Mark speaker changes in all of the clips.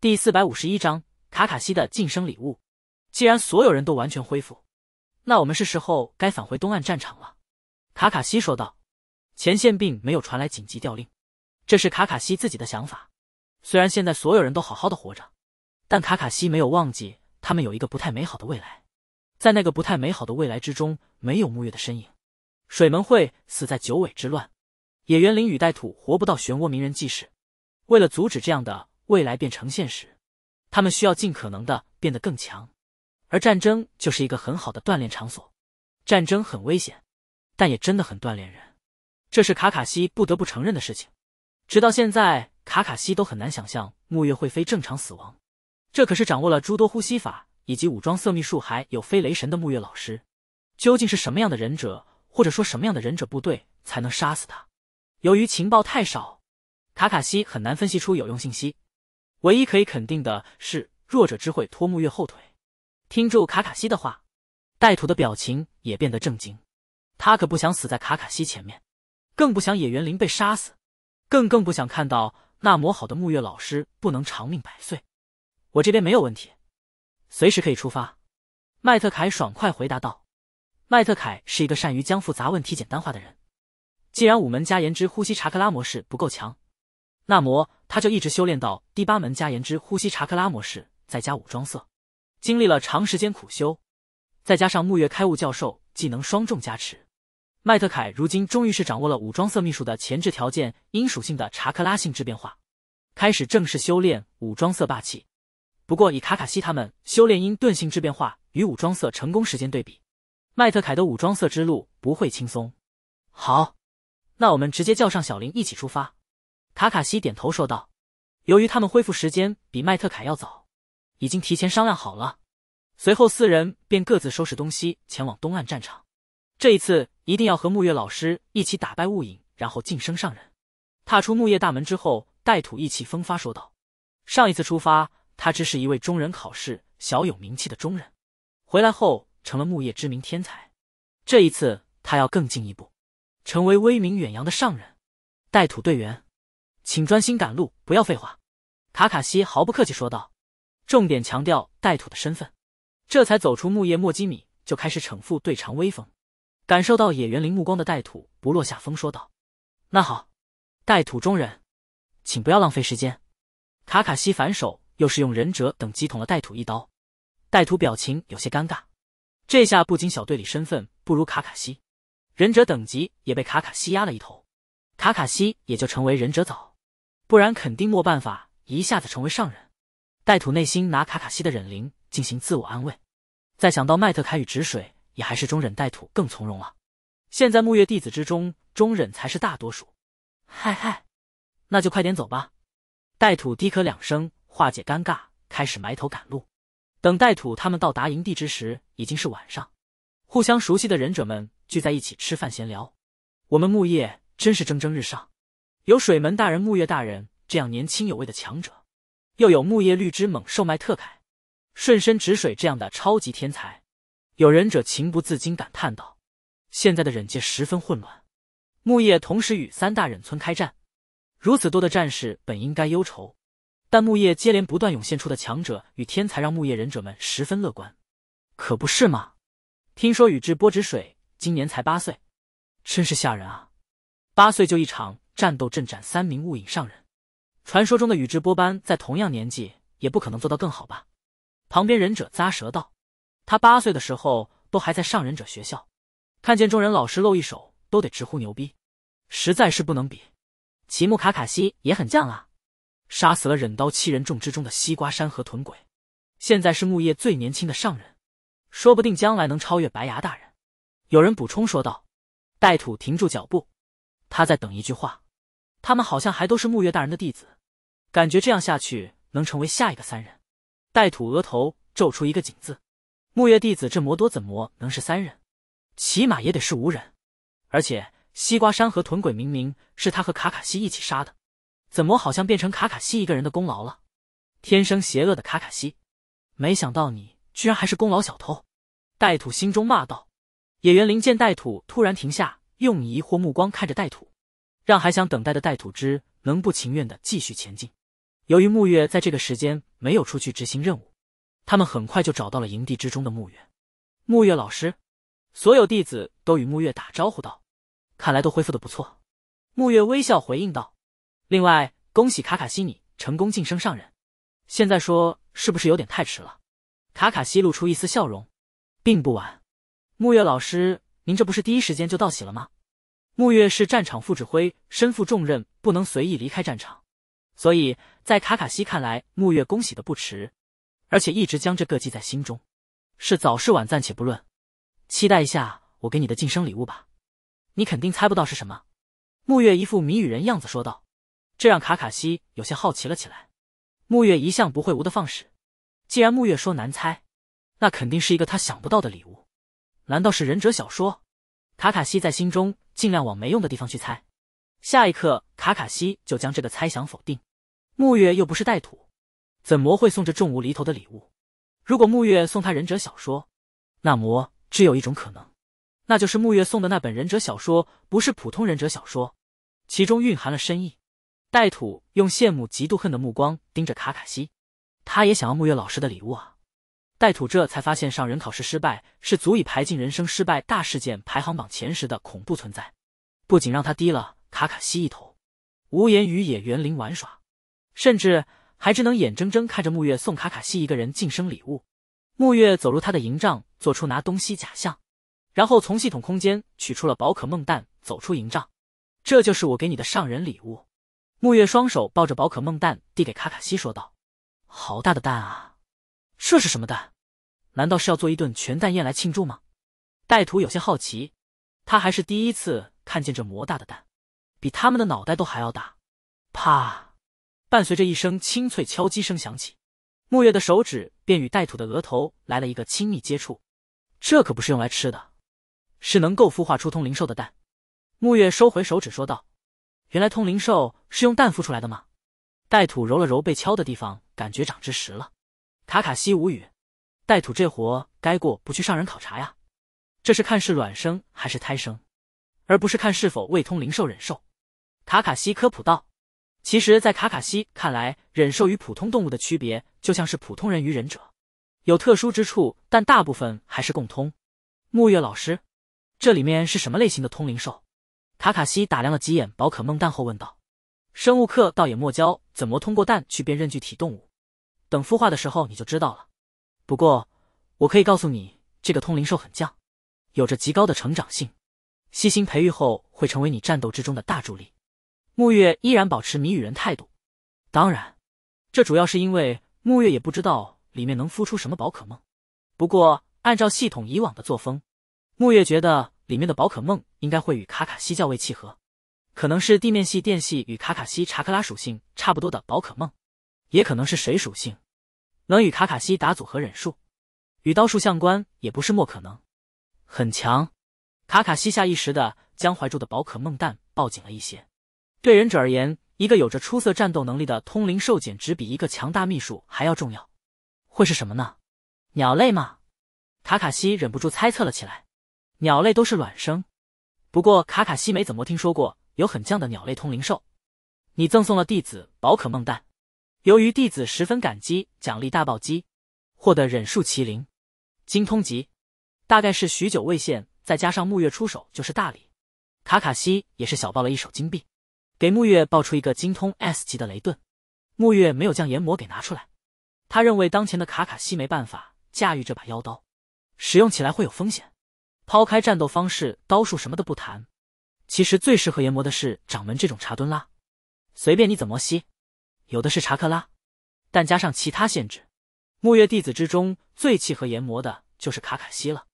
Speaker 1: 第四百五十一章卡卡西的晋升礼物。既然所有人都完全恢复，那我们是时候该返回东岸战场了。卡卡西说道。前线并没有传来紧急调令，这是卡卡西自己的想法。虽然现在所有人都好好的活着，但卡卡西没有忘记他们有一个不太美好的未来。在那个不太美好的未来之中，没有木月的身影，水门会死在九尾之乱，野原林与带土活不到漩涡鸣人继世。为了阻止这样的。未来变成现实，他们需要尽可能的变得更强，而战争就是一个很好的锻炼场所。战争很危险，但也真的很锻炼人，这是卡卡西不得不承认的事情。直到现在，卡卡西都很难想象木月会非正常死亡。这可是掌握了诸多呼吸法以及武装色秘术，还有飞雷神的木月老师，究竟是什么样的忍者，或者说什么样的忍者部队才能杀死他？由于情报太少，卡卡西很难分析出有用信息。唯一可以肯定的是，弱者只会拖木月后腿。听住卡卡西的话，带土的表情也变得震惊。他可不想死在卡卡西前面，更不想野原林被杀死，更更不想看到那磨好的木月老师不能长命百岁。我这边没有问题，随时可以出发。麦特凯爽快回答道。麦特凯是一个善于将复杂问题简单化的人。既然五门加言之呼吸查克拉模式不够强。那么他就一直修炼到第八门加研之呼吸查克拉模式，再加武装色，经历了长时间苦修，再加上木月开悟教授技能双重加持，迈特凯如今终于是掌握了武装色秘术的前置条件因属性的查克拉性质变化，开始正式修炼武装色霸气。不过以卡卡西他们修炼因钝性质变化与武装色成功时间对比，迈特凯的武装色之路不会轻松。好，那我们直接叫上小林一起出发。卡卡西点头说道：“由于他们恢复时间比迈特凯要早，已经提前商量好了。随后四人便各自收拾东西，前往东岸战场。这一次一定要和木叶老师一起打败雾影，然后晋升上人。”踏出木叶大门之后，带土意气风发说道：“上一次出发，他只是一位中人考试小有名气的中人，回来后成了木叶知名天才。这一次他要更进一步，成为威名远扬的上人。”带土队员。请专心赶路，不要废话。”卡卡西毫不客气说道，重点强调带土的身份，这才走出木叶。莫基米就开始逞富对长威风，感受到野原林目光的带土不落下风说道：“那好，带土中人，请不要浪费时间。”卡卡西反手又是用忍者等级捅了带土一刀，带土表情有些尴尬。这下不仅小队里身份不如卡卡西，忍者等级也被卡卡西压了一头，卡卡西也就成为忍者早。不然肯定没办法一下子成为上人。带土内心拿卡卡西的忍灵进行自我安慰，再想到迈特凯与止水，也还是中忍带土更从容了。现在木叶弟子之中，中忍才是大多数。嗨嗨，那就快点走吧。带土低咳两声，化解尴尬，开始埋头赶路。等带土他们到达营地之时，已经是晚上。互相熟悉的忍者们聚在一起吃饭闲聊，我们木叶真是蒸蒸日上。有水门大人、木叶大人这样年轻有为的强者，又有木叶绿之猛兽麦特凯、顺身止水这样的超级天才，有忍者情不自禁感叹道：“现在的忍界十分混乱，木叶同时与三大忍村开战，如此多的战士本应该忧愁，但木叶接连不断涌现出的强者与天才，让木叶忍者们十分乐观。可不是吗？听说宇智波止水今年才八岁，真是吓人啊！八岁就一场。”战斗阵斩三名雾影上人，传说中的宇智波斑在同样年纪也不可能做到更好吧？旁边忍者咂舌道：“他八岁的时候都还在上忍者学校，看见众人老师露一手都得直呼牛逼，实在是不能比。”奇木卡卡西也很犟啊，杀死了忍刀七人众之中的西瓜山河豚鬼，现在是木叶最年轻的上忍，说不定将来能超越白牙大人。”有人补充说道。带土停住脚步，他在等一句话。他们好像还都是木月大人的弟子，感觉这样下去能成为下一个三人。带土额头皱出一个紧字，木月弟子这魔多怎么能是三人？起码也得是五人。而且西瓜山和豚鬼明明是他和卡卡西一起杀的，怎么好像变成卡卡西一个人的功劳了？天生邪恶的卡卡西，没想到你居然还是功劳小偷！带土心中骂道。野原林见带土突然停下，用疑惑目光看着带土。让还想等待的带土之能不情愿的继续前进。由于木月在这个时间没有出去执行任务，他们很快就找到了营地之中的木月。木月老师，所有弟子都与木月打招呼道：“看来都恢复的不错。”木月微笑回应道：“另外，恭喜卡卡西你成功晋升上人。现在说是不是有点太迟了？”卡卡西露出一丝笑容，并不晚。木月老师，您这不是第一时间就道喜了吗？木月是战场副指挥，身负重任，不能随意离开战场，所以在卡卡西看来，木月恭喜的不迟，而且一直将这个记在心中。是早是晚暂且不论，期待一下我给你的晋升礼物吧，你肯定猜不到是什么。木月一副谜语人样子说道，这让卡卡西有些好奇了起来。木月一向不会无的放矢，既然木月说难猜，那肯定是一个他想不到的礼物。难道是忍者小说？卡卡西在心中。尽量往没用的地方去猜，下一刻卡卡西就将这个猜想否定。木月又不是带土，怎么会送这重无厘头的礼物？如果木月送他忍者小说，那么只有一种可能，那就是木月送的那本忍者小说不是普通忍者小说，其中蕴含了深意。带土用羡慕、嫉妒、恨的目光盯着卡卡西，他也想要木月老师的礼物啊。带土这才发现，上人考试失败是足以排进人生失败大事件排行榜前十的恐怖存在，不仅让他低了卡卡西一头，无言与野园林玩耍，甚至还只能眼睁睁看着木月送卡卡西一个人晋升礼物。木月走入他的营帐，做出拿东西假象，然后从系统空间取出了宝可梦蛋，走出营帐。这就是我给你的上人礼物。木月双手抱着宝可梦蛋递给卡卡西说道：“好大的蛋啊！”这是什么蛋？难道是要做一顿全蛋宴来庆祝吗？带土有些好奇，他还是第一次看见这魔大的蛋，比他们的脑袋都还要大。啪！伴随着一声清脆敲击声响起，木月的手指便与带土的额头来了一个亲密接触。这可不是用来吃的，是能够孵化出通灵兽的蛋。木月收回手指说道：“原来通灵兽是用蛋孵出来的吗？”带土揉了揉被敲的地方，感觉长知识了。卡卡西无语，带土这活该过不去上人考察呀，这是看是卵生还是胎生，而不是看是否未通灵兽忍兽。卡卡西科普道，其实，在卡卡西看来，忍兽与普通动物的区别，就像是普通人与忍者，有特殊之处，但大部分还是共通。木月老师，这里面是什么类型的通灵兽？卡卡西打量了几眼宝可梦蛋后问道，生物课倒也莫教怎么通过蛋去辨认具体动物。等孵化的时候你就知道了，不过我可以告诉你，这个通灵兽很犟，有着极高的成长性，细心培育后会成为你战斗之中的大助力。木月依然保持谜语人态度，当然，这主要是因为木月也不知道里面能孵出什么宝可梦。不过按照系统以往的作风，木月觉得里面的宝可梦应该会与卡卡西教位契合，可能是地面系、电系与卡卡西查克拉属性差不多的宝可梦。也可能是水属性，能与卡卡西打组合忍术，与刀术相关也不是莫可能，很强。卡卡西下意识的将怀住的宝可梦蛋抱紧了一些。对忍者而言，一个有着出色战斗能力的通灵兽，简直比一个强大秘术还要重要。会是什么呢？鸟类吗？卡卡西忍不住猜测了起来。鸟类都是卵生，不过卡卡西没怎么听说过有很强的鸟类通灵兽。你赠送了弟子宝可梦蛋。由于弟子十分感激，奖励大暴击，获得忍术麒麟精通级，大概是许久未现，再加上木月出手就是大礼，卡卡西也是小爆了一手金币，给木月爆出一个精通 S 级的雷遁。木月没有将研磨给拿出来，他认为当前的卡卡西没办法驾驭这把妖刀，使用起来会有风险。抛开战斗方式、刀术什么都不谈，其实最适合研磨的是掌门这种茶蹲拉，随便你怎么吸。有的是查克拉，但加上其他限制，木月弟子之中最契合炎魔的，就是卡卡西了。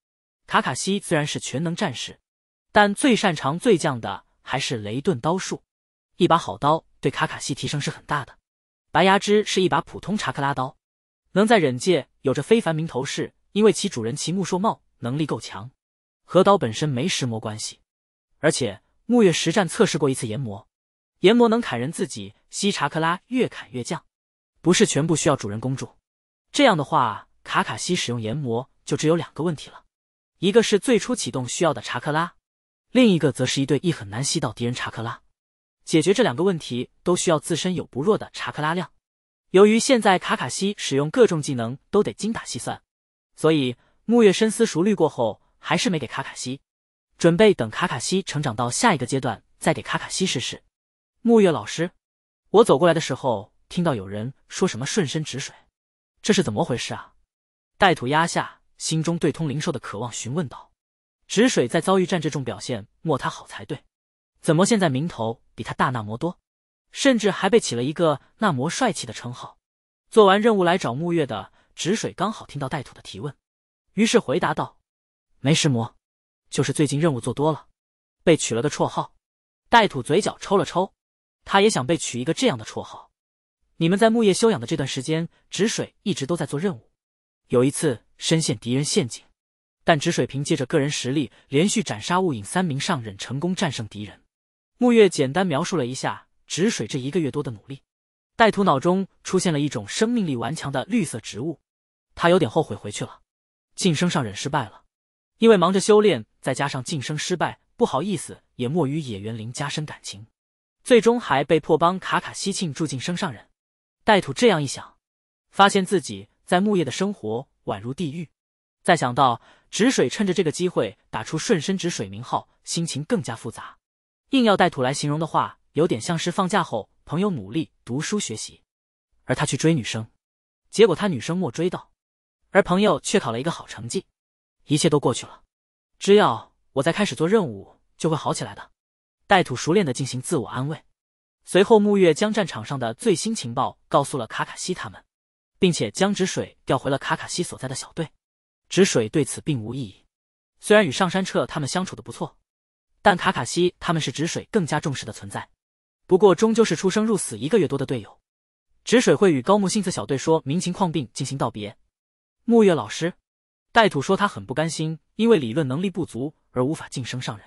Speaker 1: 卡卡西虽然是全能战士，但最擅长、最强的还是雷遁刀术。一把好刀对卡卡西提升是很大的。白牙之是一把普通查克拉刀，能在忍界有着非凡名头，是因为其主人其木硕茂能力够强，和刀本身没石魔关系。而且木月实战测试过一次炎魔，炎魔能砍人自己。吸查克拉越砍越降，不是全部需要主人公助。这样的话，卡卡西使用研磨就只有两个问题了，一个是最初启动需要的查克拉，另一个则是一对一很难吸到敌人查克拉。解决这两个问题都需要自身有不弱的查克拉量。由于现在卡卡西使用各种技能都得精打细算，所以木月深思熟虑过后还是没给卡卡西，准备等卡卡西成长到下一个阶段再给卡卡西试试。木月老师。我走过来的时候，听到有人说什么“顺身止水”，这是怎么回事啊？带土压下心中对通灵兽的渴望，询问道：“止水在遭遇战这种表现，没他好才对，怎么现在名头比他大那么多？甚至还被起了一个那么帅气的称号？”做完任务来找木月的止水，刚好听到带土的提问，于是回答道：“没师魔，就是最近任务做多了，被取了个绰号。”带土嘴角抽了抽。他也想被取一个这样的绰号。你们在木叶休养的这段时间，止水一直都在做任务。有一次，深陷敌人陷阱，但止水凭借着个人实力，连续斩杀雾隐三名上忍，成功战胜敌人。木月简单描述了一下止水这一个月多的努力。带土脑中出现了一种生命力顽强的绿色植物，他有点后悔回去了。晋升上忍失败了，因为忙着修炼，再加上晋升失败，不好意思也莫与野原林加深感情。最终还被迫帮卡卡西庆住进生上任。带土这样一想，发现自己在木叶的生活宛如地狱。再想到止水趁着这个机会打出顺身止水名号，心情更加复杂。硬要带土来形容的话，有点像是放假后朋友努力读书学习，而他去追女生，结果他女生没追到，而朋友却考了一个好成绩。一切都过去了，只要我在开始做任务，就会好起来的。带土熟练的进行自我安慰，随后木月将战场上的最新情报告诉了卡卡西他们，并且将止水调回了卡卡西所在的小队。止水对此并无异议，虽然与上山彻他们相处的不错，但卡卡西他们是止水更加重视的存在。不过终究是出生入死一个月多的队友，止水会与高木幸次小队说明情况并进行道别。木月老师，带土说他很不甘心，因为理论能力不足而无法晋升上人，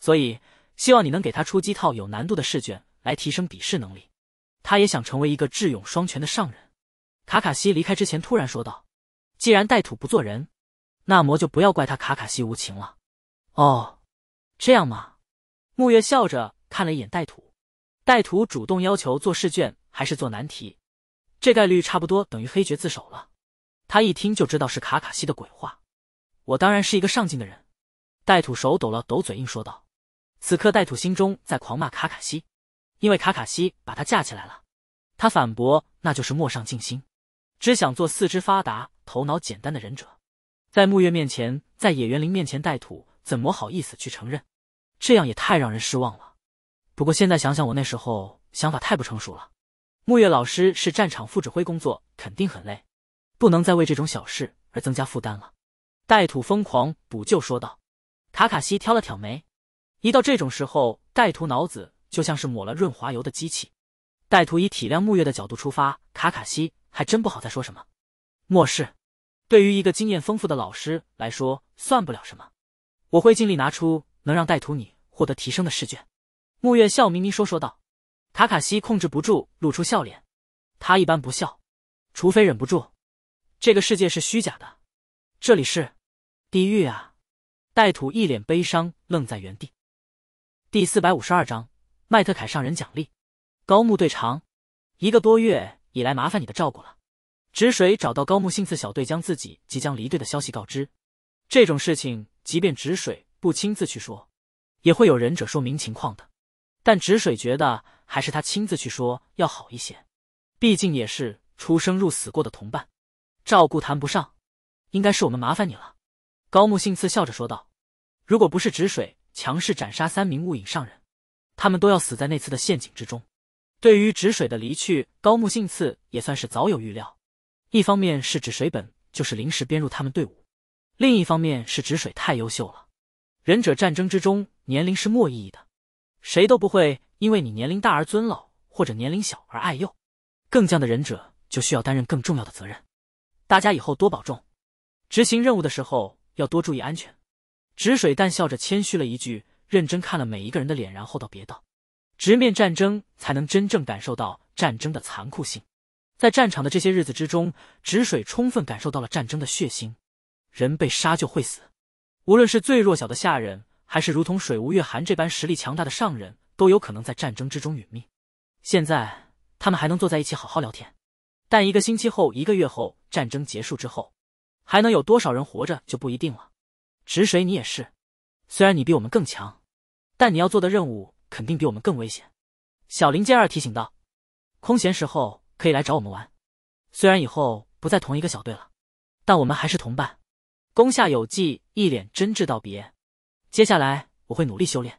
Speaker 1: 所以。希望你能给他出几套有难度的试卷来提升笔试能力，他也想成为一个智勇双全的上人。卡卡西离开之前突然说道：“既然带土不做人，那魔就不要怪他卡卡西无情了。”哦，这样吗？木月笑着看了一眼带土，带土主动要求做试卷还是做难题，这概率差不多等于黑绝自首了。他一听就知道是卡卡西的鬼话。我当然是一个上进的人，带土手抖了抖，嘴硬说道。此刻带土心中在狂骂卡卡西，因为卡卡西把他架起来了。他反驳，那就是陌上静心，只想做四肢发达、头脑简单的忍者。在木月面前，在野原林面前，带土怎么好意思去承认？这样也太让人失望了。不过现在想想，我那时候想法太不成熟了。木月老师是战场副指挥，工作肯定很累，不能再为这种小事而增加负担了。带土疯狂补救说道。卡卡西挑了挑眉。一到这种时候，带土脑子就像是抹了润滑油的机器。带土以体谅木月的角度出发，卡卡西还真不好再说什么。末世对于一个经验丰富的老师来说，算不了什么。我会尽力拿出能让带土你获得提升的试卷。”木月笑眯眯说说道。卡卡西控制不住露出笑脸，他一般不笑，除非忍不住。这个世界是虚假的，这里是地狱啊！带土一脸悲伤，愣在原地。第四百五十二章，迈特凯上人奖励，高木队长，一个多月以来麻烦你的照顾了。止水找到高木幸次小队，将自己即将离队的消息告知。这种事情，即便止水不亲自去说，也会有忍者说明情况的。但止水觉得还是他亲自去说要好一些，毕竟也是出生入死过的同伴，照顾谈不上，应该是我们麻烦你了。高木幸次笑着说道：“如果不是止水。”强势斩杀三名雾影上人，他们都要死在那次的陷阱之中。对于止水的离去，高木信次也算是早有预料。一方面，是指水本就是临时编入他们队伍；另一方面，是止水太优秀了。忍者战争之中，年龄是没意义的，谁都不会因为你年龄大而尊老，或者年龄小而爱幼。更将的忍者就需要担任更重要的责任。大家以后多保重，执行任务的时候要多注意安全。止水淡笑着谦虚了一句，认真看了每一个人的脸，然后道别道：“直面战争，才能真正感受到战争的残酷性。在战场的这些日子之中，止水充分感受到了战争的血腥。人被杀就会死，无论是最弱小的下人，还是如同水无月寒这般实力强大的上人，都有可能在战争之中殒命。现在他们还能坐在一起好好聊天，但一个星期后、一个月后，战争结束之后，还能有多少人活着就不一定了。”止水，你也是。虽然你比我们更强，但你要做的任务肯定比我们更危险。”小林健二提醒道，“空闲时候可以来找我们玩。虽然以后不在同一个小队了，但我们还是同伴。”宫下有纪一脸真挚道别：“接下来我会努力修炼，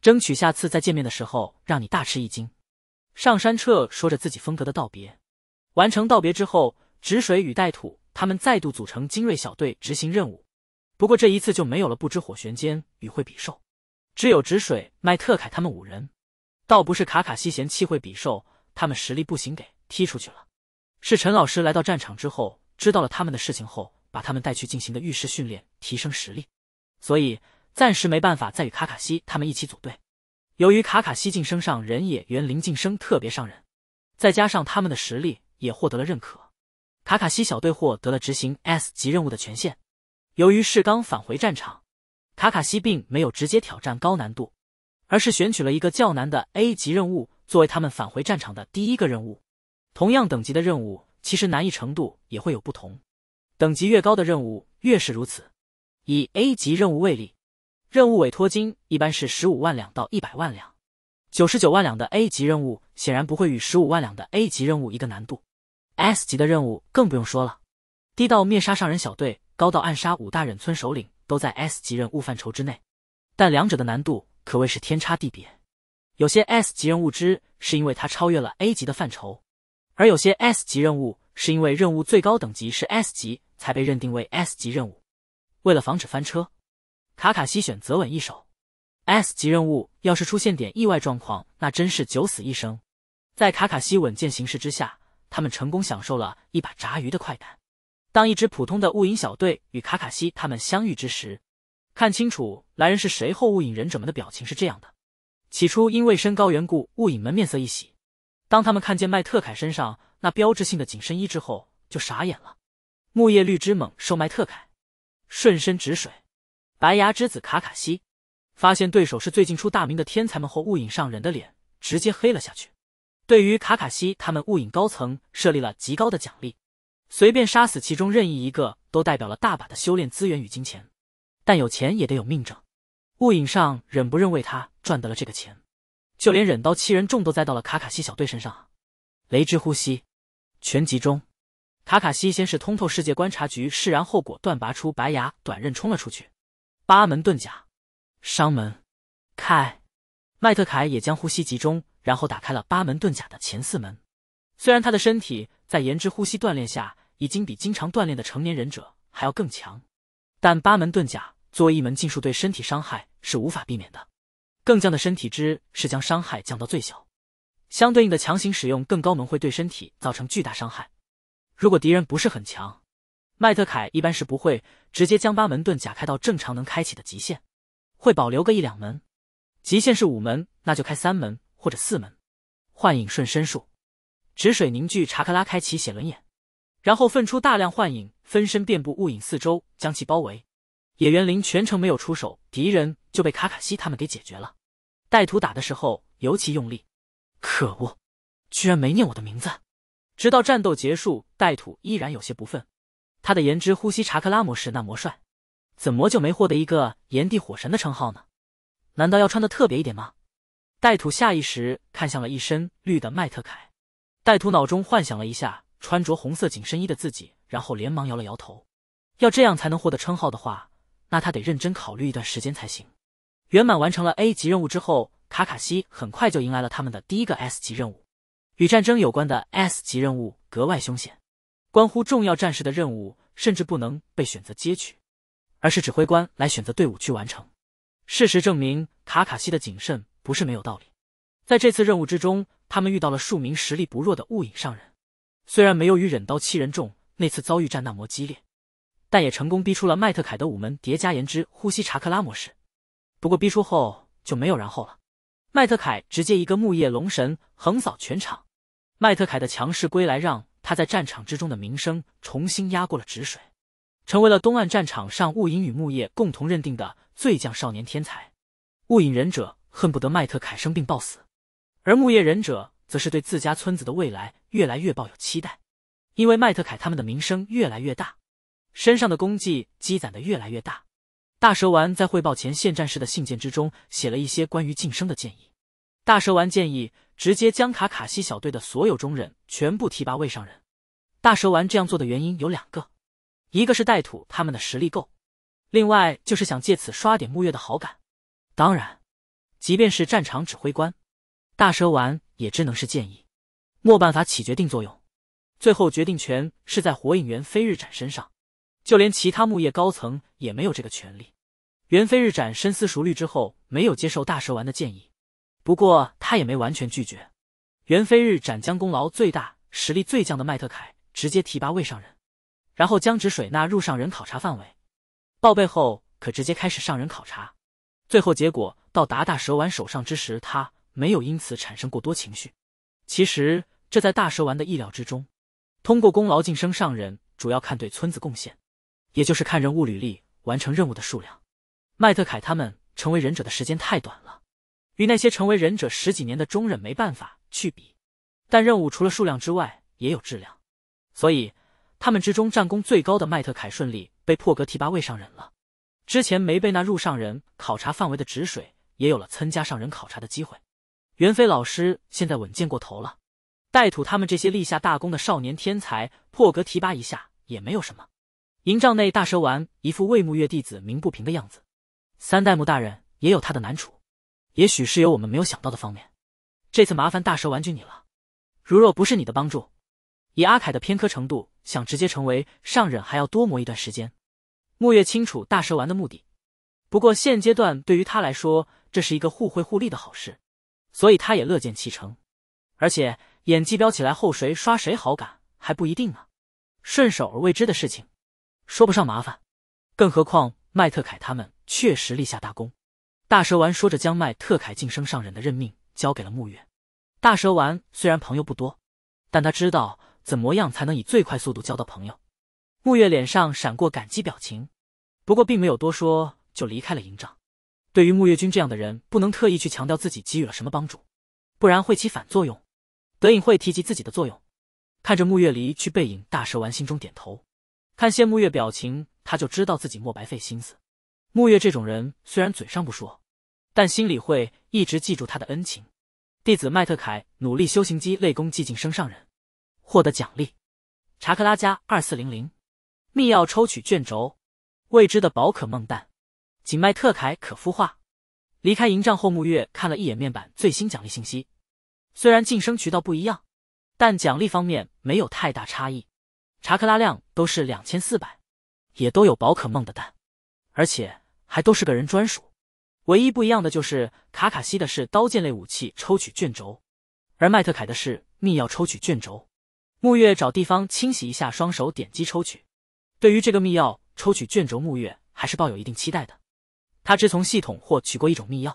Speaker 1: 争取下次再见面的时候让你大吃一惊。”上山彻说着自己风格的道别。完成道别之后，止水与带土他们再度组成精锐小队执行任务。不过这一次就没有了，不知火玄间与会比寿，只有止水、麦特凯他们五人。倒不是卡卡西嫌弃会比寿他们实力不行给踢出去了，是陈老师来到战场之后，知道了他们的事情后，把他们带去进行的预试训练，提升实力。所以暂时没办法再与卡卡西他们一起组队。由于卡卡西晋升上忍，也原林晋升特别上忍，再加上他们的实力也获得了认可，卡卡西小队获得了执行 S 级任务的权限。由于是刚返回战场，卡卡西并没有直接挑战高难度，而是选取了一个较难的 A 级任务作为他们返回战场的第一个任务。同样等级的任务其实难易程度也会有不同，等级越高的任务越是如此。以 A 级任务为例，任务委托金一般是十五万两到一百万两，九十九万两的 A 级任务显然不会与十五万两的 A 级任务一个难度，S 级的任务更不用说了，低到灭杀上人小队。高到暗杀五大忍村首领都在 S 级任务范畴之内，但两者的难度可谓是天差地别。有些 S 级任务之是因为它超越了 A 级的范畴，而有些 S 级任务是因为任务最高等级是 S 级才被认定为 S 级任务。为了防止翻车，卡卡西选择稳一手。S 级任务要是出现点意外状况，那真是九死一生。在卡卡西稳健行事之下，他们成功享受了一把炸鱼的快感。当一支普通的雾影小队与卡卡西他们相遇之时，看清楚来人是谁后，雾影忍者们的表情是这样的。起初因为身高缘故，雾影们面色一喜；当他们看见迈特凯身上那标志性的紧身衣之后，就傻眼了。木叶绿之猛兽迈特凯，顺身止水，白牙之子卡卡西发现对手是最近出大名的天才们后，雾影上人的脸直接黑了下去。对于卡卡西他们，雾影高层设立了极高的奖励。随便杀死其中任意一个，都代表了大把的修炼资源与金钱。但有钱也得有命挣。雾影上忍不认为他赚得了这个钱，就连忍刀七人众都栽到了卡卡西小队身上啊！雷之呼吸全集中，卡卡西先是通透世界观察局，释然后果断拔出白牙短刃冲了出去。八门遁甲，伤门开。迈特凯也将呼吸集中，然后打开了八门遁甲的前四门。虽然他的身体在炎之呼吸锻炼下，已经比经常锻炼的成年忍者还要更强，但八门遁甲作为一门禁术，对身体伤害是无法避免的。更强的身体之是将伤害降到最小，相对应的强行使用更高门会对身体造成巨大伤害。如果敌人不是很强，迈特凯一般是不会直接将八门遁甲开到正常能开启的极限，会保留个一两门。极限是五门，那就开三门或者四门。幻影瞬身术，止水凝聚查克拉，开启写轮眼。然后分出大量幻影分身，遍布雾影四周，将其包围。野原林全程没有出手，敌人就被卡卡西他们给解决了。带土打的时候尤其用力，可恶，居然没念我的名字！直到战斗结束，带土依然有些不忿。他的炎之呼吸查克拉模式那魔帅，怎么就没获得一个炎帝火神的称号呢？难道要穿的特别一点吗？带土下意识看向了一身绿的迈特凯，带土脑中幻想了一下。穿着红色紧身衣的自己，然后连忙摇了摇头。要这样才能获得称号的话，那他得认真考虑一段时间才行。圆满完成了 A 级任务之后，卡卡西很快就迎来了他们的第一个 S 级任务。与战争有关的 S 级任务格外凶险，关乎重要战士的任务甚至不能被选择接取，而是指挥官来选择队伍去完成。事实证明，卡卡西的谨慎不是没有道理。在这次任务之中，他们遇到了数名实力不弱的雾影上人。虽然没有与忍刀七人众那次遭遇战那么激烈，但也成功逼出了迈特凯的五门叠加炎之呼吸查克拉模式。不过逼出后就没有然后了，迈特凯直接一个木叶龙神横扫全场。迈特凯的强势归来，让他在战场之中的名声重新压过了止水，成为了东岸战场上雾影与木叶共同认定的最将少年天才。雾影忍者恨不得迈特凯生病暴死，而木叶忍者。则是对自家村子的未来越来越抱有期待，因为麦特凯他们的名声越来越大，身上的功绩积攒的越来越大。大蛇丸在汇报前线战士的信件之中写了一些关于晋升的建议。大蛇丸建议直接将卡卡西小队的所有中忍全部提拔为上人。大蛇丸这样做的原因有两个，一个是带土他们的实力够，另外就是想借此刷点木月的好感。当然，即便是战场指挥官，大蛇丸。也只能是建议，没办法起决定作用。最后决定权是在火影猿飞日斩身上，就连其他木叶高层也没有这个权利。原飞日斩深思熟虑之后，没有接受大蛇丸的建议，不过他也没完全拒绝。原飞日斩将功劳最大、实力最强的麦特凯直接提拔为上人，然后将止水纳入上人考察范围，报备后可直接开始上人考察。最后结果到达大蛇丸手上之时，他。没有因此产生过多情绪，其实这在大蛇丸的意料之中。通过功劳晋升上人，主要看对村子贡献，也就是看人物履历完成任务的数量。迈特凯他们成为忍者的时间太短了，与那些成为忍者十几年的中忍没办法去比。但任务除了数量之外，也有质量，所以他们之中战功最高的迈特凯顺利被破格提拔为上忍了。之前没被那入上人考察范围的止水，也有了参加上人考察的机会。袁飞老师现在稳健过头了，带土他们这些立下大功的少年天才破格提拔一下也没有什么。营帐内，大蛇丸一副为木月弟子鸣不平的样子。三代目大人也有他的难处，也许是有我们没有想到的方面。这次麻烦大蛇丸君你了，如若不是你的帮助，以阿凯的偏科程度，想直接成为上忍还要多磨一段时间。木月清楚大蛇丸的目的，不过现阶段对于他来说，这是一个互惠互利的好事。所以他也乐见其成，而且演技飙起来后，谁刷谁好感还不一定呢。顺手而为之的事情，说不上麻烦。更何况麦特凯他们确实立下大功。大蛇丸说着，将麦特凯晋升上忍的任命交给了木月。大蛇丸虽然朋友不多，但他知道怎么样才能以最快速度交到朋友。木月脸上闪过感激表情，不过并没有多说，就离开了营帐。对于木月君这样的人，不能特意去强调自己给予了什么帮助，不然会起反作用。德影会提及自己的作用。看着木月离去背影，大蛇丸心中点头。看谢木月表情，他就知道自己莫白费心思。木月这种人，虽然嘴上不说，但心里会一直记住他的恩情。弟子麦特凯努力修行，机泪功，寂静升上人获得奖励。查克拉加二四零零，密钥抽取卷轴，未知的宝可梦蛋。仅卖特凯可孵化。离开营帐后，木月看了一眼面板最新奖励信息。虽然晋升渠道不一样，但奖励方面没有太大差异。查克拉量都是两千四百，也都有宝可梦的蛋，而且还都是个人专属。唯一不一样的就是卡卡西的是刀剑类武器抽取卷轴，而麦特凯的是密钥抽取卷轴。木月找地方清洗一下双手，点击抽取。对于这个密钥抽取卷轴，木月还是抱有一定期待的。他只从系统获取过一种密钥，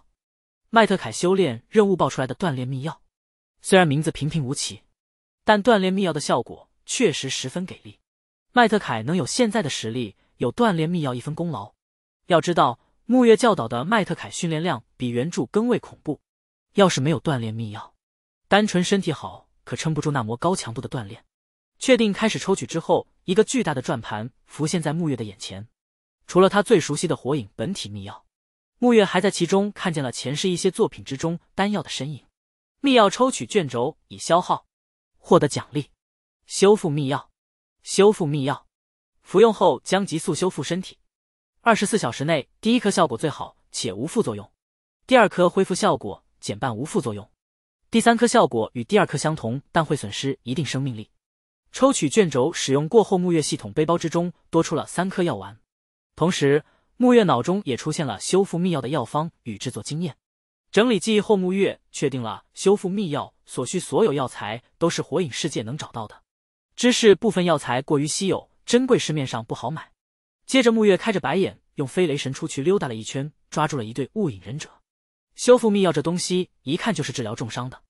Speaker 1: 麦特凯修炼任务爆出来的锻炼密钥，虽然名字平平无奇，但锻炼密钥的效果确实十分给力。麦特凯能有现在的实力，有锻炼密钥一分功劳。要知道，木月教导的麦特凯训练量比原著更为恐怖，要是没有锻炼密钥，单纯身体好可撑不住那么高强度的锻炼。确定开始抽取之后，一个巨大的转盘浮现在木月的眼前，除了他最熟悉的火影本体密钥。木月还在其中看见了前世一些作品之中丹药的身影，秘药抽取卷轴已消耗，获得奖励，修复秘药，修复秘药，服用后将急速修复身体，二十四小时内第一颗效果最好且无副作用，第二颗恢复效果减半无副作用，第三颗效果与第二颗相同但会损失一定生命力。抽取卷轴使用过后，木月系统背包之中多出了三颗药丸，同时。木月脑中也出现了修复秘药的药方与制作经验，整理记忆后，木月确定了修复秘药所需所有药材都是火影世界能找到的，只是部分药材过于稀有珍贵，市面上不好买。接着木月开着白眼，用飞雷神出去溜达了一圈，抓住了一对雾影忍者。修复秘药这东西一看就是治疗重伤的，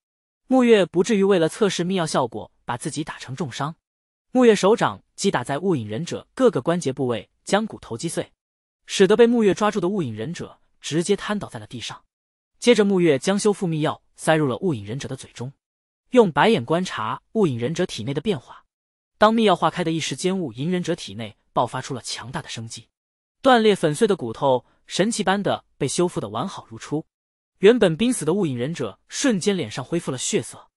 Speaker 1: 木月不至于为了测试秘药效果把自己打成重伤。木月手掌击打在雾影忍者各个关节部位，将骨头击碎。使得被木月抓住的雾影忍者直接瘫倒在了地上，接着木月将修复密药塞入了雾影忍者的嘴中，用白眼观察雾影忍者体内的变化。当密药化开的一时间，雾影忍者体内爆发出了强大的生机，断裂粉碎的骨头神奇般的被修复的完好如初，原本濒死的雾影忍者瞬间脸上恢复了血色。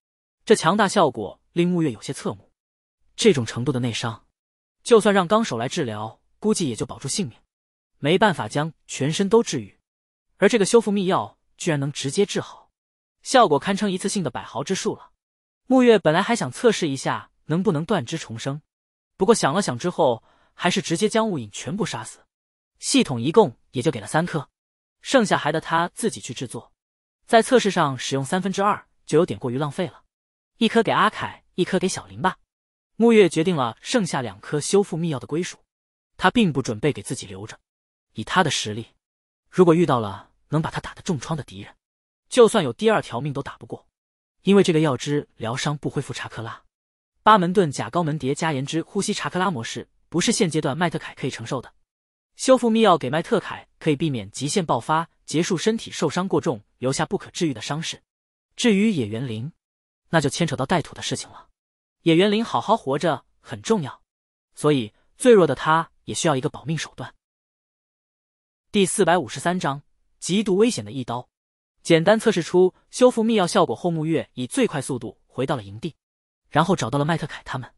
Speaker 1: 这强大效果令木月有些侧目，这种程度的内伤，就算让纲手来治疗，估计也就保住性命。没办法将全身都治愈，而这个修复秘药居然能直接治好，效果堪称一次性的百毫之术了。木月本来还想测试一下能不能断肢重生，不过想了想之后，还是直接将雾影全部杀死。系统一共也就给了三颗，剩下还的他自己去制作。在测试上使用三分之二就有点过于浪费了，一颗给阿凯，一颗给小林吧。木月决定了剩下两颗修复秘药的归属，他并不准备给自己留着。以他的实力，如果遇到了能把他打得重创的敌人，就算有第二条命都打不过。因为这个药汁疗伤不恢复查克拉，八门遁甲高门叠加炎之呼吸查克拉模式不是现阶段麦特凯可以承受的。修复秘药给麦特凯，可以避免极限爆发结束身体受伤过重，留下不可治愈的伤势。至于野原林，那就牵扯到带土的事情了。野原林好好活着很重要，所以最弱的他也需要一个保命手段。第四百五十三章极度危险的一刀。简单测试出修复密钥效果后，木月以最快速度回到了营地，然后找到了迈特凯他们。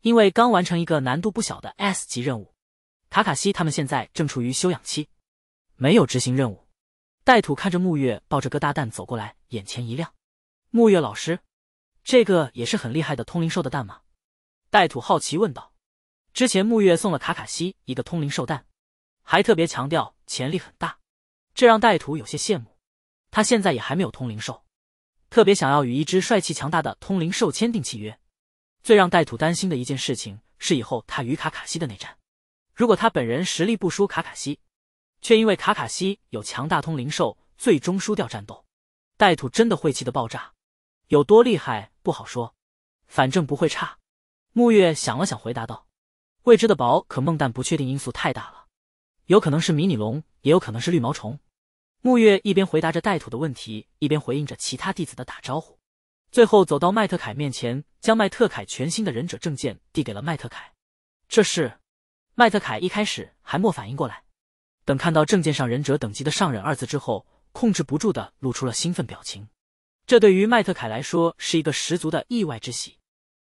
Speaker 1: 因为刚完成一个难度不小的 S 级任务，卡卡西他们现在正处于休养期，没有执行任务。带土看着木月抱着个大蛋走过来，眼前一亮。木月老师，这个也是很厉害的通灵兽的蛋吗？带土好奇问道。之前木月送了卡卡西一个通灵兽蛋。还特别强调潜力很大，这让带土有些羡慕。他现在也还没有通灵兽，特别想要与一只帅气强大的通灵兽签订契约。最让带土担心的一件事情是以后他与卡卡西的内战，如果他本人实力不输卡卡西，却因为卡卡西有强大通灵兽，最终输掉战斗，带土真的晦气的爆炸，有多厉害不好说，反正不会差。木月想了想回答道：“未知的宝可梦，但不确定因素太大了。”有可能是迷你龙，也有可能是绿毛虫。木月一边回答着带土的问题，一边回应着其他弟子的打招呼，最后走到麦特凯面前，将麦特凯全新的忍者证件递给了麦特凯。这是，麦特凯一开始还莫反应过来，等看到证件上忍者等级的上忍二字之后，控制不住的露出了兴奋表情。这对于麦特凯来说是一个十足的意外之喜。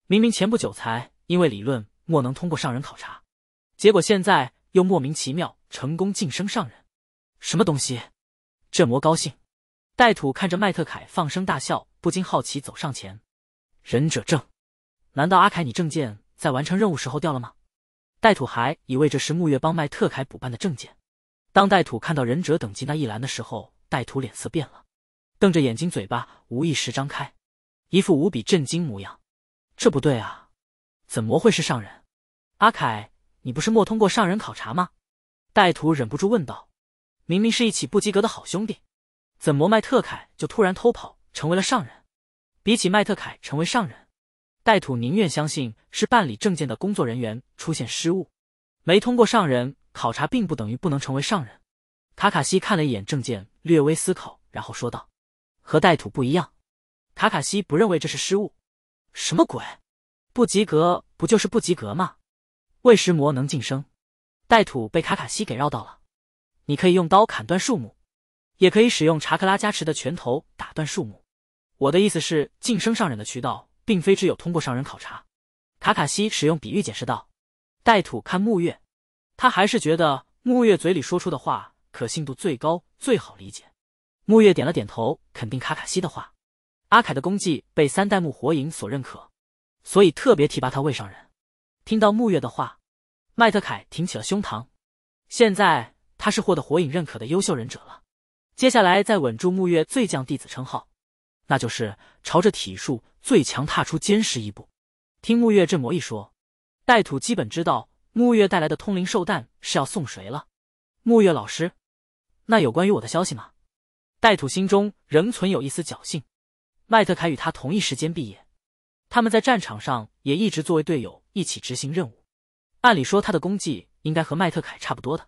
Speaker 1: 明明前不久才因为理论莫能通过上人考察，结果现在。又莫名其妙成功晋升上人，什么东西？这魔高兴。带土看着迈特凯放声大笑，不禁好奇走上前。忍者证？难道阿凯你证件在完成任务时候掉了吗？带土还以为这是木月帮迈特凯补办的证件。当带土看到忍者等级那一栏的时候，带土脸色变了，瞪着眼睛，嘴巴无意识张开，一副无比震惊模样。这不对啊，怎么会是上人？阿凯。你不是没通过上人考察吗？带土忍不住问道。明明是一起不及格的好兄弟，怎么麦特凯就突然偷跑成为了上人？比起麦特凯成为上人，带土宁愿相信是办理证件的工作人员出现失误。没通过上人考察并不等于不能成为上人。卡卡西看了一眼证件，略微思考，然后说道：“和带土不一样，卡卡西不认为这是失误。什么鬼？不及格不就是不及格吗？”未食魔能晋升，带土被卡卡西给绕到了。你可以用刀砍断树木，也可以使用查克拉加持的拳头打断树木。我的意思是，晋升上忍的渠道并非只有通过上人考察。卡卡西使用比喻解释道。带土看木月，他还是觉得木月嘴里说出的话可信度最高，最好理解。木月点了点头，肯定卡卡西的话。阿凯的功绩被三代目火影所认可，所以特别提拔他为上人。听到木月的话，麦特凯挺起了胸膛。现在他是获得火影认可的优秀忍者了。接下来再稳住木月最强弟子称号，那就是朝着体术最强踏出坚实一步。听木月这么一说，带土基本知道木月带来的通灵兽蛋是要送谁了。木月老师，那有关于我的消息吗？带土心中仍存有一丝侥幸。麦特凯与他同一时间毕业，他们在战场上也一直作为队友。一起执行任务，按理说他的功绩应该和麦特凯差不多的。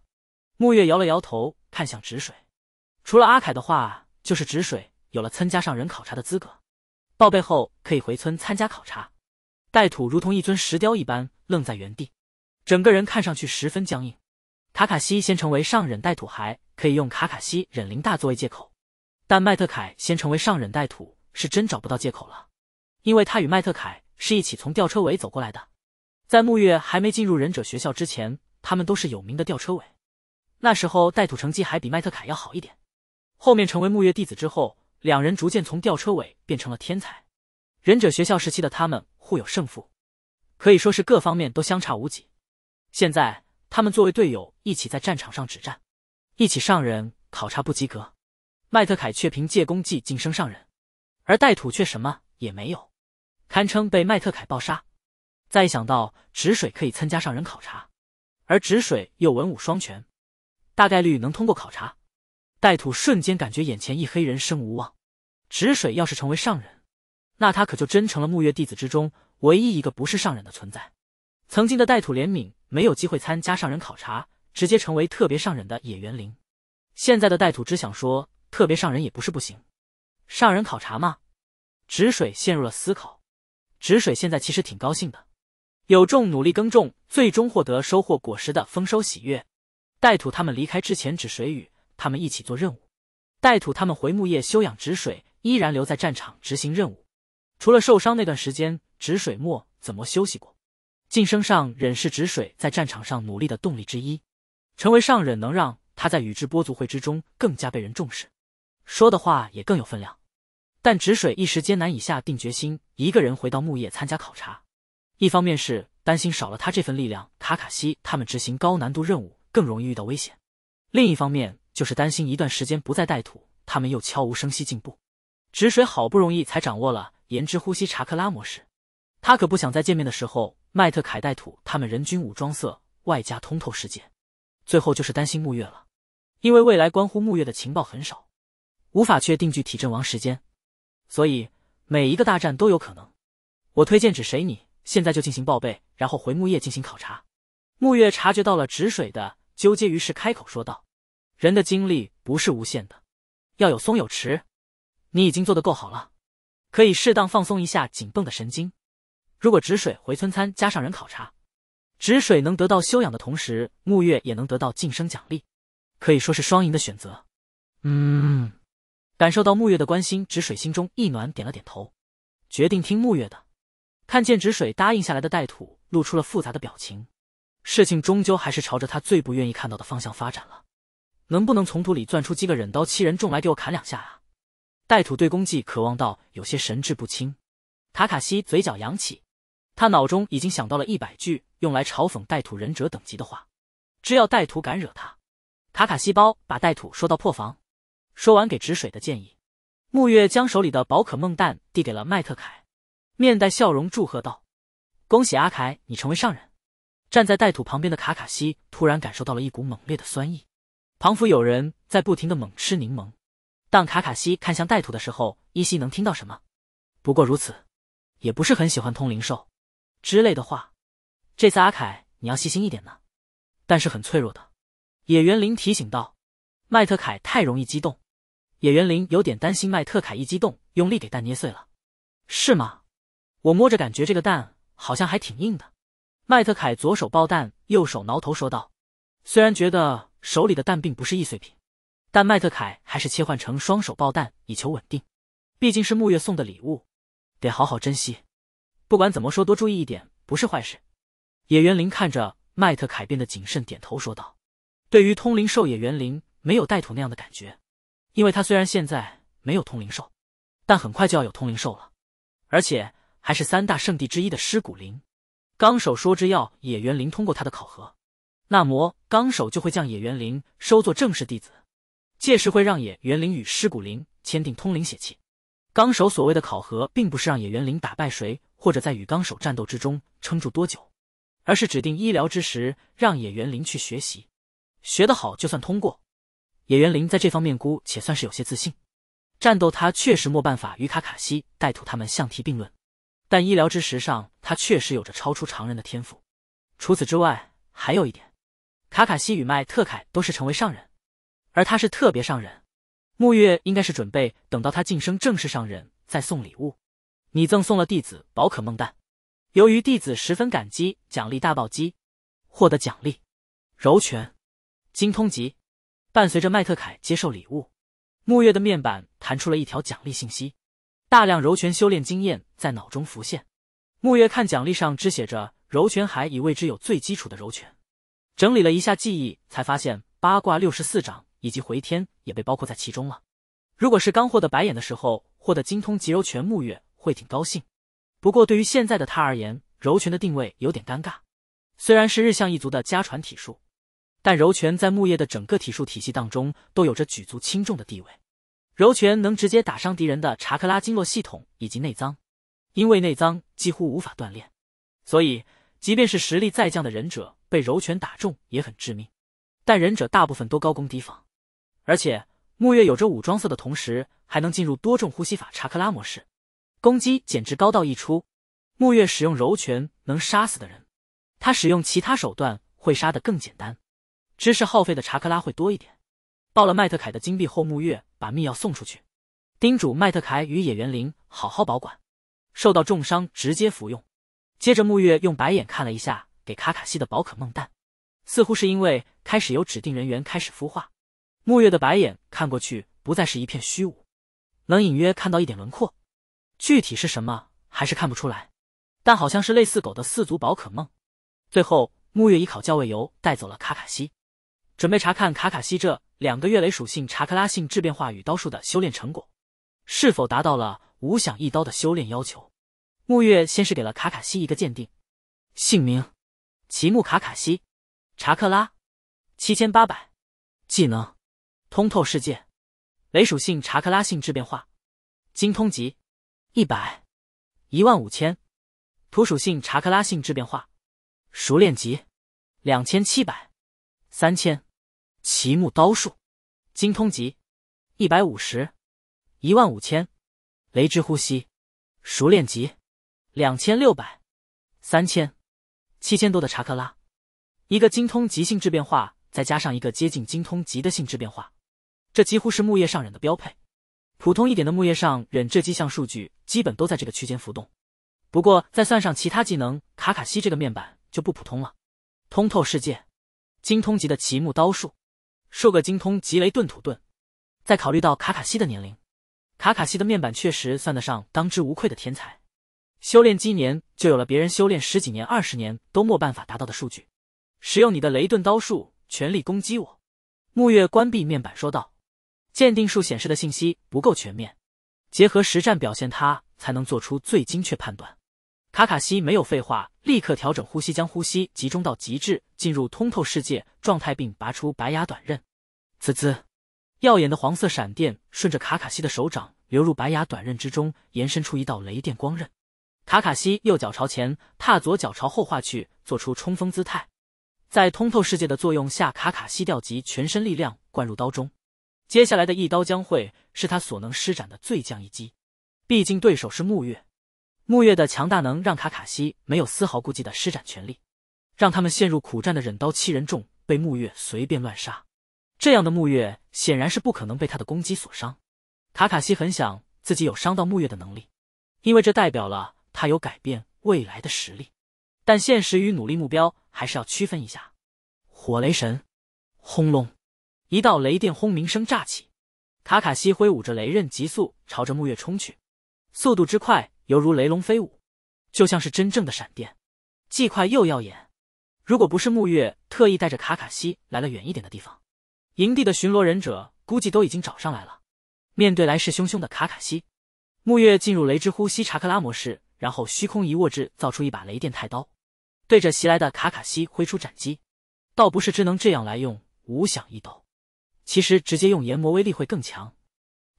Speaker 1: 木月摇了摇头，看向止水。除了阿凯的话，就是止水有了参加上忍考察的资格，报备后可以回村参加考察。带土如同一尊石雕一般愣在原地，整个人看上去十分僵硬。卡卡西先成为上忍，带土还可以用卡卡西忍灵大作为借口，但麦特凯先成为上忍，带土是真找不到借口了，因为他与麦特凯是一起从吊车尾走过来的。在木月还没进入忍者学校之前，他们都是有名的吊车尾。那时候带土成绩还比麦特凯要好一点。后面成为木月弟子之后，两人逐渐从吊车尾变成了天才。忍者学校时期的他们互有胜负，可以说是各方面都相差无几。现在他们作为队友一起在战场上止战，一起上人考察不及格，麦特凯却凭借功绩晋升上人，而带土却什么也没有，堪称被麦特凯暴杀。再一想到止水可以参加上人考察，而止水又文武双全，大概率能通过考察，带土瞬间感觉眼前一黑，人生无望。止水要是成为上人，那他可就真成了木月弟子之中唯一一个不是上人的存在。曾经的带土怜悯没有机会参加上人考察，直接成为特别上人的野原琳，现在的带土只想说特别上人也不是不行。上人考察吗？止水陷入了思考。止水现在其实挺高兴的。有众努力耕种，最终获得收获果实的丰收喜悦。带土他们离开之前，指水与他们一起做任务。带土他们回木叶休养，止水依然留在战场执行任务。除了受伤那段时间，止水莫怎么休息过。晋升上忍是止水在战场上努力的动力之一。成为上忍能让他在宇智波族会之中更加被人重视，说的话也更有分量。但止水一时艰难以下定决心，一个人回到木叶参加考察。一方面是担心少了他这份力量，卡卡西他们执行高难度任务更容易遇到危险；另一方面就是担心一段时间不再带土，他们又悄无声息进步。止水好不容易才掌握了言之呼吸查克拉模式，他可不想再见面的时候，迈特凯带土他们人均武装色外加通透世界。最后就是担心木月了，因为未来关乎木月的情报很少，无法确定具体阵亡时间，所以每一个大战都有可能。我推荐指谁你？现在就进行报备，然后回木叶进行考察。木月察觉到了止水的纠结，于是开口说道：“人的精力不是无限的，要有松有弛。你已经做得够好了，可以适当放松一下紧绷的神经。如果止水回村餐加上人考察，止水能得到修养的同时，木月也能得到晋升奖励，可以说是双赢的选择。”嗯，感受到木月的关心，止水心中一暖，点了点头，决定听木月的。看见止水答应下来的带土露出了复杂的表情，事情终究还是朝着他最不愿意看到的方向发展了。能不能从土里钻出几个忍刀七人众来给我砍两下啊？带土对功绩渴望到有些神志不清。卡卡西嘴角扬起，他脑中已经想到了一百句用来嘲讽带土忍者等级的话。只要带土敢惹他，卡卡西包把带土说到破防。说完给止水的建议，木月将手里的宝可梦蛋递给了麦特凯。面带笑容祝贺道：“恭喜阿凯，你成为上人。”站在带土旁边的卡卡西突然感受到了一股猛烈的酸意。旁佛有人在不停的猛吃柠檬。当卡卡西看向带土的时候，依稀能听到什么。不过如此，也不是很喜欢通灵兽之类的话。这次阿凯，你要细心一点呢，但是很脆弱的。野原林提醒道：“迈特凯太容易激动。”野原林有点担心迈特凯一激动用力给蛋捏碎了。是吗？我摸着，感觉这个蛋好像还挺硬的。麦特凯左手抱蛋，右手挠头说道：“虽然觉得手里的蛋并不是易碎品，但麦特凯还是切换成双手抱蛋，以求稳定。毕竟是木月送的礼物，得好好珍惜。不管怎么说，多注意一点不是坏事。”野原林看着麦特凯变得谨慎，点头说道：“对于通灵兽，野原林没有带土那样的感觉，因为他虽然现在没有通灵兽，但很快就要有通灵兽了，而且。”还是三大圣地之一的尸骨林，纲手说：“之要野原林通过他的考核，那么纲手就会将野原林收作正式弟子。届时会让野原林与尸骨林签订通灵血契。”纲手所谓的考核，并不是让野原林打败谁，或者在与纲手战斗之中撑住多久，而是指定医疗之时让野原林去学习，学得好就算通过。野原林在这方面姑且算是有些自信，战斗他确实没办法与卡卡西、带土他们相提并论。但医疗之识上，他确实有着超出常人的天赋。除此之外，还有一点，卡卡西与麦特凯都是成为上人，而他是特别上人。木月应该是准备等到他晋升正式上人再送礼物。你赠送了弟子宝可梦蛋，由于弟子十分感激，奖励大暴击，获得奖励柔拳精通级。伴随着麦特凯接受礼物，木月的面板弹出了一条奖励信息。大量柔拳修炼经验在脑中浮现，木月看奖励上只写着柔拳海已未知有最基础的柔拳，整理了一下记忆，才发现八卦六十四掌以及回天也被包括在其中了。如果是刚获得白眼的时候获得精通极柔拳，木月会挺高兴。不过对于现在的他而言，柔拳的定位有点尴尬。虽然是日向一族的家传体术，但柔拳在木叶的整个体术体系当中都有着举足轻重的地位。柔拳能直接打伤敌人的查克拉经络系统以及内脏，因为内脏几乎无法锻炼，所以即便是实力再强的忍者被柔拳打中也很致命。但忍者大部分都高攻低防，而且木月有着武装色的同时，还能进入多重呼吸法查克拉模式，攻击简直高到溢出。木月使用柔拳能杀死的人，他使用其他手段会杀得更简单，知识耗费的查克拉会多一点。爆了麦特凯的金币后，木月。把密钥送出去，叮嘱迈特凯与野原林好好保管。受到重伤，直接服用。接着木月用白眼看了一下给卡卡西的宝可梦蛋，似乎是因为开始由指定人员开始孵化。木月的白眼看过去不再是一片虚无，能隐约看到一点轮廓，具体是什么还是看不出来，但好像是类似狗的四足宝可梦。最后木月以考教为由带走了卡卡西。准备查看卡卡西这两个月雷属性查克拉性质变化与刀术的修炼成果，是否达到了无想一刀的修炼要求？木月先是给了卡卡西一个鉴定，姓名：奇木卡卡西，查克拉：七千八百，技能：通透世界，雷属性查克拉性质变化，精通级：一百，一万五千，土属性查克拉性质变化，熟练级：两千七百，三千。奇木刀术，精通级，一百五十，一万五千，雷之呼吸，熟练级，两千六百，三千，七千多的查克拉，一个精通级性质变化，再加上一个接近精通级的性质变化，这几乎是木叶上忍的标配。普通一点的木叶上忍，这几项数据基本都在这个区间浮动。不过再算上其他技能，卡卡西这个面板就不普通了。通透世界，精通级的奇木刀术。数个精通吉雷遁土遁，再考虑到卡卡西的年龄，卡卡西的面板确实算得上当之无愧的天才。修炼几年就有了别人修炼十几年、二十年都没办法达到的数据。使用你的雷遁刀术全力攻击我！木月关闭面板说道：“鉴定术显示的信息不够全面，结合实战表现，他才能做出最精确判断。”卡卡西没有废话，立刻调整呼吸，将呼吸集中到极致，进入通透世界状态，并拔出白牙短刃。滋滋，耀眼的黄色闪电顺着卡卡西的手掌流入白牙短刃之中，延伸出一道雷电光刃。卡卡西右脚朝前踏，左脚朝后划去，做出冲锋姿态。在通透世界的作用下，卡卡西调集全身力量灌入刀中。接下来的一刀将会是他所能施展的最强一击。毕竟对手是木月，木月的强大能让卡卡西没有丝毫顾忌的施展全力，让他们陷入苦战的忍刀七人众被木月随便乱杀。这样的木月显然是不可能被他的攻击所伤。卡卡西很想自己有伤到木月的能力，因为这代表了他有改变未来的实力。但现实与努力目标还是要区分一下。火雷神，轰隆！一道雷电轰鸣声炸起，卡卡西挥舞着雷刃，急速朝着木月冲去，速度之快犹如雷龙飞舞，就像是真正的闪电，既快又耀眼。如果不是木月特意带着卡卡西来了远一点的地方，营地的巡逻忍者估计都已经找上来了。面对来势汹汹的卡卡西，木月进入雷之呼吸查克拉模式，然后虚空一握，制造出一把雷电太刀，对着袭来的卡卡西挥出斩击。倒不是只能这样来用五响一刀，其实直接用炎魔威力会更强。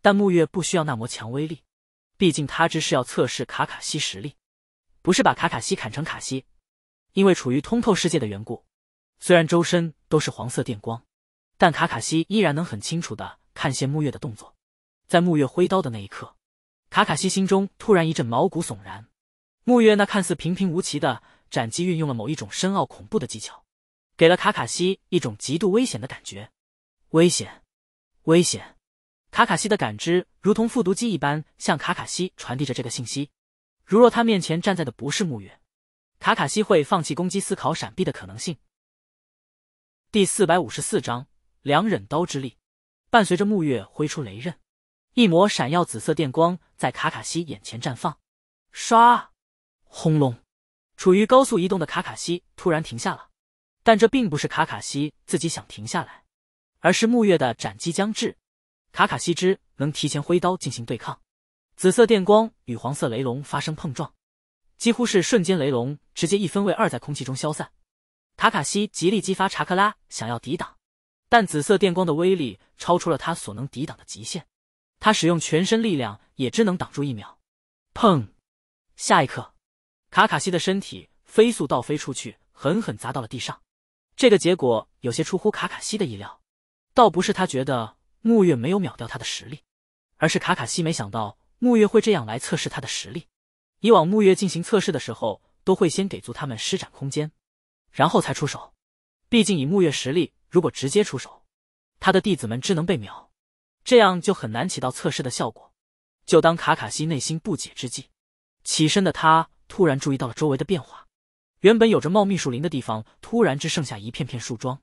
Speaker 1: 但木月不需要那么强威力，毕竟他只是要测试卡卡西实力，不是把卡卡西砍成卡西。因为处于通透世界的缘故，虽然周身都是黄色电光。但卡卡西依然能很清楚的看见木月的动作，在木月挥刀的那一刻，卡卡西心中突然一阵毛骨悚然。木月那看似平平无奇的斩击运用了某一种深奥恐怖的技巧，给了卡卡西一种极度危险的感觉。危险，危险！卡卡西的感知如同复读机一般向卡卡西传递着这个信息。如若他面前站在的不是木月，卡卡西会放弃攻击，思考闪避的可能性。第四百五十四章。两忍刀之力，伴随着木月挥出雷刃，一抹闪耀紫色电光在卡卡西眼前绽放。唰，轰隆！处于高速移动的卡卡西突然停下了，但这并不是卡卡西自己想停下来，而是木月的斩击将至，卡卡西之能提前挥刀进行对抗。紫色电光与黄色雷龙发生碰撞，几乎是瞬间，雷龙直接一分为二，在空气中消散。卡卡西极力激发查克拉，想要抵挡。但紫色电光的威力超出了他所能抵挡的极限，他使用全身力量也只能挡住一秒。砰！下一刻，卡卡西的身体飞速倒飞出去，狠狠砸到了地上。这个结果有些出乎卡卡西的意料，倒不是他觉得木月没有秒掉他的实力，而是卡卡西没想到木月会这样来测试他的实力。以往木月进行测试的时候，都会先给足他们施展空间，然后才出手。毕竟以木月实力。如果直接出手，他的弟子们只能被秒，这样就很难起到测试的效果。就当卡卡西内心不解之际，起身的他突然注意到了周围的变化。原本有着茂密树林的地方，突然只剩下一片片树桩；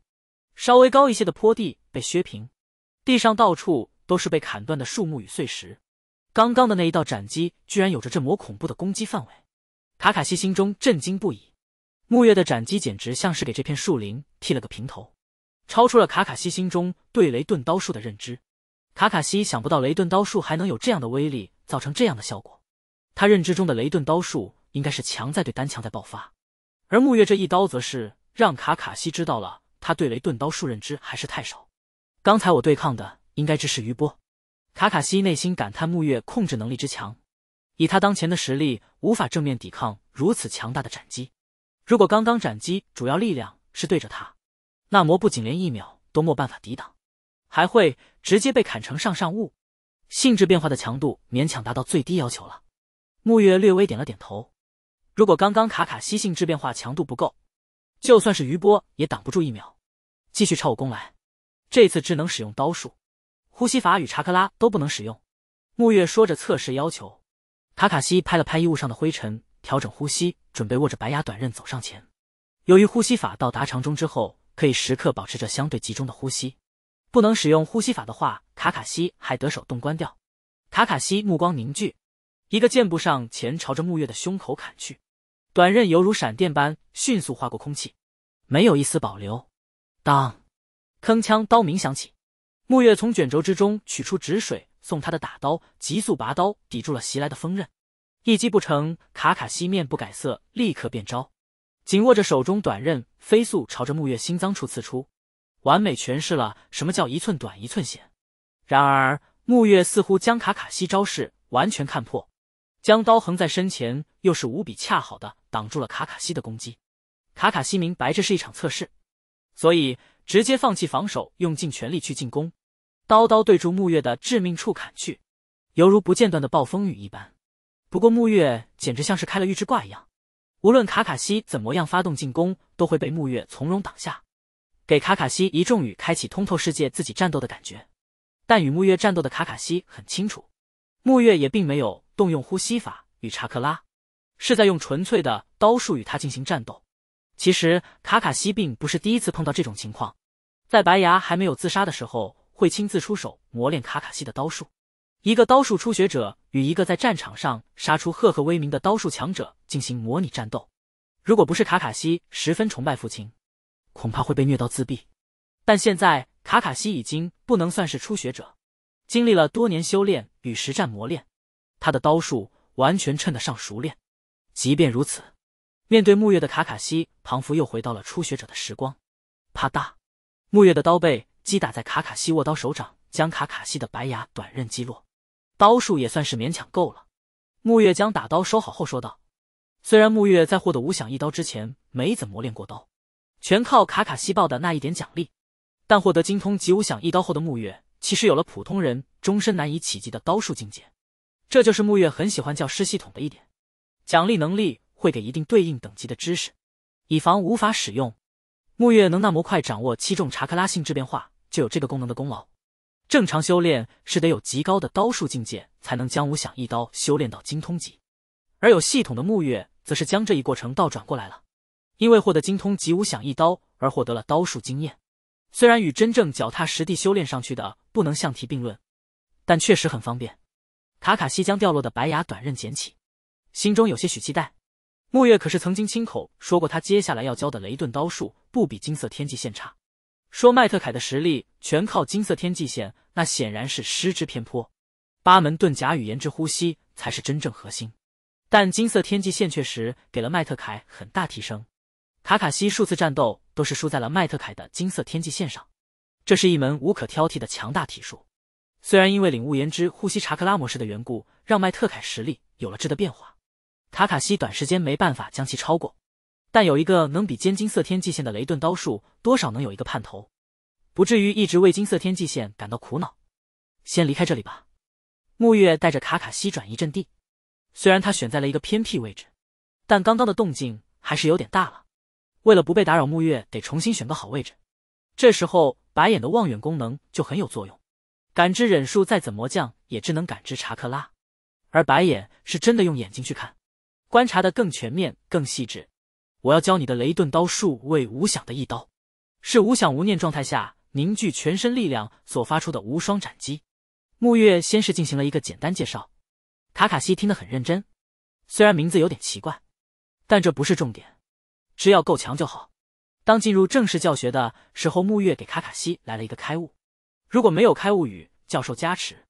Speaker 1: 稍微高一些的坡地被削平，地上到处都是被砍断的树木与碎石。刚刚的那一道斩击，居然有着这么恐怖的攻击范围！卡卡西心中震惊不已，木月的斩击简直像是给这片树林剃了个平头。超出了卡卡西心中对雷遁刀术的认知，卡卡西想不到雷遁刀术还能有这样的威力，造成这样的效果。他认知中的雷遁刀术应该是强在对单，强在爆发，而木月这一刀则是让卡卡西知道了他对雷遁刀术认知还是太少。刚才我对抗的应该只是余波。卡卡西内心感叹木月控制能力之强，以他当前的实力无法正面抵抗如此强大的斩击。如果刚刚斩击主要力量是对着他。那魔不仅连一秒都没办法抵挡，还会直接被砍成上上物，性质变化的强度勉强达到最低要求了。木月略微点了点头。如果刚刚卡卡西性质变化强度不够，就算是余波也挡不住一秒。继续朝我攻来，这次只能使用刀术，呼吸法与查克拉都不能使用。木月说着测试要求，卡卡西拍了拍衣物上的灰尘，调整呼吸，准备握着白牙短刃走上前。由于呼吸法到达长中之后。可以时刻保持着相对集中的呼吸，不能使用呼吸法的话，卡卡西还得手动关掉。卡卡西目光凝聚，一个箭步上前，朝着木月的胸口砍去，短刃犹如闪电般迅速划过空气，没有一丝保留。当，铿锵刀鸣响起，木月从卷轴之中取出止水送他的打刀，急速拔刀抵住了袭来的锋刃，一击不成，卡卡西面不改色，立刻变招。紧握着手中短刃，飞速朝着木月心脏处刺出，完美诠释了什么叫一寸短一寸险。然而木月似乎将卡卡西招式完全看破，将刀横在身前，又是无比恰好的挡住了卡卡西的攻击。卡卡西明白这是一场测试，所以直接放弃防守，用尽全力去进攻，刀刀对住木月的致命处砍去，犹如不间断的暴风雨一般。不过木月简直像是开了预制挂一样。无论卡卡西怎么样发动进攻，都会被木月从容挡下，给卡卡西一重雨开启通透世界自己战斗的感觉。但与木月战斗的卡卡西很清楚，木月也并没有动用呼吸法与查克拉，是在用纯粹的刀术与他进行战斗。其实卡卡西并不是第一次碰到这种情况，在白牙还没有自杀的时候，会亲自出手磨练卡卡西的刀术。一个刀术初学者与一个在战场上杀出赫赫威名的刀术强者进行模拟战斗，如果不是卡卡西十分崇拜父亲，恐怕会被虐到自闭。但现在卡卡西已经不能算是初学者，经历了多年修炼与实战磨练，他的刀术完全称得上熟练。即便如此，面对木月的卡卡西，仿佛又回到了初学者的时光。啪嗒，木月的刀背击打在卡卡西握刀手掌，将卡卡西的白牙短刃击落。刀术也算是勉强够了。木月将打刀收好后说道：“虽然木月在获得五响一刀之前没怎么练过刀，全靠卡卡西报的那一点奖励，但获得精通及五响一刀后的木月，其实有了普通人终身难以企及的刀术境界。这就是木月很喜欢教师系统的一点，奖励能力会给一定对应等级的知识，以防无法使用。木月能那么快掌握七重查克拉性质变化，就有这个功能的功劳。”正常修炼是得有极高的刀术境界，才能将五想一刀修炼到精通级，而有系统的木月则是将这一过程倒转过来了，因为获得精通级五想一刀而获得了刀术经验，虽然与真正脚踏实地修炼上去的不能相提并论，但确实很方便。卡卡西将掉落的白牙短刃捡起，心中有些许期待。木月可是曾经亲口说过，他接下来要教的雷遁刀术不比金色天际线差。说麦特凯的实力全靠金色天际线，那显然是失之偏颇。八门遁甲与炎之呼吸才是真正核心，但金色天际线确实给了麦特凯很大提升。卡卡西数次战斗都是输在了麦特凯的金色天际线上，这是一门无可挑剔的强大体术。虽然因为领悟炎之呼吸查克拉模式的缘故，让麦特凯实力有了质的变化，卡卡西短时间没办法将其超过。但有一个能比肩金色天际线的雷遁刀术，多少能有一个盼头，不至于一直为金色天际线感到苦恼。先离开这里吧。木月带着卡卡西转移阵地，虽然他选在了一个偏僻位置，但刚刚的动静还是有点大了。为了不被打扰，木月得重新选个好位置。这时候白眼的望远功能就很有作用，感知忍术再怎么降，也只能感知查克拉，而白眼是真的用眼睛去看，观察的更全面、更细致。我要教你的雷遁刀术为无想的一刀，是无想无念状态下凝聚全身力量所发出的无双斩击。木月先是进行了一个简单介绍，卡卡西听得很认真。虽然名字有点奇怪，但这不是重点，只要够强就好。当进入正式教学的时候，木月给卡卡西来了一个开悟。如果没有开悟语教授加持，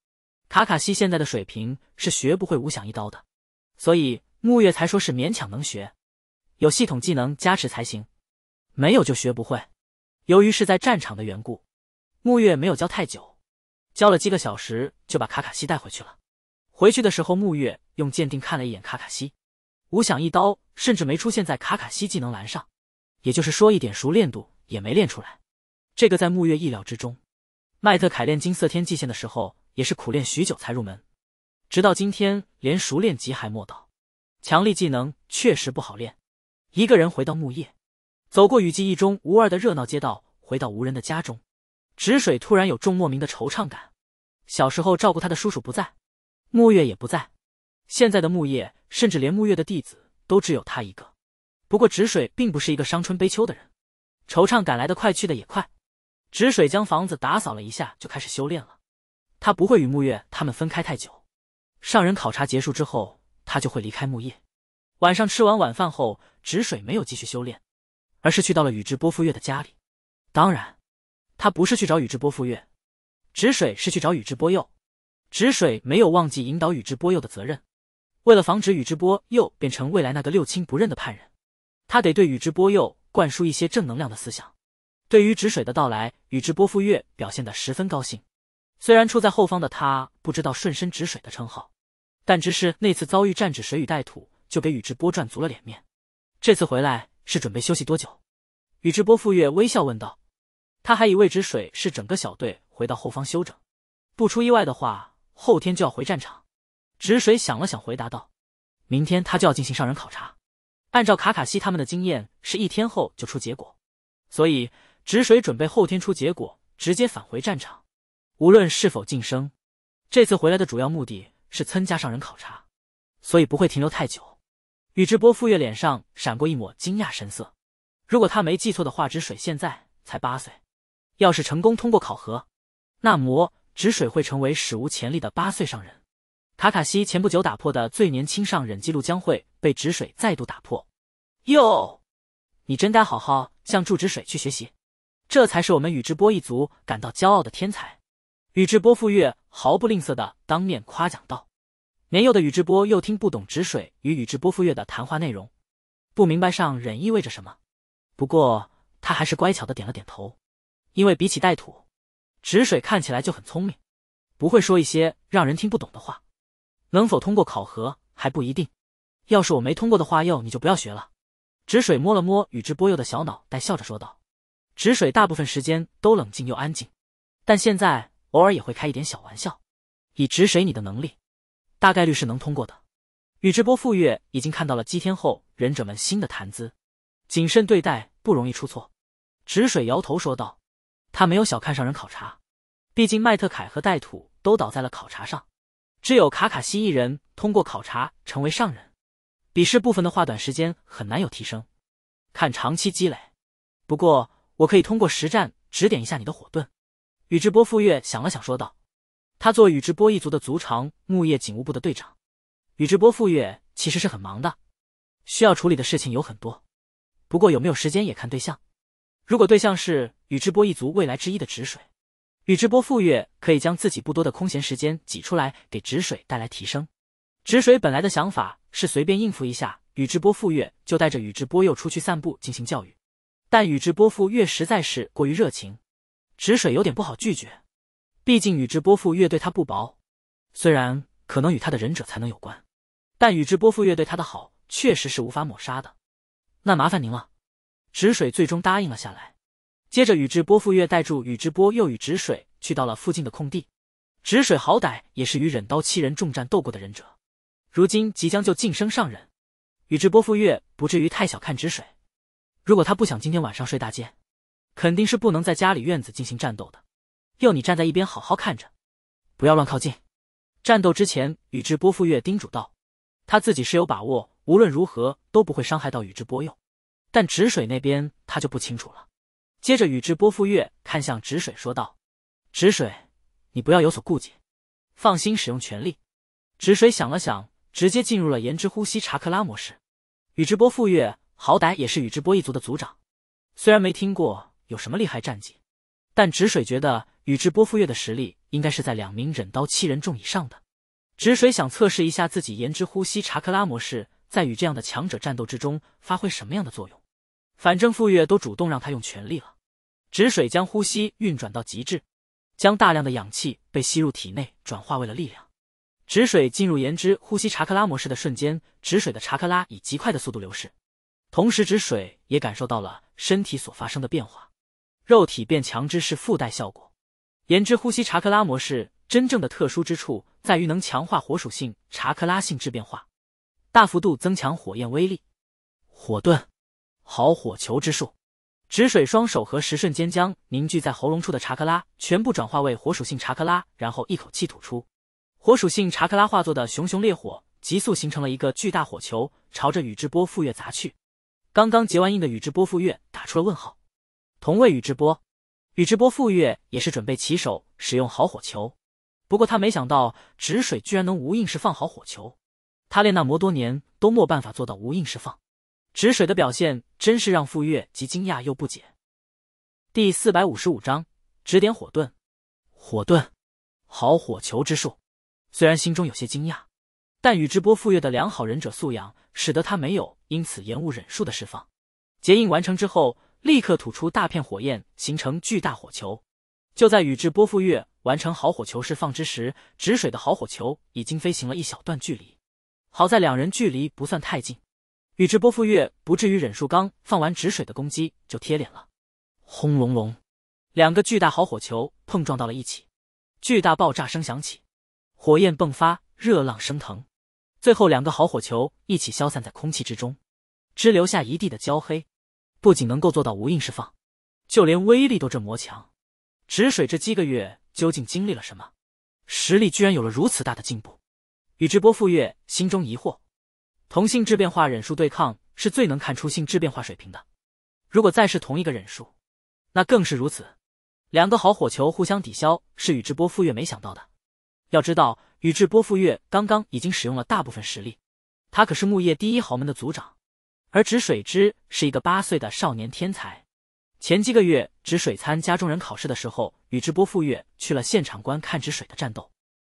Speaker 1: 卡卡西现在的水平是学不会无想一刀的，所以木月才说是勉强能学。有系统技能加持才行，没有就学不会。由于是在战场的缘故，木月没有教太久，教了几个小时就把卡卡西带回去了。回去的时候，木月用鉴定看了一眼卡卡西，五响一刀甚至没出现在卡卡西技能栏上，也就是说一点熟练度也没练出来。这个在木月意料之中，迈特凯练金色天际线的时候也是苦练许久才入门，直到今天连熟练级还没到，强力技能确实不好练。一个人回到木叶，走过雨季一中无二的热闹街道，回到无人的家中，止水突然有种莫名的惆怅感。小时候照顾他的叔叔不在，木月也不在，现在的木叶甚至连木月的弟子都只有他一个。不过止水并不是一个伤春悲秋的人，惆怅感来的快去的也快。止水将房子打扫了一下，就开始修炼了。他不会与木月他们分开太久，上人考察结束之后，他就会离开木叶。晚上吃完晚饭后，止水没有继续修炼，而是去到了宇智波富岳的家里。当然，他不是去找宇智波富岳，止水是去找宇智波鼬。止水没有忘记引导宇智波鼬的责任。为了防止宇智波鼬变成未来那个六亲不认的叛人，他得对宇智波鼬灌输一些正能量的思想。对于止水的到来，宇智波富岳表现得十分高兴。虽然处在后方的他不知道顺身止水的称号，但只是那次遭遇战止水与带土。就给宇智波赚足了脸面。这次回来是准备休息多久？宇智波富岳微笑问道。他还以为止水是整个小队回到后方休整，不出意外的话，后天就要回战场。止水想了想回答道：“明天他就要进行上人考察，按照卡卡西他们的经验，是一天后就出结果，所以止水准备后天出结果，直接返回战场。无论是否晋升，这次回来的主要目的是参加上人考察，所以不会停留太久。”宇智波富岳脸上闪过一抹惊讶神色。如果他没记错的话，止水现在才八岁。要是成功通过考核，那么止水会成为史无前例的八岁上人。卡卡西前不久打破的最年轻上忍记录将会被止水再度打破。哟，你真该好好向住止水去学习，这才是我们宇智波一族感到骄傲的天才。宇智波富岳毫不吝啬的当面夸奖道。年幼的宇智波鼬听不懂止水与宇智波富岳的谈话内容，不明白上忍意味着什么。不过他还是乖巧的点了点头，因为比起带土，止水看起来就很聪明，不会说一些让人听不懂的话。能否通过考核还不一定。要是我没通过的话，鼬你就不要学了。止水摸了摸宇智波鼬的小脑袋，笑着说道：“止水大部分时间都冷静又安静，但现在偶尔也会开一点小玩笑。以止水你的能力。”大概率是能通过的，宇智波富岳已经看到了祭天后忍者们新的谈资，谨慎对待不容易出错。止水摇头说道，他没有小看上人考察，毕竟麦特凯和带土都倒在了考察上，只有卡卡西一人通过考察成为上人。笔试部分的话，短时间很难有提升，看长期积累。不过我可以通过实战指点一下你的火遁。宇智波富岳想了想说道。他做宇智波一族的族长，木叶警务部的队长，宇智波富月其实是很忙的，需要处理的事情有很多。不过有没有时间也看对象，如果对象是宇智波一族未来之一的止水，宇智波富月可以将自己不多的空闲时间挤出来给止水带来提升。止水本来的想法是随便应付一下宇智波富月就带着宇智波鼬出去散步进行教育，但宇智波富月实在是过于热情，止水有点不好拒绝。毕竟宇智波富岳对他不薄，虽然可能与他的忍者才能有关，但宇智波富岳对他的好确实是无法抹杀的。那麻烦您了，止水最终答应了下来。接着，宇智波富岳带住宇智波又与止水去到了附近的空地。止水好歹也是与忍刀七人重战斗过的忍者，如今即将就晋升上忍，宇智波富岳不至于太小看止水。如果他不想今天晚上睡大街，肯定是不能在家里院子进行战斗的。要你站在一边好好看着，不要乱靠近。战斗之前，宇智波富岳叮嘱道：“他自己是有把握，无论如何都不会伤害到宇智波鼬，但止水那边他就不清楚了。”接着，宇智波富岳看向止水说道：“止水，你不要有所顾忌，放心使用全力。”止水想了想，直接进入了延之呼吸查克拉模式。宇智波富岳好歹也是宇智波一族的族长，虽然没听过有什么厉害战绩。但止水觉得宇智波富岳的实力应该是在两名忍刀七人众以上的。止水想测试一下自己炎之呼吸查克拉模式在与这样的强者战斗之中发挥什么样的作用。反正富岳都主动让他用全力了。止水将呼吸运转到极致，将大量的氧气被吸入体内转化为了力量。止水进入言之呼吸查克拉模式的瞬间，止水的查克拉以极快的速度流逝，同时止水也感受到了身体所发生的变化。肉体变强之是附带效果，言之呼吸查克拉模式真正的特殊之处在于能强化火属性查克拉性质变化，大幅度增强火焰威力。火遁，好火球之术，止水双手合十瞬间将凝聚在喉咙处的查克拉全部转化为火属性查克拉，然后一口气吐出，火属性查克拉化作的熊熊烈火，急速形成了一个巨大火球，朝着宇智波富岳砸去。刚刚结完印的宇智波富岳打出了问号。同为宇智波，宇智波富岳也是准备起手使用好火球，不过他没想到止水居然能无应式放好火球，他练那么多年都没办法做到无应式放。止水的表现真是让富岳既惊讶又不解。第四百五十五章指点火遁，火遁，好火球之术。虽然心中有些惊讶，但宇智波富岳的良好忍者素养使得他没有因此延误忍术的释放。结印完成之后。立刻吐出大片火焰，形成巨大火球。就在宇智波富岳完成好火球释放之时，止水的好火球已经飞行了一小段距离。好在两人距离不算太近，宇智波富岳不至于忍术刚放完止水的攻击就贴脸了。轰隆隆，两个巨大好火球碰撞到了一起，巨大爆炸声响起，火焰迸发，热浪升腾，最后两个好火球一起消散在空气之中，只留下一地的焦黑。不仅能够做到无应释放，就连威力都这么强。止水这几个月究竟经历了什么，实力居然有了如此大的进步？宇智波富岳心中疑惑。同性质变化忍术对抗是最能看出性质变化水平的，如果再是同一个忍术，那更是如此。两个好火球互相抵消，是宇智波富岳没想到的。要知道，宇智波富岳刚刚已经使用了大部分实力，他可是木叶第一豪门的族长。而止水之是一个八岁的少年天才。前几个月，止水参加中忍考试的时候，宇智波富岳去了现场观看止水的战斗。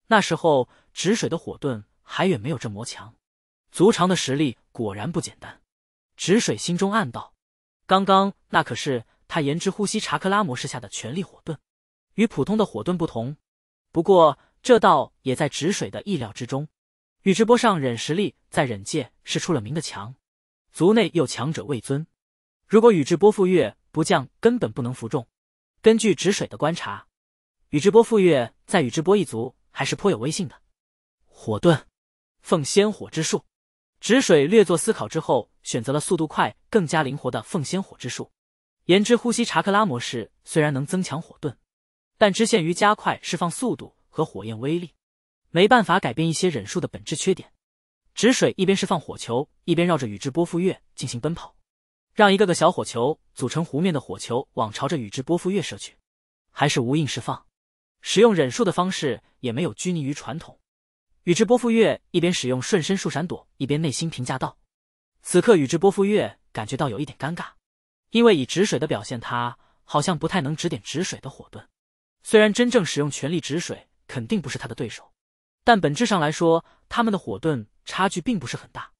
Speaker 1: 那时候，止水的火遁还远没有这魔强，族长的实力果然不简单。止水心中暗道，刚刚那可是他炎之呼吸查克拉模式下的全力火遁，与普通的火遁不同。不过，这道也在止水的意料之中。宇智波上忍实力在忍界是出了名的强。族内又强者未尊，如果宇智波富岳不降，根本不能服众。根据止水的观察，宇智波富岳在宇智波一族还是颇有威信的。火遁，凤仙火之术。止水略作思考之后，选择了速度快、更加灵活的凤仙火之术。炎之呼吸查克拉模式虽然能增强火遁，但只限于加快释放速度和火焰威力，没办法改变一些忍术的本质缺点。止水一边释放火球，一边绕着宇智波富岳进行奔跑，让一个个小火球组成湖面的火球，往朝着宇智波富岳射去。还是无印释放，使用忍术的方式也没有拘泥于传统。宇智波富岳一边使用瞬身术闪躲，一边内心评价道：“此刻宇智波富岳感觉到有一点尴尬，因为以止水的表现，他好像不太能指点止水的火遁。虽然真正使用全力止水，肯定不是他的对手。”但本质上来说，他们的火遁差距并不是很大。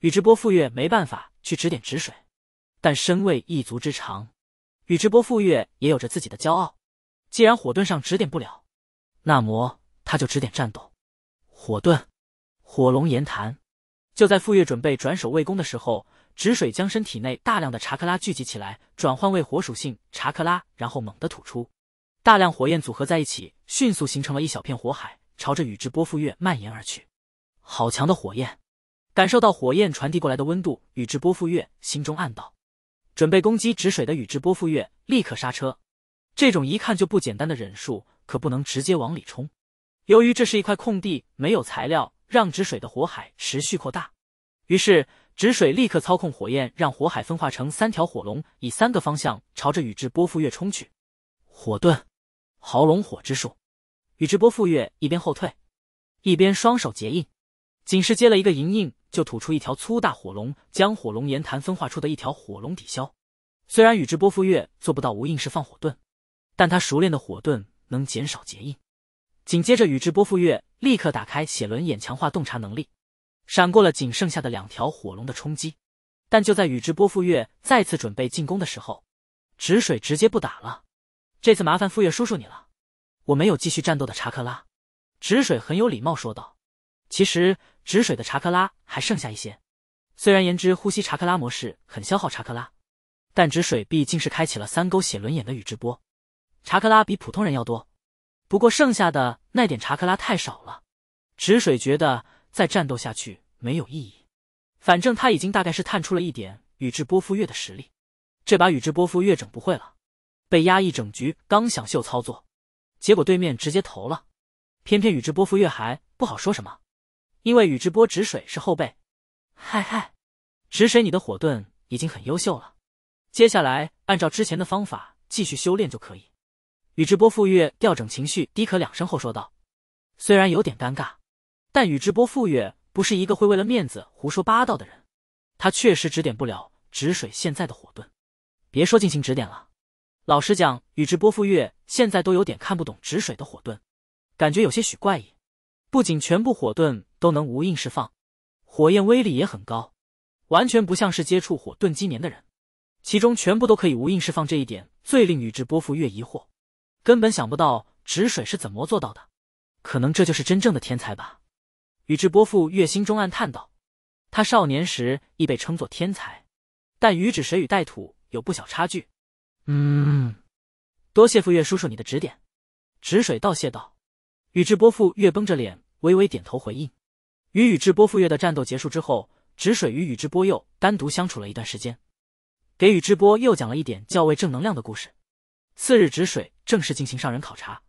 Speaker 1: 宇智波富岳没办法去指点止水，但身为一族之长，宇智波富岳也有着自己的骄傲。既然火遁上指点不了，那么他就指点战斗。火遁，火龙岩弹。就在富岳准备转守为攻的时候，止水将身体内大量的查克拉聚集起来，转换为火属性查克拉，然后猛地吐出，大量火焰组合在一起，迅速形成了一小片火海。朝着宇智波富岳蔓延而去，好强的火焰！感受到火焰传递过来的温度，宇智波富岳心中暗道，准备攻击止水的宇智波富岳立刻刹车。这种一看就不简单的忍术，可不能直接往里冲。由于这是一块空地，没有材料让止水的火海持续扩大，于是止水立刻操控火焰，让火海分化成三条火龙，以三个方向朝着宇智波富岳冲去。火遁，豪龙火之术。宇智波富岳一边后退，一边双手结印，仅是接了一个银印，就吐出一条粗大火龙，将火龙岩谈分化出的一条火龙抵消。虽然宇智波富岳做不到无印式放火遁，但他熟练的火遁能减少结印。紧接着，宇智波富岳立刻打开写轮眼，强化洞察能力，闪过了仅剩下的两条火龙的冲击。但就在宇智波富岳再次准备进攻的时候，止水直接不打了，这次麻烦富岳叔叔你了。我没有继续战斗的查克拉，止水很有礼貌说道：“其实止水的查克拉还剩下一些，虽然言之呼吸查克拉模式很消耗查克拉，但止水毕竟是开启了三勾写轮眼的宇智波，查克拉比普通人要多。不过剩下的那点查克拉太少了，止水觉得再战斗下去没有意义。反正他已经大概是探出了一点宇智波夫月的实力，这把宇智波夫月整不会了，被压抑整局，刚想秀操作。”结果对面直接投了，偏偏宇智波富岳还不好说什么，因为宇智波止水是后辈。嗨嗨，止水，你的火遁已经很优秀了，接下来按照之前的方法继续修炼就可以。宇智波富岳调整情绪，低咳两声后说道：“虽然有点尴尬，但宇智波富岳不是一个会为了面子胡说八道的人，他确实指点不了止水现在的火遁，别说进行指点了。”老实讲，宇智波富岳现在都有点看不懂止水的火遁，感觉有些许怪异。不仅全部火遁都能无应释放，火焰威力也很高，完全不像是接触火遁基年的人。其中全部都可以无应释放这一点，最令宇智波富岳疑惑，根本想不到止水是怎么做到的。可能这就是真正的天才吧，宇智波富岳心中暗叹道。他少年时亦被称作天才，但与止水与带土有不小差距。嗯，多谢傅月叔叔你的指点，止水道谢道。宇智波傅月绷着脸微微点头回应。与宇智波傅月的战斗结束之后，止水与宇智波鼬单独相处了一段时间，给宇智波鼬讲了一点较为正能量的故事。次日，止水正式进行上人考察。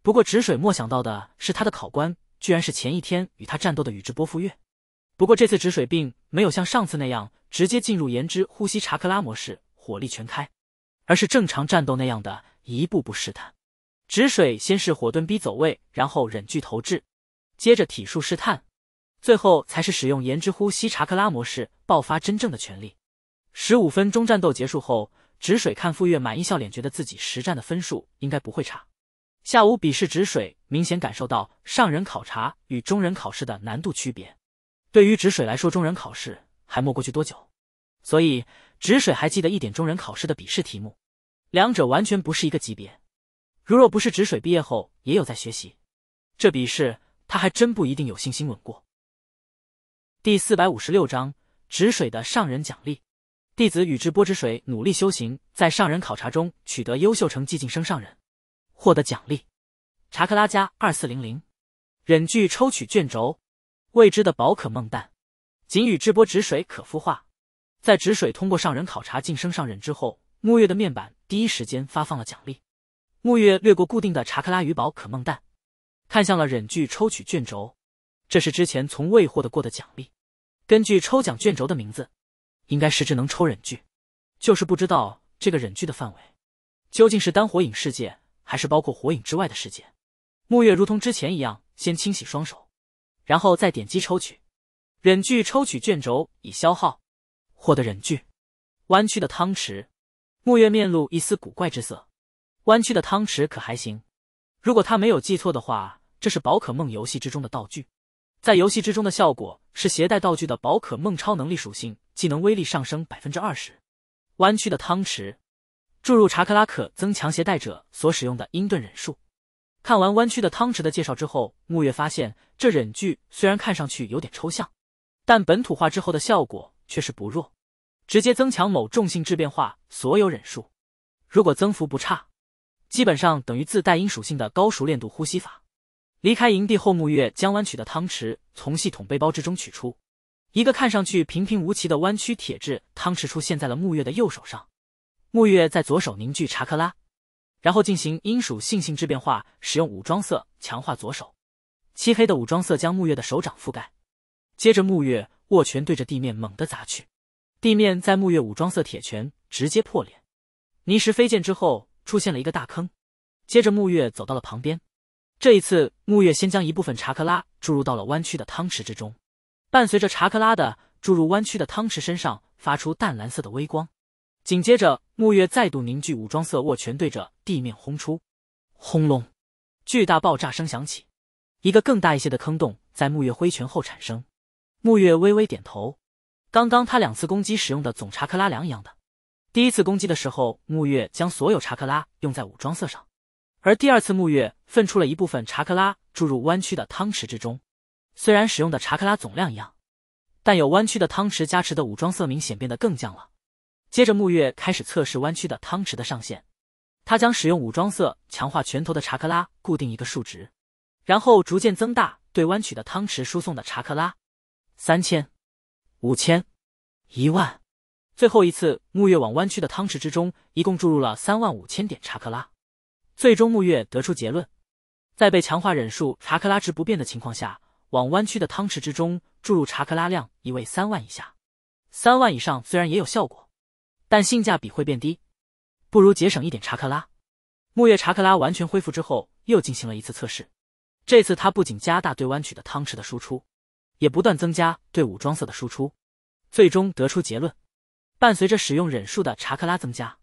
Speaker 1: 不过，止水莫想到的是，他的考官居然是前一天与他战斗的宇智波傅月。不过，这次止水并没有像上次那样直接进入燃之呼吸查克拉模式，火力全开。而是正常战斗那样的一步步试探，止水先是火遁逼走位，然后忍具投掷，接着体术试探，最后才是使用炎之呼吸查克拉模式爆发真正的全力。十五分钟战斗结束后，止水看傅月满意笑脸，觉得自己实战的分数应该不会差。下午笔试，止水明显感受到上人考察与中人考试的难度区别。对于止水来说，中人考试还没过去多久，所以止水还记得一点中人考试的笔试题目。两者完全不是一个级别，如若不是止水毕业后也有在学习，这比试他还真不一定有信心稳过。第四百五十六章：止水的上人奖励。弟子宇智波止水努力修行，在上人考察中取得优秀，成绩晋升上人，获得奖励：查克拉加二四零零，忍具抽取卷轴，未知的宝可梦蛋，仅宇智波止水可孵化。在止水通过上人考察晋升上忍之后，沐月的面板。第一时间发放了奖励，木月掠过固定的查克拉鱼宝可梦蛋，看向了忍具抽取卷轴，这是之前从未获得过的奖励。根据抽奖卷轴的名字，应该是只能抽忍具，就是不知道这个忍具的范围究竟是单火影世界，还是包括火影之外的世界。木月如同之前一样，先清洗双手，然后再点击抽取忍具抽取卷轴，已消耗，获得忍具，弯曲的汤匙。木月面露一丝古怪之色，弯曲的汤匙可还行？如果他没有记错的话，这是宝可梦游戏之中的道具，在游戏之中的效果是携带道具的宝可梦超能力属性技能威力上升百分之二十。弯曲的汤匙，注入查克拉可增强携带者所使用的鹰遁忍术。看完弯曲的汤匙的介绍之后，木月发现这忍具虽然看上去有点抽象，但本土化之后的效果却是不弱。直接增强某重性质变化所有忍术，如果增幅不差，基本上等于自带阴属性的高熟练度呼吸法。离开营地后，木月将弯曲的汤匙从系统背包之中取出，一个看上去平平无奇的弯曲铁质汤匙出现在了木月的右手上。木月在左手凝聚查克拉，然后进行阴属性性质变化，使用武装色强化左手。漆黑的武装色将木月的手掌覆盖，接着木月握拳对着地面猛地砸去。地面在木月武装色铁拳直接破裂，泥石飞溅之后出现了一个大坑。接着木月走到了旁边，这一次木月先将一部分查克拉注入到了弯曲的汤池之中，伴随着查克拉的注入，弯曲的汤池身上发出淡蓝色的微光。紧接着木月再度凝聚武装色握拳，对着地面轰出，轰隆，巨大爆炸声响起，一个更大一些的坑洞在木月挥拳后产生。木月微微点头。刚刚他两次攻击使用的总查克拉量一样的，第一次攻击的时候木月将所有查克拉用在武装色上，而第二次木月分出了一部分查克拉注入弯曲的汤匙之中，虽然使用的查克拉总量一样，但有弯曲的汤匙加持的武装色明显变得更降了。接着木月开始测试弯曲的汤匙的上限，他将使用武装色强化拳头的查克拉固定一个数值，然后逐渐增大对弯曲的汤匙输送的查克拉，三千。五千，一万，最后一次木月往弯曲的汤池之中一共注入了三万五千点查克拉。最终木月得出结论，在被强化忍术查克拉值不变的情况下，往弯曲的汤池之中注入查克拉量一位三万以下。三万以上虽然也有效果，但性价比会变低，不如节省一点查克拉。木月查克拉完全恢复之后，又进行了一次测试。这次他不仅加大对弯曲的汤池的输出。也不断增加对武装色的输出，最终得出结论：伴随着使用忍术的查克拉增加，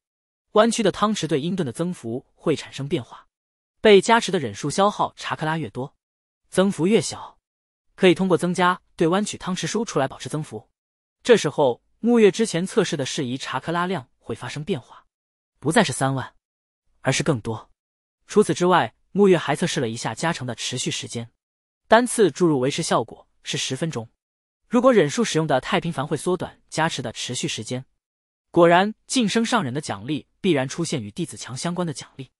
Speaker 1: 弯曲的汤池对鹰盾的增幅会产生变化。被加持的忍术消耗查克拉越多，增幅越小。可以通过增加对弯曲汤池输出来保持增幅。这时候木月之前测试的适宜查克拉量会发生变化，不再是三万，而是更多。除此之外，木月还测试了一下加成的持续时间，单次注入维持效果。是十分钟。如果忍术使用的太频繁，会缩短加持的持续时间。果然，晋升上忍的奖励必然出现与弟子强相关的奖励。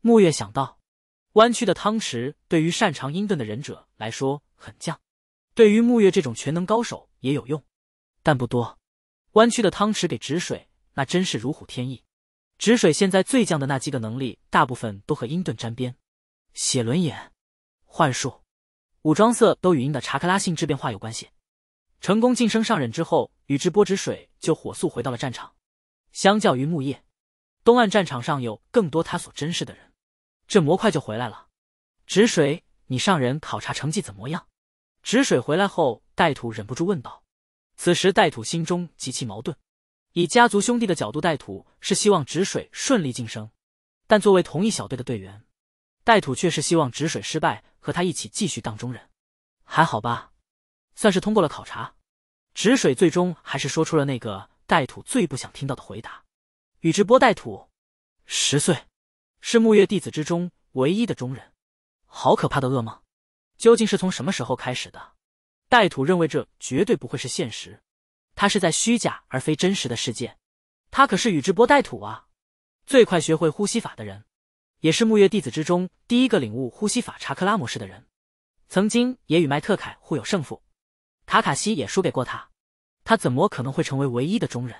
Speaker 1: 木月想到，弯曲的汤池对于擅长阴遁的忍者来说很降，对于木月这种全能高手也有用，但不多。弯曲的汤池给止水，那真是如虎添翼。止水现在最犟的那几个能力，大部分都和阴遁沾边。写轮眼，幻术。武装色都与鹰的查克拉性质变化有关系。成功晋升上忍之后，宇智波止水就火速回到了战场。相较于木叶，东岸战场上有更多他所珍视的人。这模块就回来了，止水，你上忍考察成绩怎么样？止水回来后，带土忍不住问道。此时带土心中极其矛盾，以家族兄弟的角度，带土是希望止水顺利晋升，但作为同一小队的队员。带土却是希望止水失败，和他一起继续当中人，还好吧，算是通过了考察。止水最终还是说出了那个带土最不想听到的回答：宇智波带土，十岁，是木叶弟子之中唯一的中人。好可怕的噩梦，究竟是从什么时候开始的？带土认为这绝对不会是现实，他是在虚假而非真实的世界。他可是宇智波带土啊，最快学会呼吸法的人。也是木叶弟子之中第一个领悟呼吸法查克拉模式的人，曾经也与迈特凯互有胜负，卡卡西也输给过他，他怎么可能会成为唯一的中人？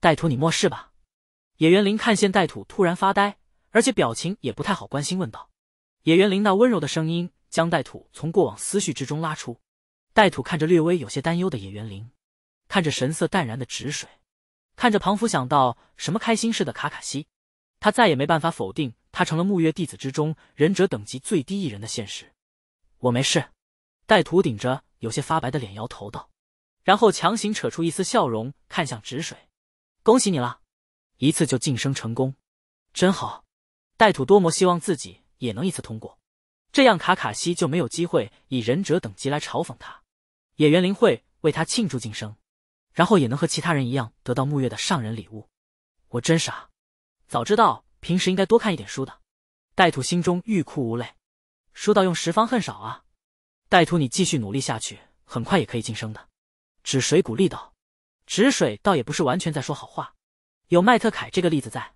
Speaker 1: 带土，你漠视吧？野原林看见带土突然发呆，而且表情也不太好，关心问道。野原林那温柔的声音将带土从过往思绪之中拉出，带土看着略微有些担忧的野原林，看着神色淡然的止水，看着庞福想到什么开心事的卡卡西，他再也没办法否定。他成了木月弟子之中忍者等级最低一人的现实。我没事。带土顶着有些发白的脸，摇头道，然后强行扯出一丝笑容，看向止水：“恭喜你了，一次就晋升成功，真好。”带土多么希望自己也能一次通过，这样卡卡西就没有机会以忍者等级来嘲讽他，野原林会为他庆祝晋升，然后也能和其他人一样得到木月的上人礼物。我真傻，早知道。平时应该多看一点书的，带土心中欲哭无泪，书到用时方恨少啊！带土，你继续努力下去，很快也可以晋升的。止水鼓励道。止水倒也不是完全在说好话，有麦特凯这个例子在，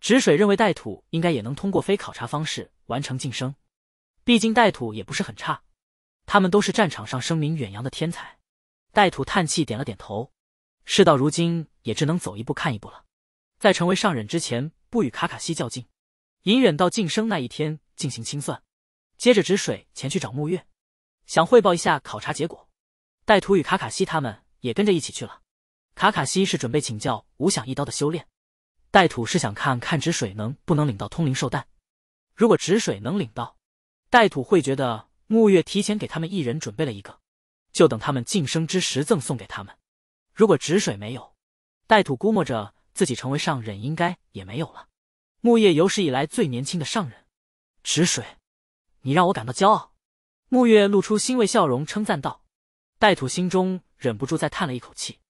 Speaker 1: 止水认为带土应该也能通过非考察方式完成晋升，毕竟带土也不是很差，他们都是战场上声名远扬的天才。带土叹气，点了点头，事到如今也只能走一步看一步了。在成为上忍之前，不与卡卡西较劲，隐忍到晋升那一天进行清算。接着止水前去找木月，想汇报一下考察结果。带土与卡卡西他们也跟着一起去了。卡卡西是准备请教无想一刀的修炼，带土是想看看止水能不能领到通灵兽蛋。如果止水能领到，带土会觉得木月提前给他们一人准备了一个，就等他们晋升之时赠送给他们。如果止水没有，带土估摸着。自己成为上忍应该也没有了。木叶有史以来最年轻的上忍，止水，你让我感到骄傲。木月露出欣慰笑容，称赞道：“带土心中忍不住再叹了一口气，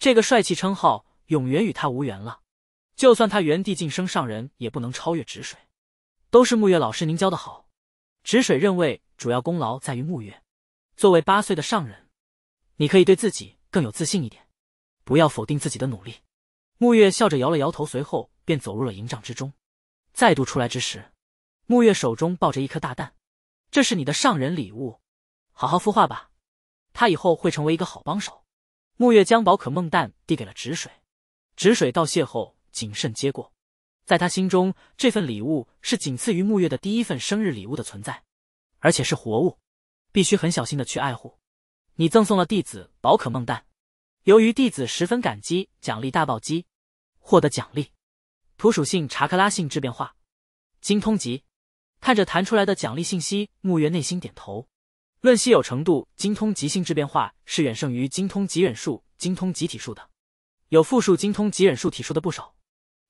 Speaker 1: 这个帅气称号永远与他无缘了。就算他原地晋升上忍，也不能超越止水。都是木月老师您教的好。”止水认为主要功劳在于木月。作为八岁的上忍，你可以对自己更有自信一点，不要否定自己的努力。木月笑着摇了摇头，随后便走入了营帐之中。再度出来之时，木月手中抱着一颗大蛋，这是你的上人礼物，好好孵化吧，它以后会成为一个好帮手。木月将宝可梦蛋递给了止水，止水道谢后谨慎接过。在他心中，这份礼物是仅次于木月的第一份生日礼物的存在，而且是活物，必须很小心的去爱护。你赠送了弟子宝可梦蛋，由于弟子十分感激，奖励大暴击。获得奖励，土属性查克拉性质变化，精通级。看着弹出来的奖励信息，木月内心点头。论稀有程度，精通级性质变化是远胜于精通级忍术、精通级体术的。有复数精通级忍术体术的不少，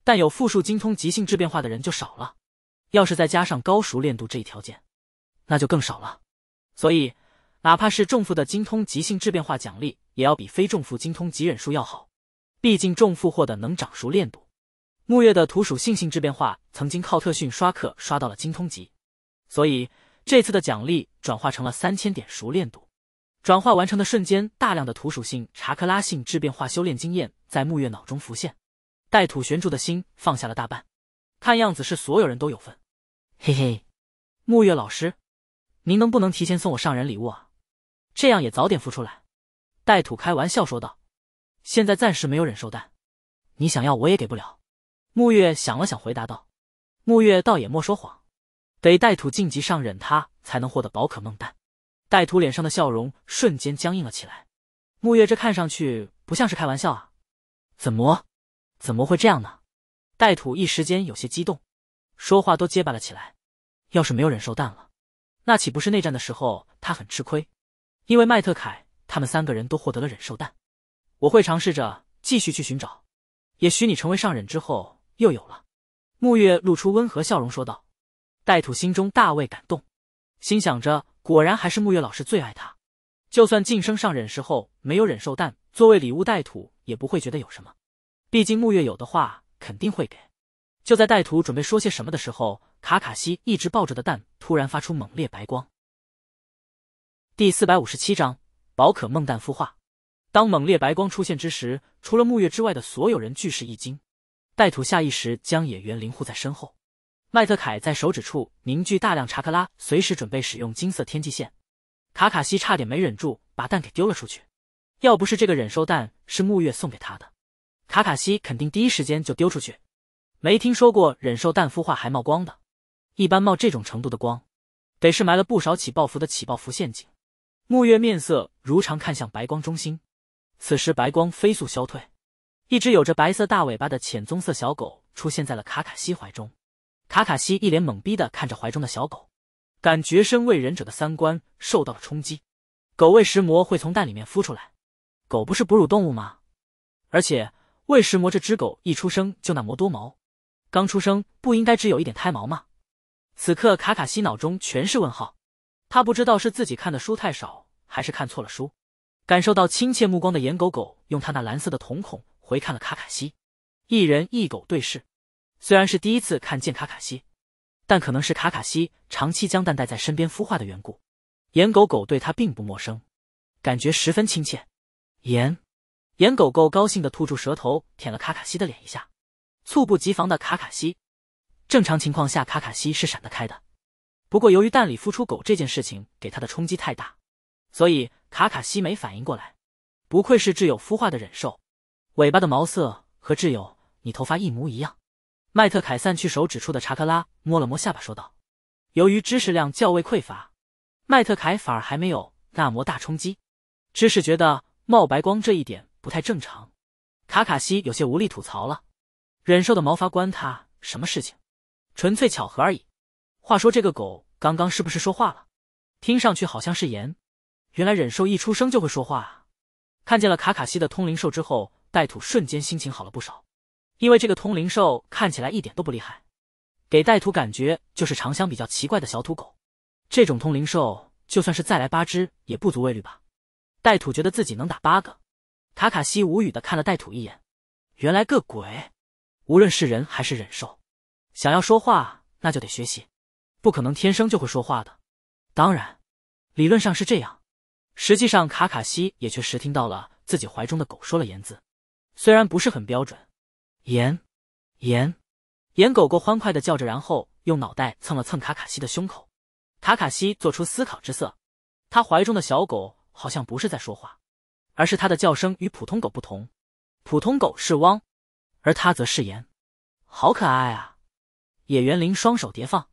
Speaker 1: 但有复数精通级性质变化的人就少了。要是再加上高熟练度这一条件，那就更少了。所以，哪怕是重负的精通极性质变化奖励，也要比非重负精通级忍术要好。毕竟重负荷的能长熟练度，木月的土属性性质变化曾经靠特训刷课刷到了精通级，所以这次的奖励转化成了三千点熟练度。转化完成的瞬间，大量的土属性查克拉性质变化修炼经验在木月脑中浮现，带土悬柱的心放下了大半。看样子是所有人都有份，嘿嘿，木月老师，您能不能提前送我上人礼物啊？这样也早点孵出来。带土开玩笑说道。现在暂时没有忍兽蛋，你想要我也给不了。木月想了想，回答道：“木月倒也莫说谎，得带土晋级上忍，他才能获得宝可梦蛋。”带土脸上的笑容瞬间僵硬了起来。木月这看上去不像是开玩笑啊！怎么？怎么会这样呢？带土一时间有些激动，说话都结巴了起来。要是没有忍兽蛋了，那岂不是内战的时候他很吃亏？因为麦特凯他们三个人都获得了忍兽蛋。我会尝试着继续去寻找，也许你成为上忍之后又有了。”木月露出温和笑容说道。带土心中大为感动，心想着果然还是木月老师最爱他。就算晋升上忍时候没有忍受蛋作为礼物，带土也不会觉得有什么。毕竟木月有的话肯定会给。就在带土准备说些什么的时候，卡卡西一直抱着的蛋突然发出猛烈白光。第四百五十七章宝可梦蛋孵化。当猛烈白光出现之时，除了木月之外的所有人俱是一惊。带土下意识将野原灵护在身后。麦特凯在手指处凝聚大量查克拉，随时准备使用金色天际线。卡卡西差点没忍住把蛋给丢了出去。要不是这个忍兽蛋是木月送给他的，卡卡西肯定第一时间就丢出去。没听说过忍兽蛋孵化还冒光的，一般冒这种程度的光，得是埋了不少起爆符的起爆符陷阱。木月面色如常，看向白光中心。此时白光飞速消退，一只有着白色大尾巴的浅棕色小狗出现在了卡卡西怀中。卡卡西一脸懵逼的看着怀中的小狗，感觉身为忍者的三观受到了冲击。狗喂食魔会从蛋里面孵出来，狗不是哺乳动物吗？而且喂食魔这只狗一出生就那么多毛，刚出生不应该只有一点胎毛吗？此刻卡卡西脑中全是问号，他不知道是自己看的书太少，还是看错了书。感受到亲切目光的颜狗狗，用他那蓝色的瞳孔回看了卡卡西，一人一狗对视。虽然是第一次看见卡卡西，但可能是卡卡西长期将蛋带在身边孵化的缘故，颜狗狗对他并不陌生，感觉十分亲切。颜，颜狗狗高兴的吐住舌头，舔了卡卡西的脸一下。猝不及防的卡卡西，正常情况下卡卡西是闪得开的，不过由于蛋里孵出狗这件事情给他的冲击太大，所以。卡卡西没反应过来，不愧是挚友孵化的忍兽，尾巴的毛色和挚友你头发一模一样。迈特凯散去手指处的查克拉，摸了摸下巴说道：“由于知识量较为匮乏，迈特凯反而还没有那么大冲击，只是觉得冒白光这一点不太正常。”卡卡西有些无力吐槽了，忍兽的毛发关他什么事情？纯粹巧合而已。话说这个狗刚刚是不是说话了？听上去好像是言。原来忍兽一出生就会说话，啊！看见了卡卡西的通灵兽之后，带土瞬间心情好了不少，因为这个通灵兽看起来一点都不厉害，给带土感觉就是长相比较奇怪的小土狗。这种通灵兽就算是再来八只也不足为虑吧？带土觉得自己能打八个。卡卡西无语的看了带土一眼，原来个鬼！无论是人还是忍兽，想要说话那就得学习，不可能天生就会说话的。当然，理论上是这样。实际上，卡卡西也确实听到了自己怀中的狗说了“言”字，虽然不是很标准。言，言，言。狗狗欢快的叫着，然后用脑袋蹭了蹭卡卡西的胸口。卡卡西做出思考之色，他怀中的小狗好像不是在说话，而是它的叫声与普通狗不同。普通狗是汪，而它则是言。好可爱啊！野原林双手叠放，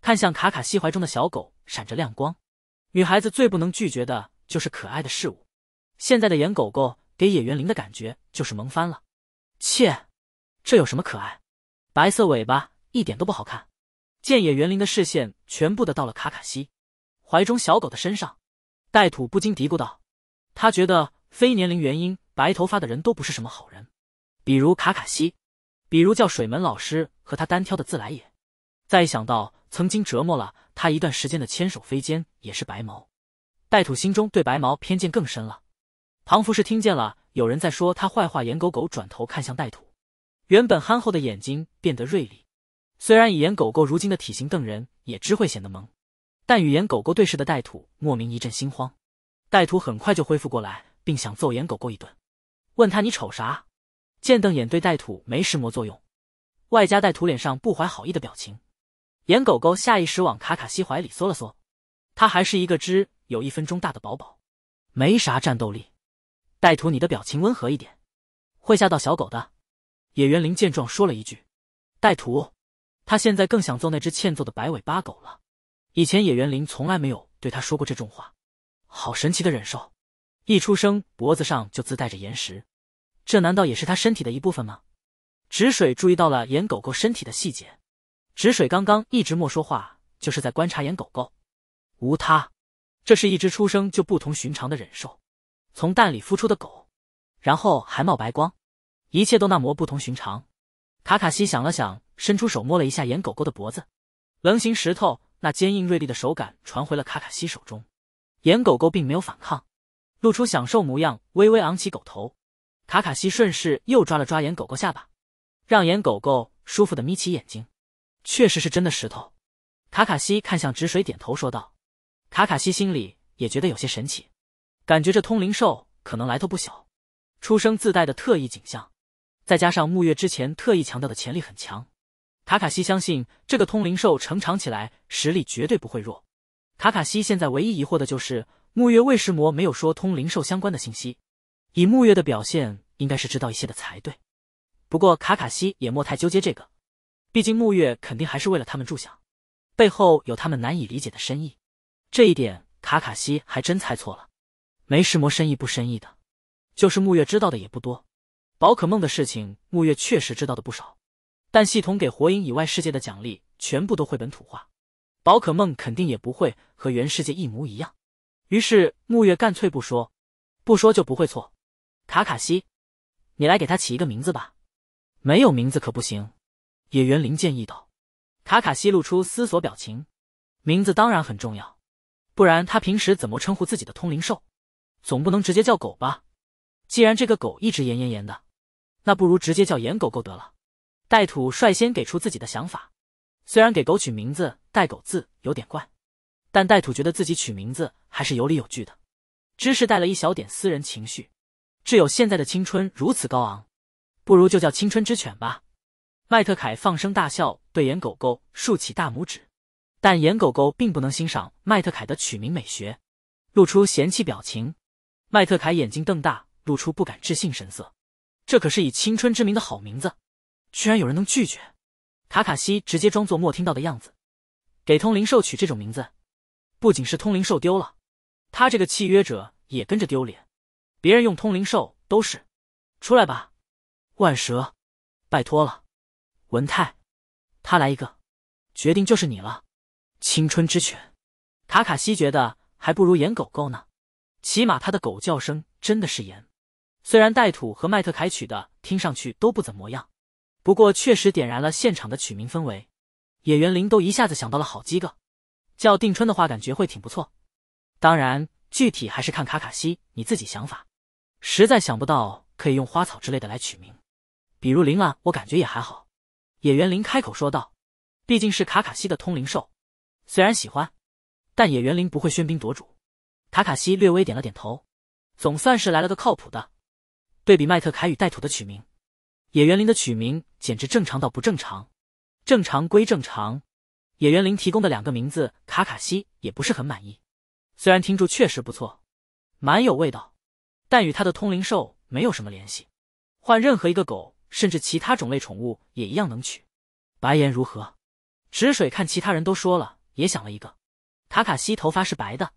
Speaker 1: 看向卡卡西怀中的小狗，闪着亮光。女孩子最不能拒绝的。就是可爱的事物，现在的演狗狗给野原林的感觉就是萌翻了。切，这有什么可爱？白色尾巴一点都不好看。见野园林的视线全部的到了卡卡西怀中小狗的身上，带土不禁嘀咕道：“他觉得非年龄原因白头发的人都不是什么好人，比如卡卡西，比如叫水门老师和他单挑的自来也。再一想到曾经折磨了他一段时间的千手飞间也是白毛。”带土心中对白毛偏见更深了。庞福是听见了有人在说他坏话，颜狗狗转头看向带土，原本憨厚的眼睛变得锐利。虽然以颜狗狗如今的体型瞪人也只会显得萌，但与颜狗狗对视的带土莫名一阵心慌。带土很快就恢复过来，并想揍颜狗狗一顿，问他你瞅啥？见瞪眼对带土没什么作用，外加带土脸上不怀好意的表情，颜狗狗下意识往卡卡西怀里缩了缩。他还是一个知。有一分钟大的宝宝，没啥战斗力。带土，你的表情温和一点，会吓到小狗的。野原林见状说了一句：“带土，他现在更想揍那只欠揍的白尾巴狗了。以前野原林从来没有对他说过这种话。”好神奇的忍受，一出生脖子上就自带着岩石，这难道也是他身体的一部分吗？止水注意到了岩狗狗身体的细节，止水刚刚一直没说话，就是在观察岩狗狗，无他。这是一只出生就不同寻常的忍兽，从蛋里孵出的狗，然后还冒白光，一切都那么不同寻常。卡卡西想了想，伸出手摸了一下眼狗狗的脖子，棱形石头那坚硬锐利的手感传回了卡卡西手中。眼狗狗并没有反抗，露出享受模样，微微昂起狗头。卡卡西顺势又抓了抓眼狗狗下巴，让眼狗狗舒服的眯起眼睛。确实是真的石头。卡卡西看向止水，点头说道。卡卡西心里也觉得有些神奇，感觉这通灵兽可能来头不小，出生自带的特异景象，再加上木月之前特意强调的潜力很强，卡卡西相信这个通灵兽成长起来实力绝对不会弱。卡卡西现在唯一疑惑的就是木月为什魔没有说通灵兽相关的信息，以木月的表现，应该是知道一些的才对。不过卡卡西也莫太纠结这个，毕竟木月肯定还是为了他们着想，背后有他们难以理解的深意。这一点卡卡西还真猜错了，没石魔深意不深意的，就是木月知道的也不多。宝可梦的事情木月确实知道的不少，但系统给火影以外世界的奖励全部都绘本土化，宝可梦肯定也不会和原世界一模一样。于是木月干脆不说，不说就不会错。卡卡西，你来给他起一个名字吧，没有名字可不行。野原林建议道。卡卡西露出思索表情，名字当然很重要。不然他平时怎么称呼自己的通灵兽？总不能直接叫狗吧？既然这个狗一直严严严的，那不如直接叫严狗狗得了。带土率先给出自己的想法，虽然给狗取名字带狗字有点怪，但带土觉得自己取名字还是有理有据的。知识带了一小点私人情绪，挚友现在的青春如此高昂，不如就叫青春之犬吧。麦特凯放声大笑，对严狗狗竖起大拇指。但眼狗狗并不能欣赏麦特凯的取名美学，露出嫌弃表情。麦特凯眼睛瞪大，露出不敢置信神色。这可是以青春之名的好名字，居然有人能拒绝？卡卡西直接装作没听到的样子。给通灵兽取这种名字，不仅是通灵兽丢了，他这个契约者也跟着丢脸。别人用通灵兽都是，出来吧，万蛇，拜托了。文泰，他来一个，决定就是你了。青春之犬，卡卡西觉得还不如演狗狗呢，起码他的狗叫声真的是演。虽然带土和迈特凯取的听上去都不怎么样，不过确实点燃了现场的取名氛围。野原林都一下子想到了好几个，叫定春的话感觉会挺不错。当然，具体还是看卡卡西你自己想法。实在想不到可以用花草之类的来取名，比如铃兰，我感觉也还好。野原林开口说道，毕竟是卡卡西的通灵兽。虽然喜欢，但野原林不会喧宾夺主。卡卡西略微点了点头，总算是来了个靠谱的。对比迈特凯与带土的取名，野原林的取名简直正常到不正常。正常归正常，野原林提供的两个名字卡卡西也不是很满意。虽然听住确实不错，蛮有味道，但与他的通灵兽没有什么联系。换任何一个狗，甚至其他种类宠物也一样能取。白岩如何？止水看其他人都说了。也想了一个，卡卡西头发是白的，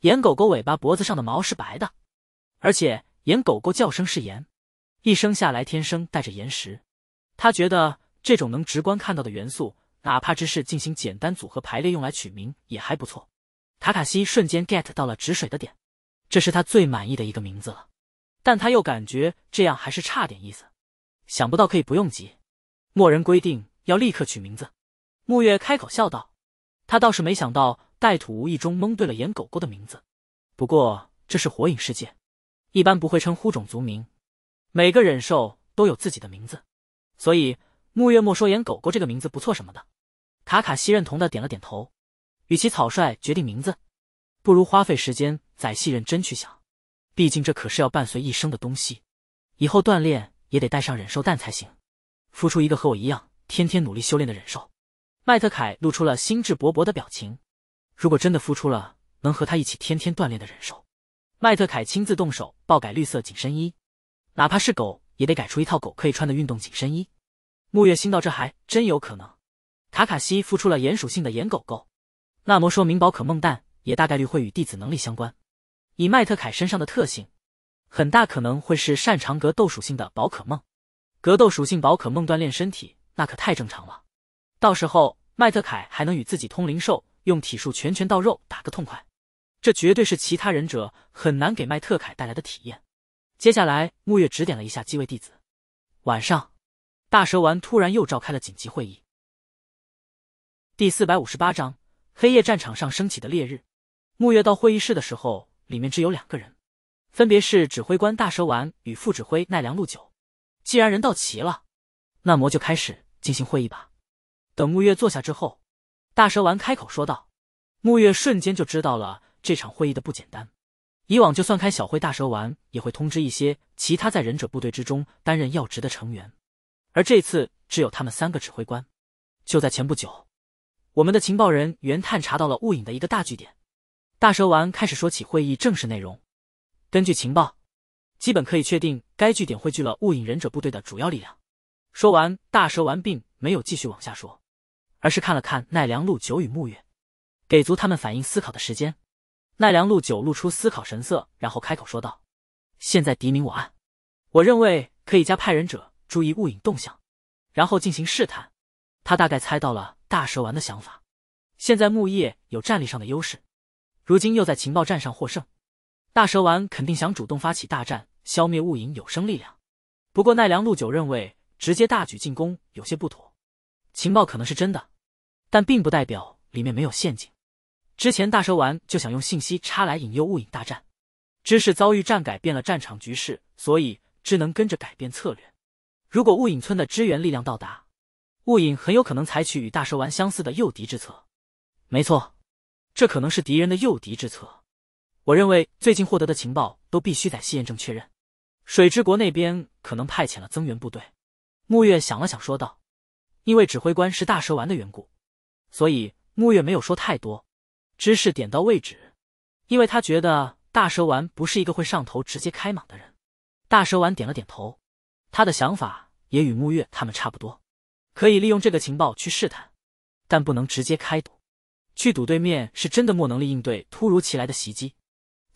Speaker 1: 岩狗狗尾巴脖子上的毛是白的，而且岩狗狗叫声是岩，一生下来天生带着岩石。他觉得这种能直观看到的元素，哪怕只是进行简单组合排列用来取名也还不错。卡卡西瞬间 get 到了止水的点，这是他最满意的一个名字了。但他又感觉这样还是差点意思。想不到可以不用急，默认规定要立刻取名字。木月开口笑道。他倒是没想到带土无意中蒙对了演狗狗的名字，不过这是火影世界，一般不会称呼种族名，每个忍兽都有自己的名字，所以木月莫说演狗狗这个名字不错什么的，卡卡西认同的点了点头。与其草率决定名字，不如花费时间仔细认真去想，毕竟这可是要伴随一生的东西，以后锻炼也得带上忍兽蛋才行，孵出一个和我一样天天努力修炼的忍兽。麦特凯露出了兴致勃勃的表情。如果真的付出了，能和他一起天天锻炼的人兽，麦特凯亲自动手爆改绿色紧身衣，哪怕是狗也得改出一套狗可以穿的运动紧身衣。木月心道：这还真有可能。卡卡西孵出了岩属性的岩狗狗，那说明宝可梦蛋也大概率会与弟子能力相关。以麦特凯身上的特性，很大可能会是擅长格斗属性的宝可梦。格斗属性宝可梦锻炼身体，那可太正常了。到时候，迈特凯还能与自己通灵兽用体术拳拳到肉打个痛快，这绝对是其他忍者很难给迈特凯带来的体验。接下来，木月指点了一下几位弟子。晚上，大蛇丸突然又召开了紧急会议。第四百五十八章黑夜战场上升起的烈日。木月到会议室的时候，里面只有两个人，分别是指挥官大蛇丸与副指挥奈良鹿久。既然人到齐了，那么就开始进行会议吧。等木月坐下之后，大蛇丸开口说道。木月瞬间就知道了这场会议的不简单。以往就算开小会，大蛇丸也会通知一些其他在忍者部队之中担任要职的成员，而这次只有他们三个指挥官。就在前不久，我们的情报人员探查到了雾影的一个大据点。大蛇丸开始说起会议正式内容。根据情报，基本可以确定该据点汇聚了雾影忍者部队的主要力量。说完，大蛇丸并没有继续往下说。而是看了看奈良鹿九与木月，给足他们反应思考的时间。奈良鹿九露出思考神色，然后开口说道：“现在敌明我暗，我认为可以加派人者注意雾影动向，然后进行试探。”他大概猜到了大蛇丸的想法。现在木叶有战力上的优势，如今又在情报战上获胜，大蛇丸肯定想主动发起大战，消灭雾影有生力量。不过奈良鹿九认为，直接大举进攻有些不妥，情报可能是真的。但并不代表里面没有陷阱。之前大蛇丸就想用信息差来引诱雾影大战，知识遭遇战改变了战场局势，所以只能跟着改变策略。如果雾影村的支援力量到达，雾影很有可能采取与大蛇丸相似的诱敌之策。没错，这可能是敌人的诱敌之策。我认为最近获得的情报都必须在西验证确认。水之国那边可能派遣了增援部队。木月想了想说道：“因为指挥官是大蛇丸的缘故。”所以木月没有说太多，只是点到为止，因为他觉得大蛇丸不是一个会上头直接开莽的人。大蛇丸点了点头，他的想法也与木月他们差不多，可以利用这个情报去试探，但不能直接开赌，去赌对面是真的没能力应对突如其来的袭击。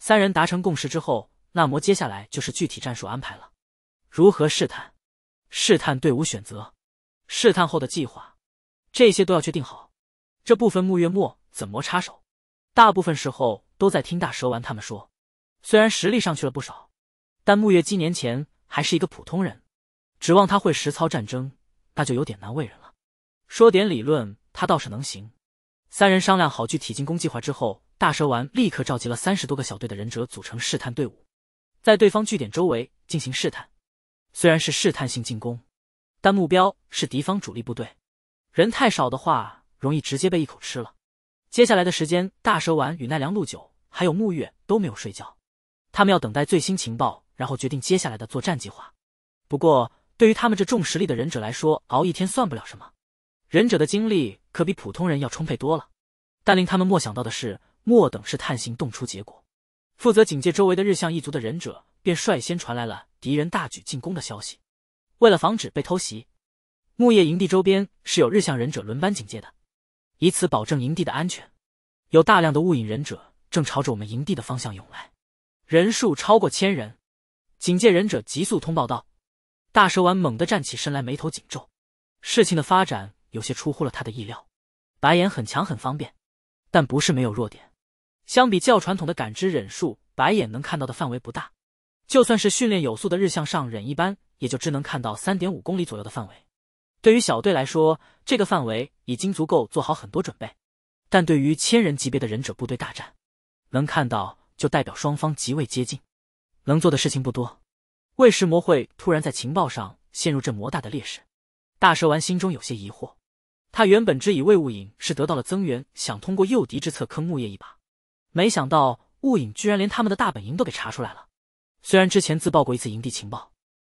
Speaker 1: 三人达成共识之后，那么接下来就是具体战术安排了：如何试探、试探队伍选择、试探后的计划，这些都要确定好。这部分木月末怎么插手？大部分时候都在听大蛇丸他们说。虽然实力上去了不少，但木月基年前还是一个普通人，指望他会实操战争，那就有点难为人了。说点理论，他倒是能行。三人商量好具体进攻计划之后，大蛇丸立刻召集了三十多个小队的忍者组成试探队伍，在对方据点周围进行试探。虽然是试探性进攻，但目标是敌方主力部队。人太少的话。容易直接被一口吃了。接下来的时间，大蛇丸与奈良鹿久还有木月都没有睡觉，他们要等待最新情报，然后决定接下来的作战计划。不过，对于他们这重实力的忍者来说，熬一天算不了什么。忍者的精力可比普通人要充沛多了。但令他们莫想到的是，莫等是探行动出结果，负责警戒周围的日向一族的忍者便率先传来了敌人大举进攻的消息。为了防止被偷袭，木叶营地周边是有日向忍者轮班警戒的。以此保证营地的安全，有大量的雾隐忍者正朝着我们营地的方向涌来，人数超过千人。警戒忍者急速通报道：“大蛇丸猛地站起身来，眉头紧皱，事情的发展有些出乎了他的意料。白眼很强很方便，但不是没有弱点。相比较传统的感知忍术，白眼能看到的范围不大，就算是训练有素的日向上忍，一般也就只能看到三点五公里左右的范围。”对于小队来说，这个范围已经足够做好很多准备，但对于千人级别的忍者部队大战，能看到就代表双方极为接近，能做的事情不多。卫石魔会突然在情报上陷入这魔大的劣势，大蛇丸心中有些疑惑。他原本只以为雾影是得到了增援，想通过诱敌之策坑木叶一把，没想到雾影居然连他们的大本营都给查出来了。虽然之前自曝过一次营地情报，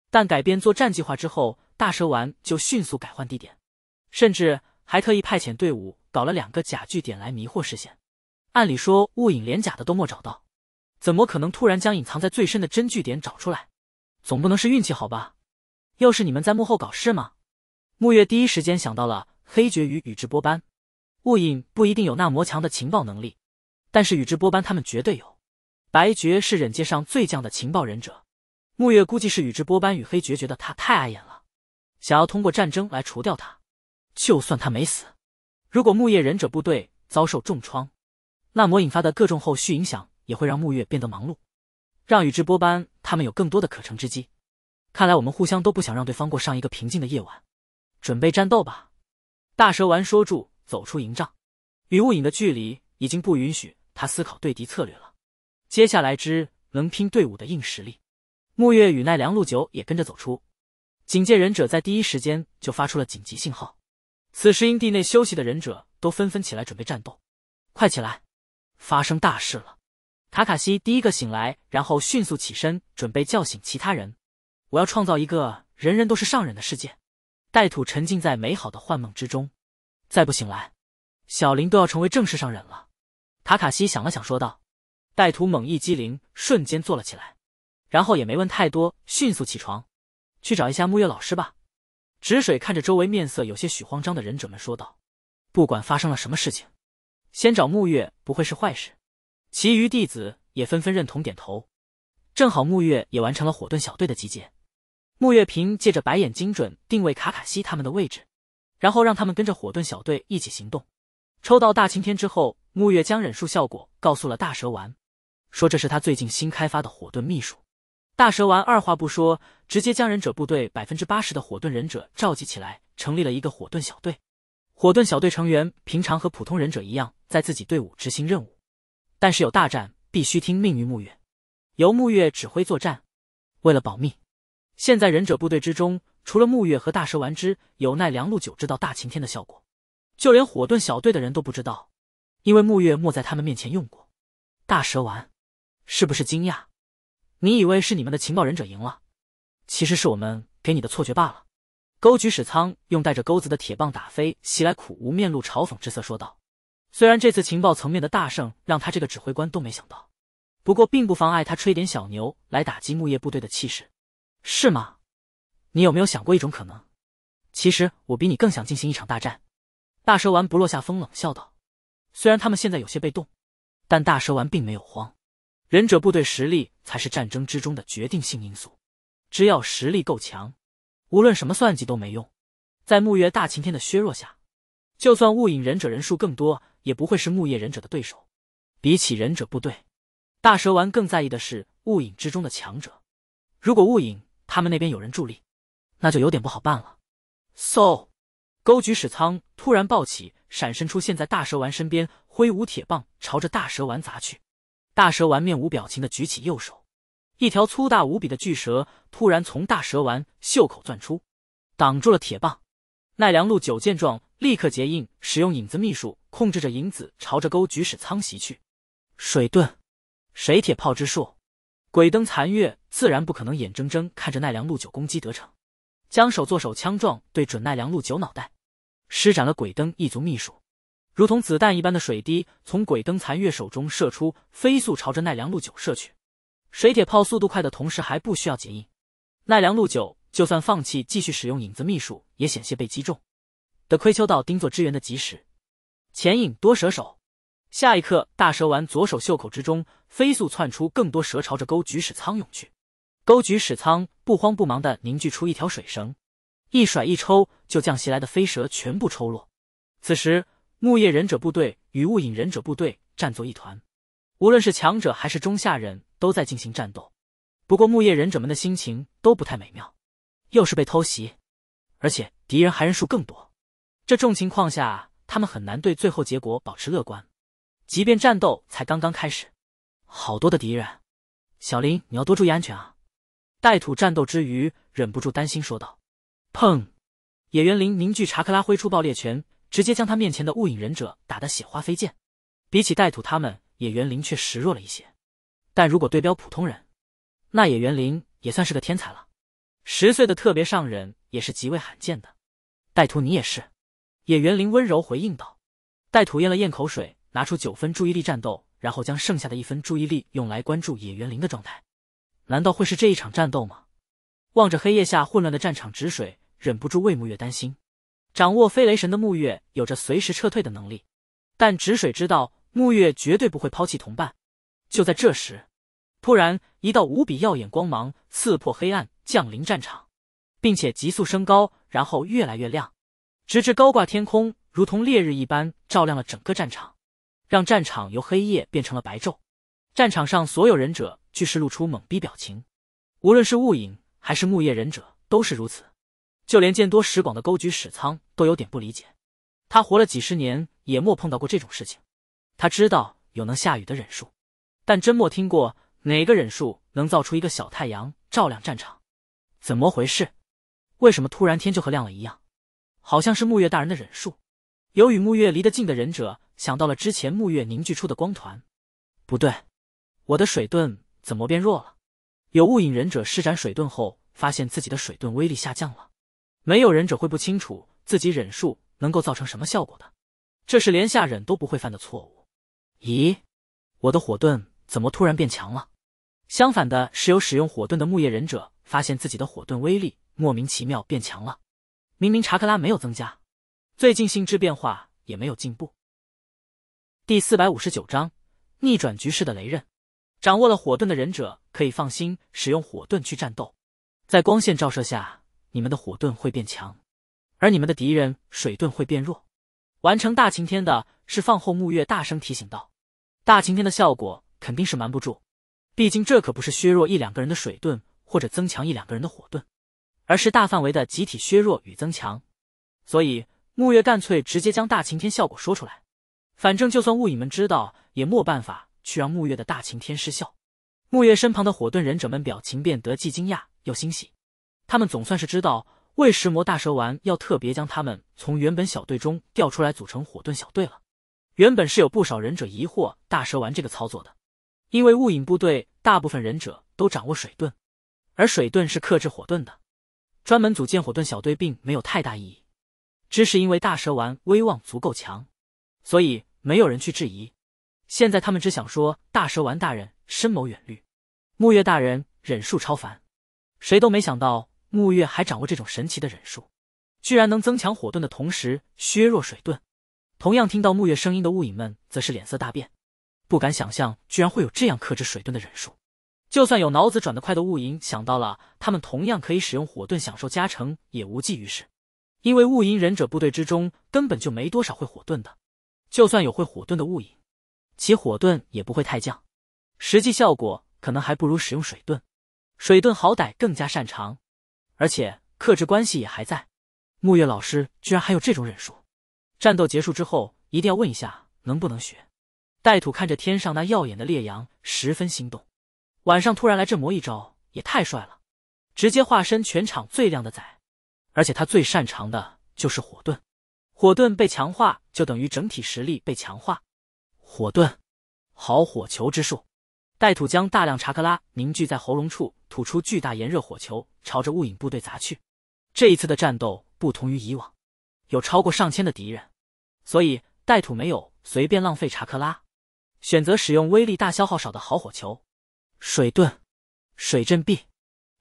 Speaker 1: 但改变作战计划之后。大蛇丸就迅速改换地点，甚至还特意派遣队伍搞了两个假据点来迷惑视线。按理说雾影连假的都没找到，怎么可能突然将隐藏在最深的真据点找出来？总不能是运气好吧？又是你们在幕后搞事吗？木月第一时间想到了黑绝与宇智波斑。雾影不一定有那魔强的情报能力，但是宇智波斑他们绝对有。白绝是忍界上最强的情报忍者，木月估计是宇智波斑与黑绝觉得他太碍眼了。想要通过战争来除掉他，就算他没死，如果木叶忍者部队遭受重创，那魔引发的各种后续影响也会让木月变得忙碌，让宇智波斑他们有更多的可乘之机。看来我们互相都不想让对方过上一个平静的夜晚，准备战斗吧！大蛇丸说住，走出营帐，与雾影的距离已经不允许他思考对敌策略了，接下来之能拼队伍的硬实力。木月与奈良鹿久也跟着走出。警戒忍者在第一时间就发出了紧急信号。此时营地内休息的忍者都纷纷起来准备战斗。快起来！发生大事了！卡卡西第一个醒来，然后迅速起身准备叫醒其他人。我要创造一个人人都是上忍的世界。带土沉浸在美好的幻梦之中，再不醒来，小林都要成为正式上忍了。卡卡西想了想，说道：“带土猛一激灵，瞬间坐了起来，然后也没问太多，迅速起床。”去找一下木月老师吧，止水看着周围面色有些许慌张的忍者们说道。不管发生了什么事情，先找木月不会是坏事。其余弟子也纷纷认同，点头。正好木月也完成了火遁小队的集结。木月凭借着白眼精准定位卡卡西他们的位置，然后让他们跟着火遁小队一起行动。抽到大晴天之后，木月将忍术效果告诉了大蛇丸，说这是他最近新开发的火遁秘术。大蛇丸二话不说，直接将忍者部队百分之八十的火遁忍者召集起来，成立了一个火遁小队。火遁小队成员平常和普通忍者一样，在自己队伍执行任务，但是有大战必须听命于木月，由木月指挥作战。为了保密，现在忍者部队之中，除了木月和大蛇丸之有奈良鹿久知道大晴天的效果，就连火遁小队的人都不知道，因为木月没在他们面前用过。大蛇丸，是不是惊讶？你以为是你们的情报忍者赢了，其实是我们给你的错觉罢了。勾举矢仓用带着钩子的铁棒打飞袭来，苦无面露嘲讽之色说道：“虽然这次情报层面的大胜让他这个指挥官都没想到，不过并不妨碍他吹点小牛来打击木叶部队的气势，是吗？你有没有想过一种可能？其实我比你更想进行一场大战。”大蛇丸不落下风冷笑道：“虽然他们现在有些被动，但大蛇丸并没有慌。”忍者部队实力才是战争之中的决定性因素，只要实力够强，无论什么算计都没用。在木叶大晴天的削弱下，就算雾影忍者人数更多，也不会是木叶忍者的对手。比起忍者部队，大蛇丸更在意的是雾影之中的强者。如果雾影他们那边有人助力，那就有点不好办了。So，勾举矢仓突然抱起，闪身出现在大蛇丸身边，挥舞铁棒朝着大蛇丸砸去。大蛇丸面无表情的举起右手，一条粗大无比的巨蛇突然从大蛇丸袖口钻出，挡住了铁棒。奈良鹿久见状，立刻结印，使用影子秘术，控制着影子朝着沟举使仓袭去。水遁，水铁炮之术。鬼灯残月自然不可能眼睁睁看着奈良鹿久攻击得逞，将手做手枪状对准奈良鹿久脑袋，施展了鬼灯一族秘术。如同子弹一般的水滴从鬼灯残月手中射出，飞速朝着奈良鹿九射去。水铁炮速度快的同时还不需要结印，奈良鹿九就算放弃继续使用影子秘术，也险些被击中。的亏秋道盯做支援的及时，潜影多蛇手。下一刻，大蛇丸左手袖口之中飞速窜出更多蛇，朝着钩举矢仓涌去。钩举矢仓不慌不忙的凝聚出一条水绳，一甩一抽就将袭来的飞蛇全部抽落。此时。木叶忍者部队与雾影忍者部队战作一团，无论是强者还是中下人都在进行战斗。不过木叶忍者们的心情都不太美妙，又是被偷袭，而且敌人还人数更多。这种情况下，他们很难对最后结果保持乐观。即便战斗才刚刚开始，好多的敌人，小林，你要多注意安全啊！带土战斗之余，忍不住担心说道。砰！野原林凝聚查克拉，挥出爆裂拳。直接将他面前的雾影忍者打得血花飞溅，比起带土他们，野原林却实弱了一些。但如果对标普通人，那野原林也算是个天才了。十岁的特别上忍也是极为罕见的。带土，你也是。野原林温柔回应道。带土咽了咽口水，拿出九分注意力战斗，然后将剩下的一分注意力用来关注野原林的状态。难道会是这一场战斗吗？望着黑夜下混乱的战场，止水忍不住为木月担心。掌握飞雷神的木月有着随时撤退的能力，但止水知道木月绝对不会抛弃同伴。就在这时，突然一道无比耀眼光芒刺破黑暗，降临战场，并且急速升高，然后越来越亮，直至高挂天空，如同烈日一般照亮了整个战场，让战场由黑夜变成了白昼。战场上所有忍者俱是露出懵逼表情，无论是雾影还是木叶忍者都是如此，就连见多识广的勾举史仓。都有点不理解，他活了几十年也没碰到过这种事情。他知道有能下雨的忍术，但真莫听过哪个忍术能造出一个小太阳照亮战场。怎么回事？为什么突然天就和亮了一样？好像是木月大人的忍术。有与木月离得近的忍者想到了之前木月凝聚出的光团。不对，我的水遁怎么变弱了？有雾影忍者施展水遁后发现自己的水遁威力下降了。没有忍者会不清楚。自己忍术能够造成什么效果的？这是连下忍都不会犯的错误。咦，我的火遁怎么突然变强了？相反的是，有使用火遁的木叶忍者发现自己的火遁威力莫名其妙变强了，明明查克拉没有增加，最近性质变化也没有进步。第四百五十九章：逆转局势的雷刃。掌握了火遁的忍者可以放心使用火遁去战斗，在光线照射下，你们的火遁会变强。而你们的敌人水遁会变弱。完成大晴天的是放后木月大声提醒道：“大晴天的效果肯定是瞒不住，毕竟这可不是削弱一两个人的水遁，或者增强一两个人的火遁，而是大范围的集体削弱与增强。”所以木月干脆直接将大晴天效果说出来，反正就算雾影们知道，也没办法去让木月的大晴天失效。木月身旁的火遁忍者们表情变得既惊讶又欣喜，他们总算是知道。为石魔大蛇丸要特别将他们从原本小队中调出来组成火遁小队了。原本是有不少忍者疑惑大蛇丸这个操作的，因为雾隐部队大部分忍者都掌握水遁，而水遁是克制火遁的，专门组建火遁小队并没有太大意义。只是因为大蛇丸威望足够强，所以没有人去质疑。现在他们只想说大蛇丸大人深谋远虑，木月大人忍术超凡，谁都没想到。木月还掌握这种神奇的忍术，居然能增强火遁的同时削弱水遁。同样听到木月声音的雾隐们则是脸色大变，不敢想象居然会有这样克制水遁的忍术。就算有脑子转得快的雾隐想到了，他们同样可以使用火遁享受加成，也无济于事。因为雾隐忍者部队之中根本就没多少会火遁的，就算有会火遁的雾隐，其火遁也不会太降，实际效果可能还不如使用水遁。水遁好歹更加擅长。而且克制关系也还在，木月老师居然还有这种忍术。战斗结束之后，一定要问一下能不能学。带土看着天上那耀眼的烈阳，十分心动。晚上突然来这魔一招，也太帅了，直接化身全场最靓的仔。而且他最擅长的就是火遁，火遁被强化，就等于整体实力被强化。火遁，好火球之术。带土将大量查克拉凝聚在喉咙处。吐出巨大炎热火球，朝着雾影部队砸去。这一次的战斗不同于以往，有超过上千的敌人，所以带土没有随便浪费查克拉，选择使用威力大、消耗少的好火球。水盾、水震壁，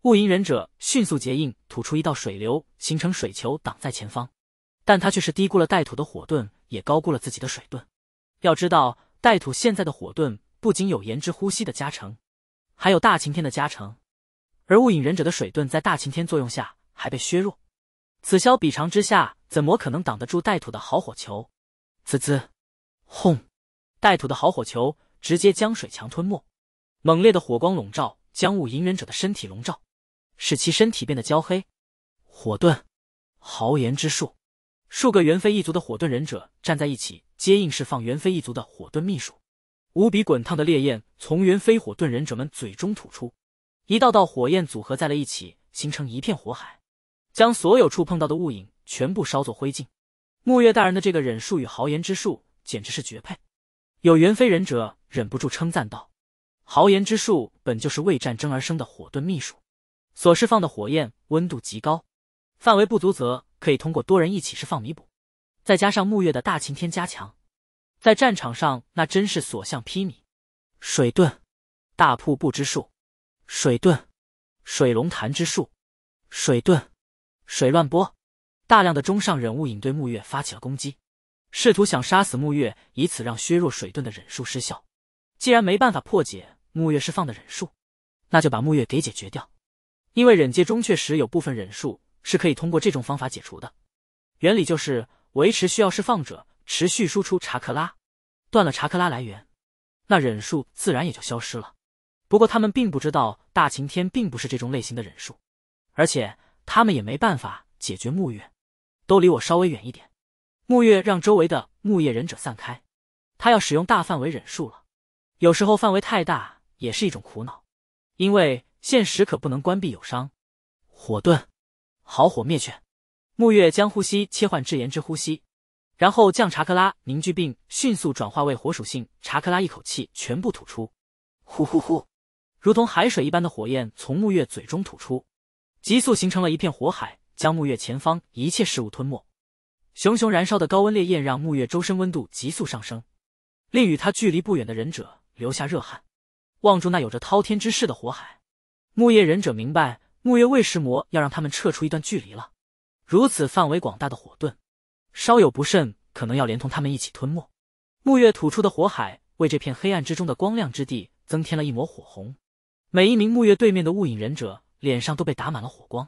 Speaker 1: 雾影忍者迅速结印，吐出一道水流，形成水球挡在前方。但他却是低估了带土的火盾，也高估了自己的水盾。要知道，带土现在的火盾不仅有炎之呼吸的加成，还有大晴天的加成。而雾影忍者的水盾在大晴天作用下还被削弱，此消彼长之下，怎么可能挡得住带土的好火球？滋滋，轰！带土的好火球直接将水墙吞没，猛烈的火光笼罩，将雾影忍者的身体笼罩，使其身体变得焦黑。火遁，豪炎之术！数个猿飞一族的火遁忍者站在一起，接应释放猿飞一族的火遁秘术，无比滚烫的烈焰从猿飞火遁忍者们嘴中吐出。一道道火焰组合在了一起，形成一片火海，将所有触碰到的物影全部烧作灰烬。木月大人的这个忍术与豪言之术简直是绝配。有猿非忍者忍不住称赞道：“豪言之术本就是为战争而生的火遁秘术，所释放的火焰温度极高，范围不足则可以通过多人一起释放弥补。再加上木月的大晴天加强，在战场上那真是所向披靡。水遁，大瀑布之术。”水遁，水龙弹之术，水遁，水乱波，大量的中上忍物影对木月发起了攻击，试图想杀死木月，以此让削弱水遁的忍术失效。既然没办法破解木月释放的忍术，那就把木月给解决掉。因为忍界中确实有部分忍术是可以通过这种方法解除的，原理就是维持需要释放者持续输出查克拉，断了查克拉来源，那忍术自然也就消失了。不过他们并不知道大晴天并不是这种类型的忍术，而且他们也没办法解决木月。都离我稍微远一点。木月让周围的木叶忍者散开，他要使用大范围忍术了。有时候范围太大也是一种苦恼，因为现实可不能关闭友伤。火遁，好火灭却。木月将呼吸切换至炎之呼吸，然后将查克拉凝聚并迅速转化为火属性查克拉，一口气全部吐出。呼呼呼！如同海水一般的火焰从木月嘴中吐出，急速形成了一片火海，将木月前方一切事物吞没。熊熊燃烧的高温烈焰让木月周身温度急速上升，令与他距离不远的忍者留下热汗。望住那有着滔天之势的火海，木叶忍者明白木月为什魔要让他们撤出一段距离了。如此范围广大的火遁，稍有不慎可能要连同他们一起吞没。木月吐出的火海为这片黑暗之中的光亮之地增添了一抹火红。每一名木月对面的雾影忍者脸上都被打满了火光，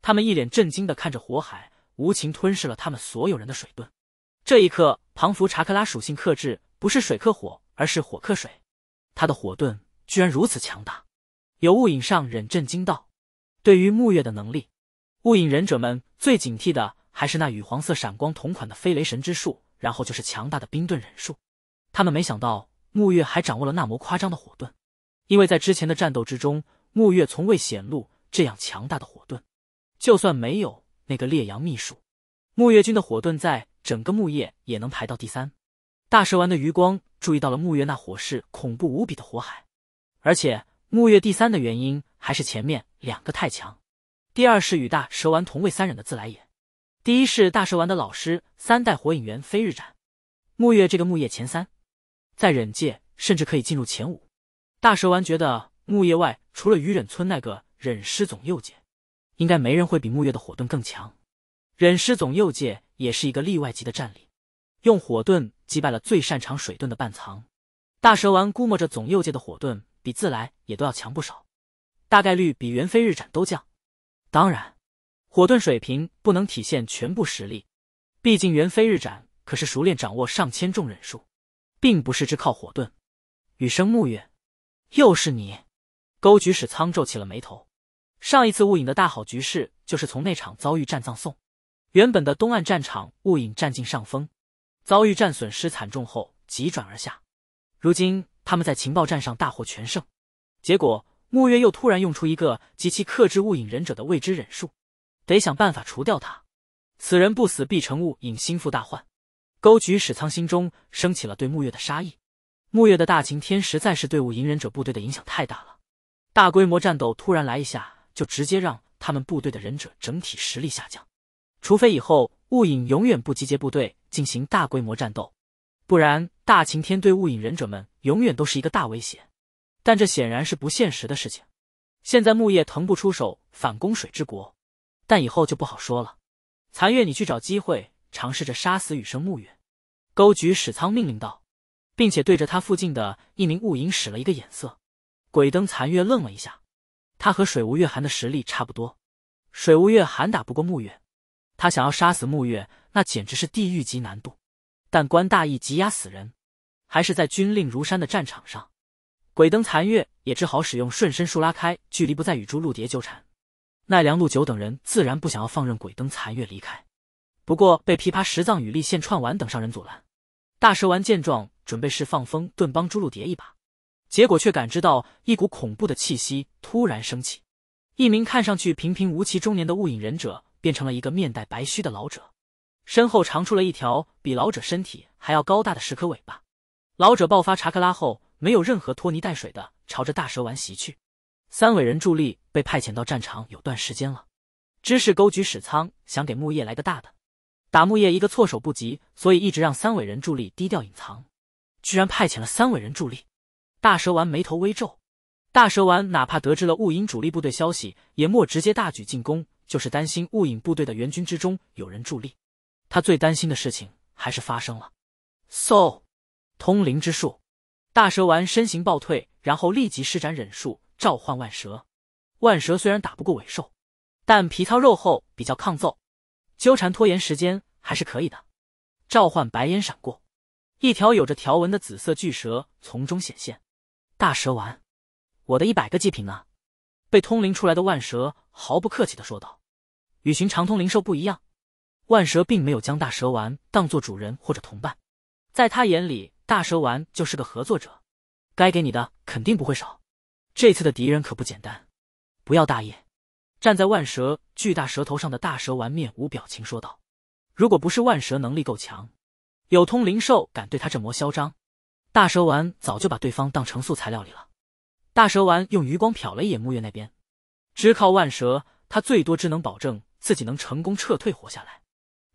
Speaker 1: 他们一脸震惊的看着火海无情吞噬了他们所有人的水盾。这一刻，庞福查克拉属性克制不是水克火，而是火克水。他的火盾居然如此强大，有雾影上忍震惊道：“对于木月的能力，雾影忍者们最警惕的还是那与黄色闪光同款的飞雷神之术，然后就是强大的冰盾忍术。他们没想到木月还掌握了那么夸张的火盾。”因为在之前的战斗之中，木月从未显露这样强大的火遁。就算没有那个烈阳秘术，木月君的火遁在整个木叶也能排到第三。大蛇丸的余光注意到了木月那火势恐怖无比的火海，而且木月第三的原因还是前面两个太强。第二是与大蛇丸同为三忍的自来也，第一是大蛇丸的老师三代火影猿飞日斩。木月这个木叶前三，在忍界甚至可以进入前五。大蛇丸觉得木叶外除了宇忍村那个忍师总右介，应该没人会比木叶的火遁更强。忍师总右介也是一个例外级的战力，用火遁击败了最擅长水遁的半藏。大蛇丸估摸着总右介的火遁比自来也都要强不少，大概率比猿飞日斩都强。当然，火遁水平不能体现全部实力，毕竟猿飞日斩可是熟练掌握上千种忍术，并不是只靠火遁。雨生木月。又是你，勾举使仓皱起了眉头。上一次雾隐的大好局势就是从那场遭遇战葬送，原本的东岸战场雾隐占尽上风，遭遇战损失惨重后急转而下。如今他们在情报战上大获全胜，结果木月又突然用出一个极其克制雾影忍者的未知忍术，得想办法除掉他。此人不死必成雾影心腹大患，勾举使仓心中升起了对木月的杀意。木叶的大晴天实在是对雾隐忍者部队的影响太大了，大规模战斗突然来一下，就直接让他们部队的忍者整体实力下降。除非以后雾影永远不集结部队进行大规模战斗，不然大晴天对雾影忍者们永远都是一个大威胁。但这显然是不现实的事情。现在木叶腾不出手反攻水之国，但以后就不好说了。残月，你去找机会尝试着杀死雨生木月。勾局史仓命令道。并且对着他附近的一名雾影使了一个眼色，鬼灯残月愣了一下，他和水无月寒的实力差不多，水无月寒打不过木月，他想要杀死木月，那简直是地狱级难度。但关大义急压死人，还是在军令如山的战场上，鬼灯残月也只好使用瞬身术拉开距离，不再与朱露蝶纠缠。奈良陆久等人自然不想要放任鬼灯残月离开，不过被琵琶十藏与立宪串丸等上人阻拦，大蛇丸见状。准备释放风遁帮朱露蝶一把，结果却感知到一股恐怖的气息突然升起。一名看上去平平无奇中年的雾影忍者变成了一个面带白须的老者，身后长出了一条比老者身体还要高大的蛇壳尾巴。老者爆发查克拉后，没有任何拖泥带水的朝着大蛇丸袭去。三尾人助力被派遣到战场有段时间了，知识勾举史仓想给木叶来个大的，打木叶一个措手不及，所以一直让三尾人助力低调隐藏。居然派遣了三伟人助力，大蛇丸眉头微皱。大蛇丸哪怕得知了雾影主力部队消息，也莫直接大举进攻，就是担心雾影部队的援军之中有人助力。他最担心的事情还是发生了。嗖，通灵之术，大蛇丸身形暴退，然后立即施展忍术召唤万蛇。万蛇虽然打不过尾兽，但皮糙肉厚，比较抗揍，纠缠拖延时间还是可以的。召唤白烟闪过。一条有着条纹的紫色巨蛇从中显现，大蛇丸，我的一百个祭品呢？被通灵出来的万蛇毫不客气的说道。与寻常通灵兽不一样，万蛇并没有将大蛇丸当做主人或者同伴，在他眼里，大蛇丸就是个合作者。该给你的肯定不会少。这次的敌人可不简单，不要大意。站在万蛇巨大蛇头上的大蛇丸面无表情说道：“如果不是万蛇能力够强。”有通灵兽敢对他这魔嚣张，大蛇丸早就把对方当成素材料理了。大蛇丸用余光瞟了一眼木月那边，只靠万蛇，他最多只能保证自己能成功撤退活下来，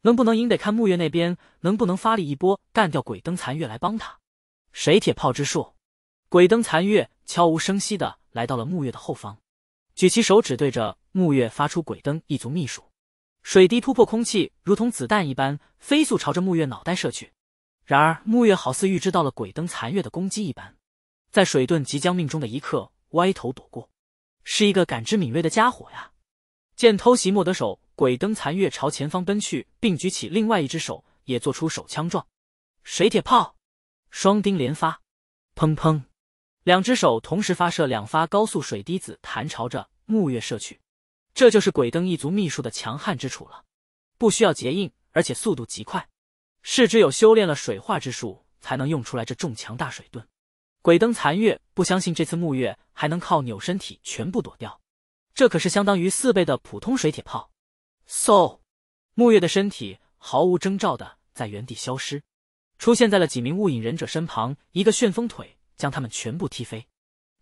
Speaker 1: 能不能赢得看木月那边能不能发力一波干掉鬼灯残月来帮他。水铁炮之术，鬼灯残月悄无声息的来到了木月的后方，举起手指对着木月发出鬼灯一族秘术。水滴突破空气，如同子弹一般飞速朝着木月脑袋射去。然而木月好似预知到了鬼灯残月的攻击一般，在水遁即将命中的一刻，歪头躲过。是一个感知敏锐的家伙呀！见偷袭莫得手，鬼灯残月朝前方奔去，并举起另外一只手，也做出手枪状，水铁炮，双钉连发，砰砰！两只手同时发射两发高速水滴子弹，朝着木月射去。这就是鬼灯一族秘术的强悍之处了，不需要结印，而且速度极快，是只有修炼了水化之术才能用出来这重强大水盾。鬼灯残月不相信这次木月还能靠扭身体全部躲掉，这可是相当于四倍的普通水铁炮。嗖，木月的身体毫无征兆的在原地消失，出现在了几名雾影忍者身旁，一个旋风腿将他们全部踢飞。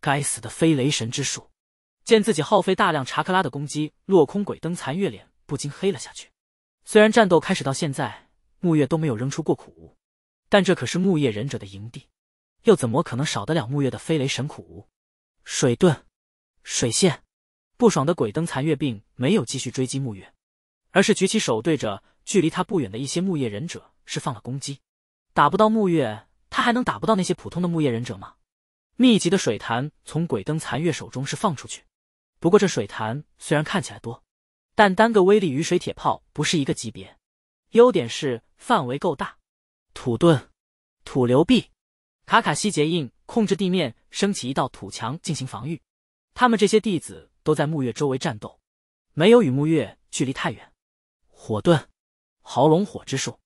Speaker 1: 该死的飞雷神之术！见自己耗费大量查克拉的攻击落空，鬼灯残月脸不禁黑了下去。虽然战斗开始到现在，木月都没有扔出过苦无，但这可是木叶忍者的营地，又怎么可能少得了木月的飞雷神苦无？水遁，水线。不爽的鬼灯残月并没有继续追击木月，而是举起手对着距离他不远的一些木叶忍者释放了攻击。打不到木月，他还能打不到那些普通的木叶忍者吗？密集的水潭从鬼灯残月手中是放出去。不过这水潭虽然看起来多，但单个威力与水铁炮不是一个级别。优点是范围够大。土遁土流壁，卡卡西结印，控制地面升起一道土墙进行防御。他们这些弟子都在木月周围战斗，没有与木月距离太远。火遁豪龙火之术，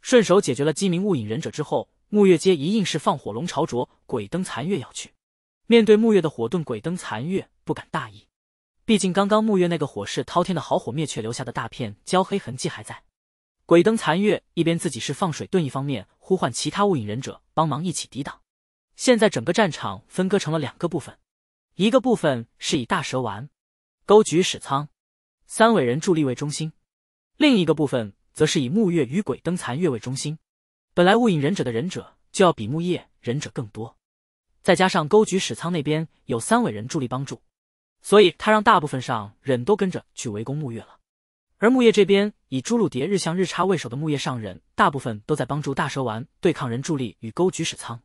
Speaker 1: 顺手解决了鸡鸣雾影忍者之后，木月皆一应是放火龙朝着鬼灯残月要去。面对木月的火遁，鬼灯残月不敢大意。毕竟刚刚木月那个火势滔天的好火灭却留下的大片焦黑痕迹还在，鬼灯残月一边自己是放水遁，一方面呼唤其他雾影忍者帮忙一起抵挡。现在整个战场分割成了两个部分，一个部分是以大蛇丸、沟举史苍、三尾人助力为中心，另一个部分则是以木月与鬼灯残月为中心。本来雾影忍者的忍者就要比木叶忍者更多，再加上沟举史苍那边有三尾人助力帮助。所以他让大部分上忍都跟着去围攻木月了，而木叶这边以朱露蝶、日向日差为首的木叶上忍，大部分都在帮助大蛇丸对抗人柱力与勾举矢仓，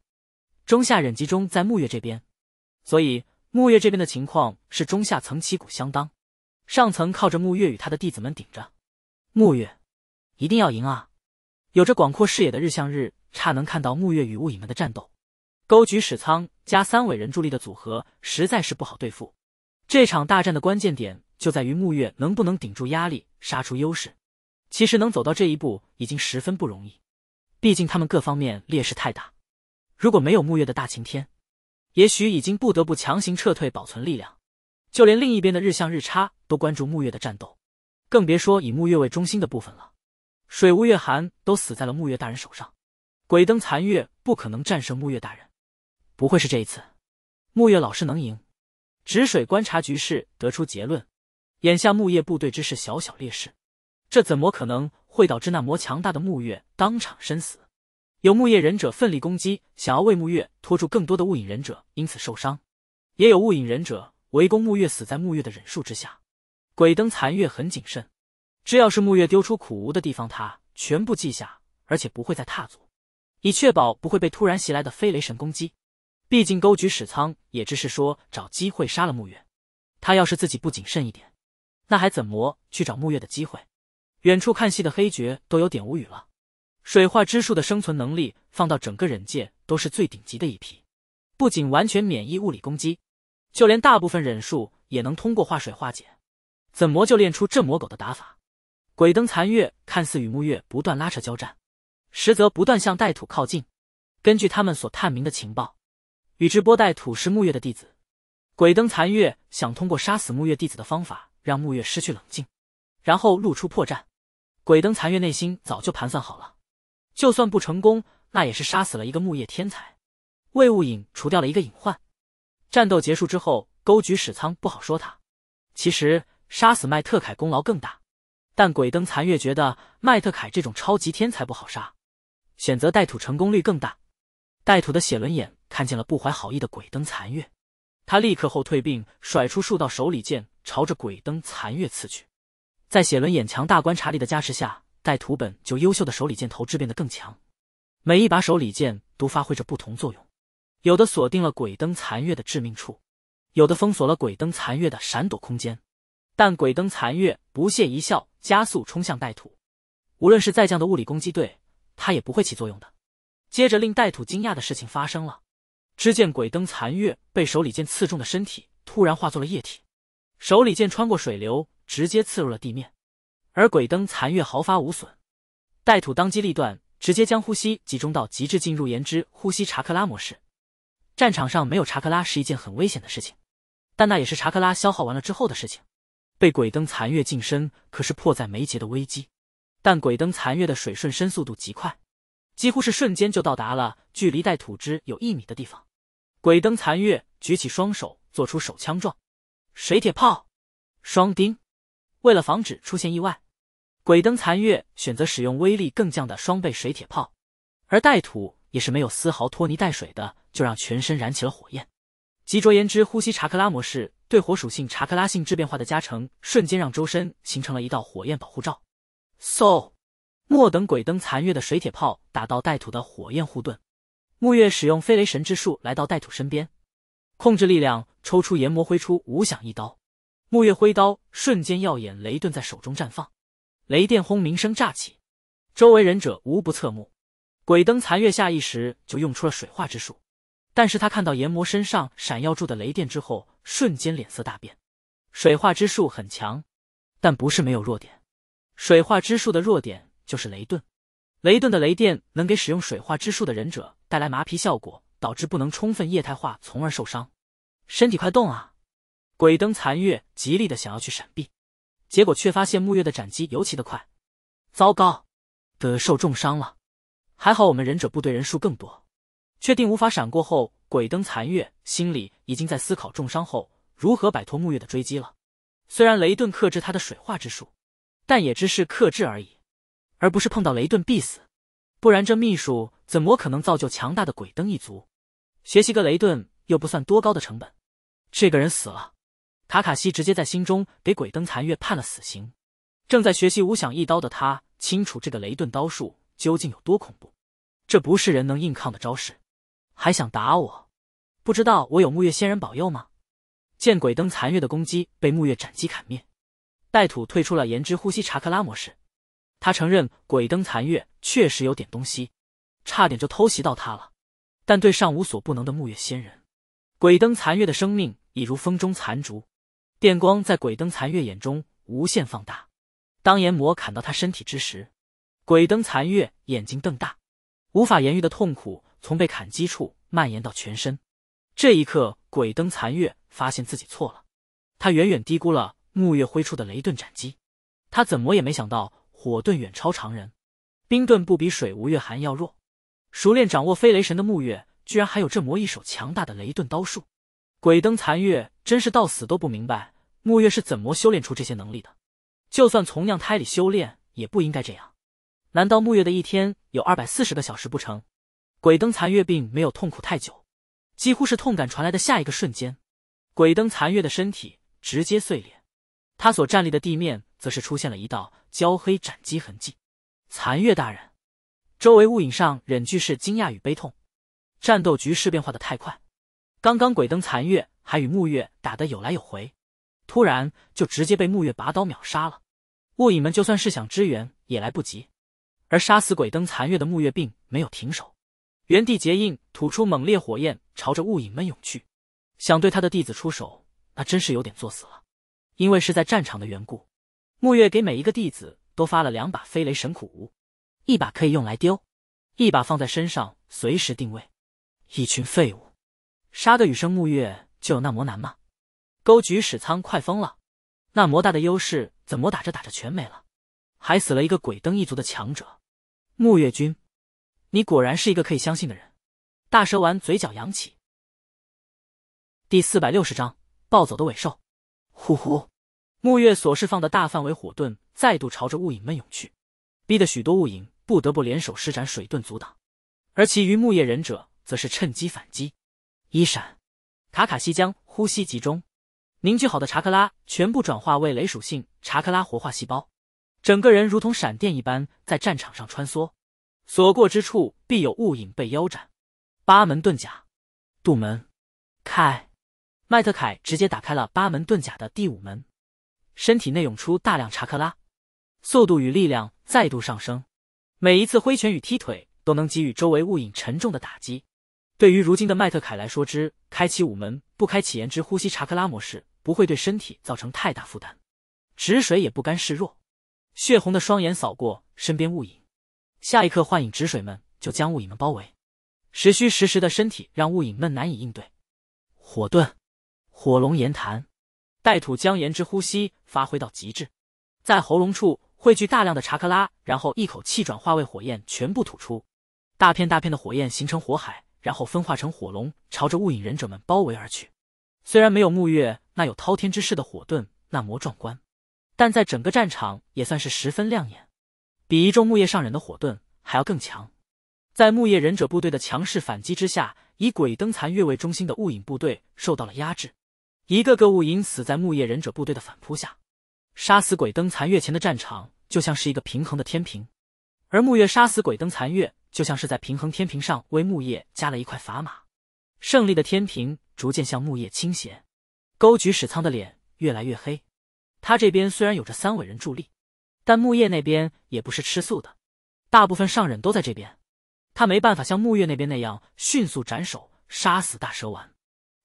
Speaker 1: 中下忍集中在木月这边，所以木月这边的情况是中下层旗鼓相当，上层靠着木月与他的弟子们顶着。木月一定要赢啊！有着广阔视野的日向日差能看到木月与雾影们的战斗，勾举矢仓加三尾人柱力的组合实在是不好对付。这场大战的关键点就在于木月能不能顶住压力，杀出优势。其实能走到这一步已经十分不容易，毕竟他们各方面劣势太大。如果没有木月的大晴天，也许已经不得不强行撤退，保存力量。就连另一边的日向日差都关注木月的战斗，更别说以木月为中心的部分了。水无月寒都死在了木月大人手上，鬼灯残月不可能战胜木月大人，不会是这一次。木月老师能赢。止水观察局势，得出结论：眼下木叶部队之势小小劣势，这怎么可能会导致那魔强大的木月当场身死？有木叶忍者奋力攻击，想要为木月拖住更多的雾影忍者，因此受伤；也有雾影忍者围攻木月，死在木月的忍术之下。鬼灯残月很谨慎，只要是木月丢出苦无的地方，他全部记下，而且不会再踏足，以确保不会被突然袭来的飞雷神攻击。毕竟勾举史仓也只是说找机会杀了穆月，他要是自己不谨慎一点，那还怎么去找穆月的机会？远处看戏的黑爵都有点无语了。水化之术的生存能力放到整个忍界都是最顶级的一批，不仅完全免疫物理攻击，就连大部分忍术也能通过化水化解。怎么就练出这魔狗的打法？鬼灯残月看似与木月不断拉扯交战，实则不断向带土靠近。根据他们所探明的情报。宇智波带土是木叶的弟子，鬼灯残月想通过杀死木叶弟子的方法让木叶失去冷静，然后露出破绽。鬼灯残月内心早就盘算好了，就算不成功，那也是杀死了一个木叶天才，为无影除掉了一个隐患。战斗结束之后，勾举史仓不好说他，其实杀死麦特凯功劳更大，但鬼灯残月觉得麦特凯这种超级天才不好杀，选择带土成功率更大。带土的写轮眼看见了不怀好意的鬼灯残月，他立刻后退，并甩出数道手里剑朝着鬼灯残月刺去。在写轮眼强大观察力的加持下，带土本就优秀的手里剑投掷变得更强。每一把手里剑都发挥着不同作用，有的锁定了鬼灯残月的致命处，有的封锁了鬼灯残月的闪躲空间。但鬼灯残月不屑一笑，加速冲向带土。无论是再强的物理攻击队，他也不会起作用的。接着，令带土惊讶的事情发生了。只见鬼灯残月被手里剑刺中的身体突然化作了液体，手里剑穿过水流，直接刺入了地面，而鬼灯残月毫发无损。带土当机立断，直接将呼吸集中到极致，进入炎之呼吸查克拉模式。战场上没有查克拉是一件很危险的事情，但那也是查克拉消耗完了之后的事情。被鬼灯残月近身可是迫在眉睫的危机，但鬼灯残月的水瞬身速度极快。几乎是瞬间就到达了距离带土之有一米的地方，鬼灯残月举起双手做出手枪状，水铁炮，双钉。为了防止出现意外，鬼灯残月选择使用威力更降的双倍水铁炮，而带土也是没有丝毫拖泥带水的，就让全身燃起了火焰。极着言之，呼吸查克拉模式对火属性查克拉性质变化的加成，瞬间让周身形成了一道火焰保护罩。嗖！莫等鬼灯残月的水铁炮打到带土的火焰护盾，木月使用飞雷神之术来到带土身边，控制力量抽出炎魔挥出无想一刀。木月挥刀瞬间耀眼，雷遁在手中绽放，雷电轰鸣声炸起，周围忍者无不侧目。鬼灯残月下意识就用出了水化之术，但是他看到炎魔身上闪耀住的雷电之后，瞬间脸色大变。水化之术很强，但不是没有弱点。水化之术的弱点。就是雷顿，雷顿的雷电能给使用水化之术的忍者带来麻痹效果，导致不能充分液态化，从而受伤。身体快动啊！鬼灯残月极力的想要去闪避，结果却发现木月的斩击尤其的快。糟糕，得受重伤了。还好我们忍者部队人数更多，确定无法闪过后，鬼灯残月心里已经在思考重伤后如何摆脱木月的追击了。虽然雷顿克制他的水化之术，但也只是克制而已。而不是碰到雷顿必死，不然这秘术怎么可能造就强大的鬼灯一族？学习个雷顿又不算多高的成本。这个人死了，卡卡西直接在心中给鬼灯残月判了死刑。正在学习无想一刀的他，清楚这个雷顿刀术究竟有多恐怖。这不是人能硬抗的招式，还想打我？不知道我有木月仙人保佑吗？见鬼灯残月的攻击被木月斩击砍灭，带土退出了延之呼吸查克拉模式。他承认，鬼灯残月确实有点东西，差点就偷袭到他了。但对上无所不能的木月仙人，鬼灯残月的生命已如风中残烛。电光在鬼灯残月眼中无限放大。当炎魔砍到他身体之时，鬼灯残月眼睛瞪大，无法言喻的痛苦从被砍击处蔓延到全身。这一刻，鬼灯残月发现自己错了，他远远低估了木月挥出的雷遁斩击。他怎么也没想到。火遁远超常人，冰盾不比水无月寒要弱。熟练掌握飞雷神的木月，居然还有这魔一手强大的雷遁刀术。鬼灯残月真是到死都不明白木月是怎么修炼出这些能力的。就算从娘胎里修炼，也不应该这样。难道木月的一天有二百四十个小时不成？鬼灯残月并没有痛苦太久，几乎是痛感传来的下一个瞬间，鬼灯残月的身体直接碎裂，他所站立的地面则是出现了一道。焦黑斩击痕迹，残月大人，周围雾影上忍具是惊讶与悲痛。战斗局势变化的太快，刚刚鬼灯残月还与木月打的有来有回，突然就直接被木月拔刀秒杀了。雾影们就算是想支援也来不及。而杀死鬼灯残月的木月并没有停手，原地结印，吐出猛烈火焰，朝着雾影们涌去。想对他的弟子出手，那真是有点作死了。因为是在战场的缘故。木月给每一个弟子都发了两把飞雷神苦无，一把可以用来丢，一把放在身上随时定位。一群废物，杀个羽生木月就有那魔难吗？勾举史仓快疯了，那魔大的优势怎么打着打着全没了，还死了一个鬼灯一族的强者。木月君，你果然是一个可以相信的人。大蛇丸嘴角扬起。第四百六十章暴走的尾兽。呼呼。木叶所释放的大范围火遁再度朝着雾影们涌去，逼得许多雾影不得不联手施展水遁阻挡，而其余木叶忍者则是趁机反击。一闪，卡卡西将呼吸集中，凝聚好的查克拉全部转化为雷属性查克拉活化细胞，整个人如同闪电一般在战场上穿梭，所过之处必有雾影被腰斩。八门遁甲，渡门，开，迈特凯直接打开了八门遁甲的第五门。身体内涌出大量查克拉，速度与力量再度上升。每一次挥拳与踢腿都能给予周围雾影沉重的打击。对于如今的迈特凯来说，之开启五门，不开启炎之呼吸查克拉模式，不会对身体造成太大负担。止水也不甘示弱，血红的双眼扫过身边雾影，下一刻幻影止水们就将雾影们包围。时虚时时的身体让雾影们难以应对。火遁，火龙岩弹。带土将炎之呼吸发挥到极致，在喉咙处汇聚大量的查克拉，然后一口气转化为火焰全部吐出，大片大片的火焰形成火海，然后分化成火龙，朝着雾影忍者们包围而去。虽然没有木月那有滔天之势的火遁那么壮观，但在整个战场也算是十分亮眼，比一众木叶上忍的火遁还要更强。在木叶忍者部队的强势反击之下，以鬼灯残月为中心的雾影部队受到了压制。一个个雾影死在木叶忍者部队的反扑下，杀死鬼灯残月前的战场就像是一个平衡的天平，而木叶杀死鬼灯残月就像是在平衡天平上为木叶加了一块砝码，胜利的天平逐渐向木叶倾斜。勾举史仓的脸越来越黑，他这边虽然有着三尾人助力，但木叶那边也不是吃素的，大部分上人都在这边，他没办法像木叶那边那样迅速斩首杀死大蛇丸。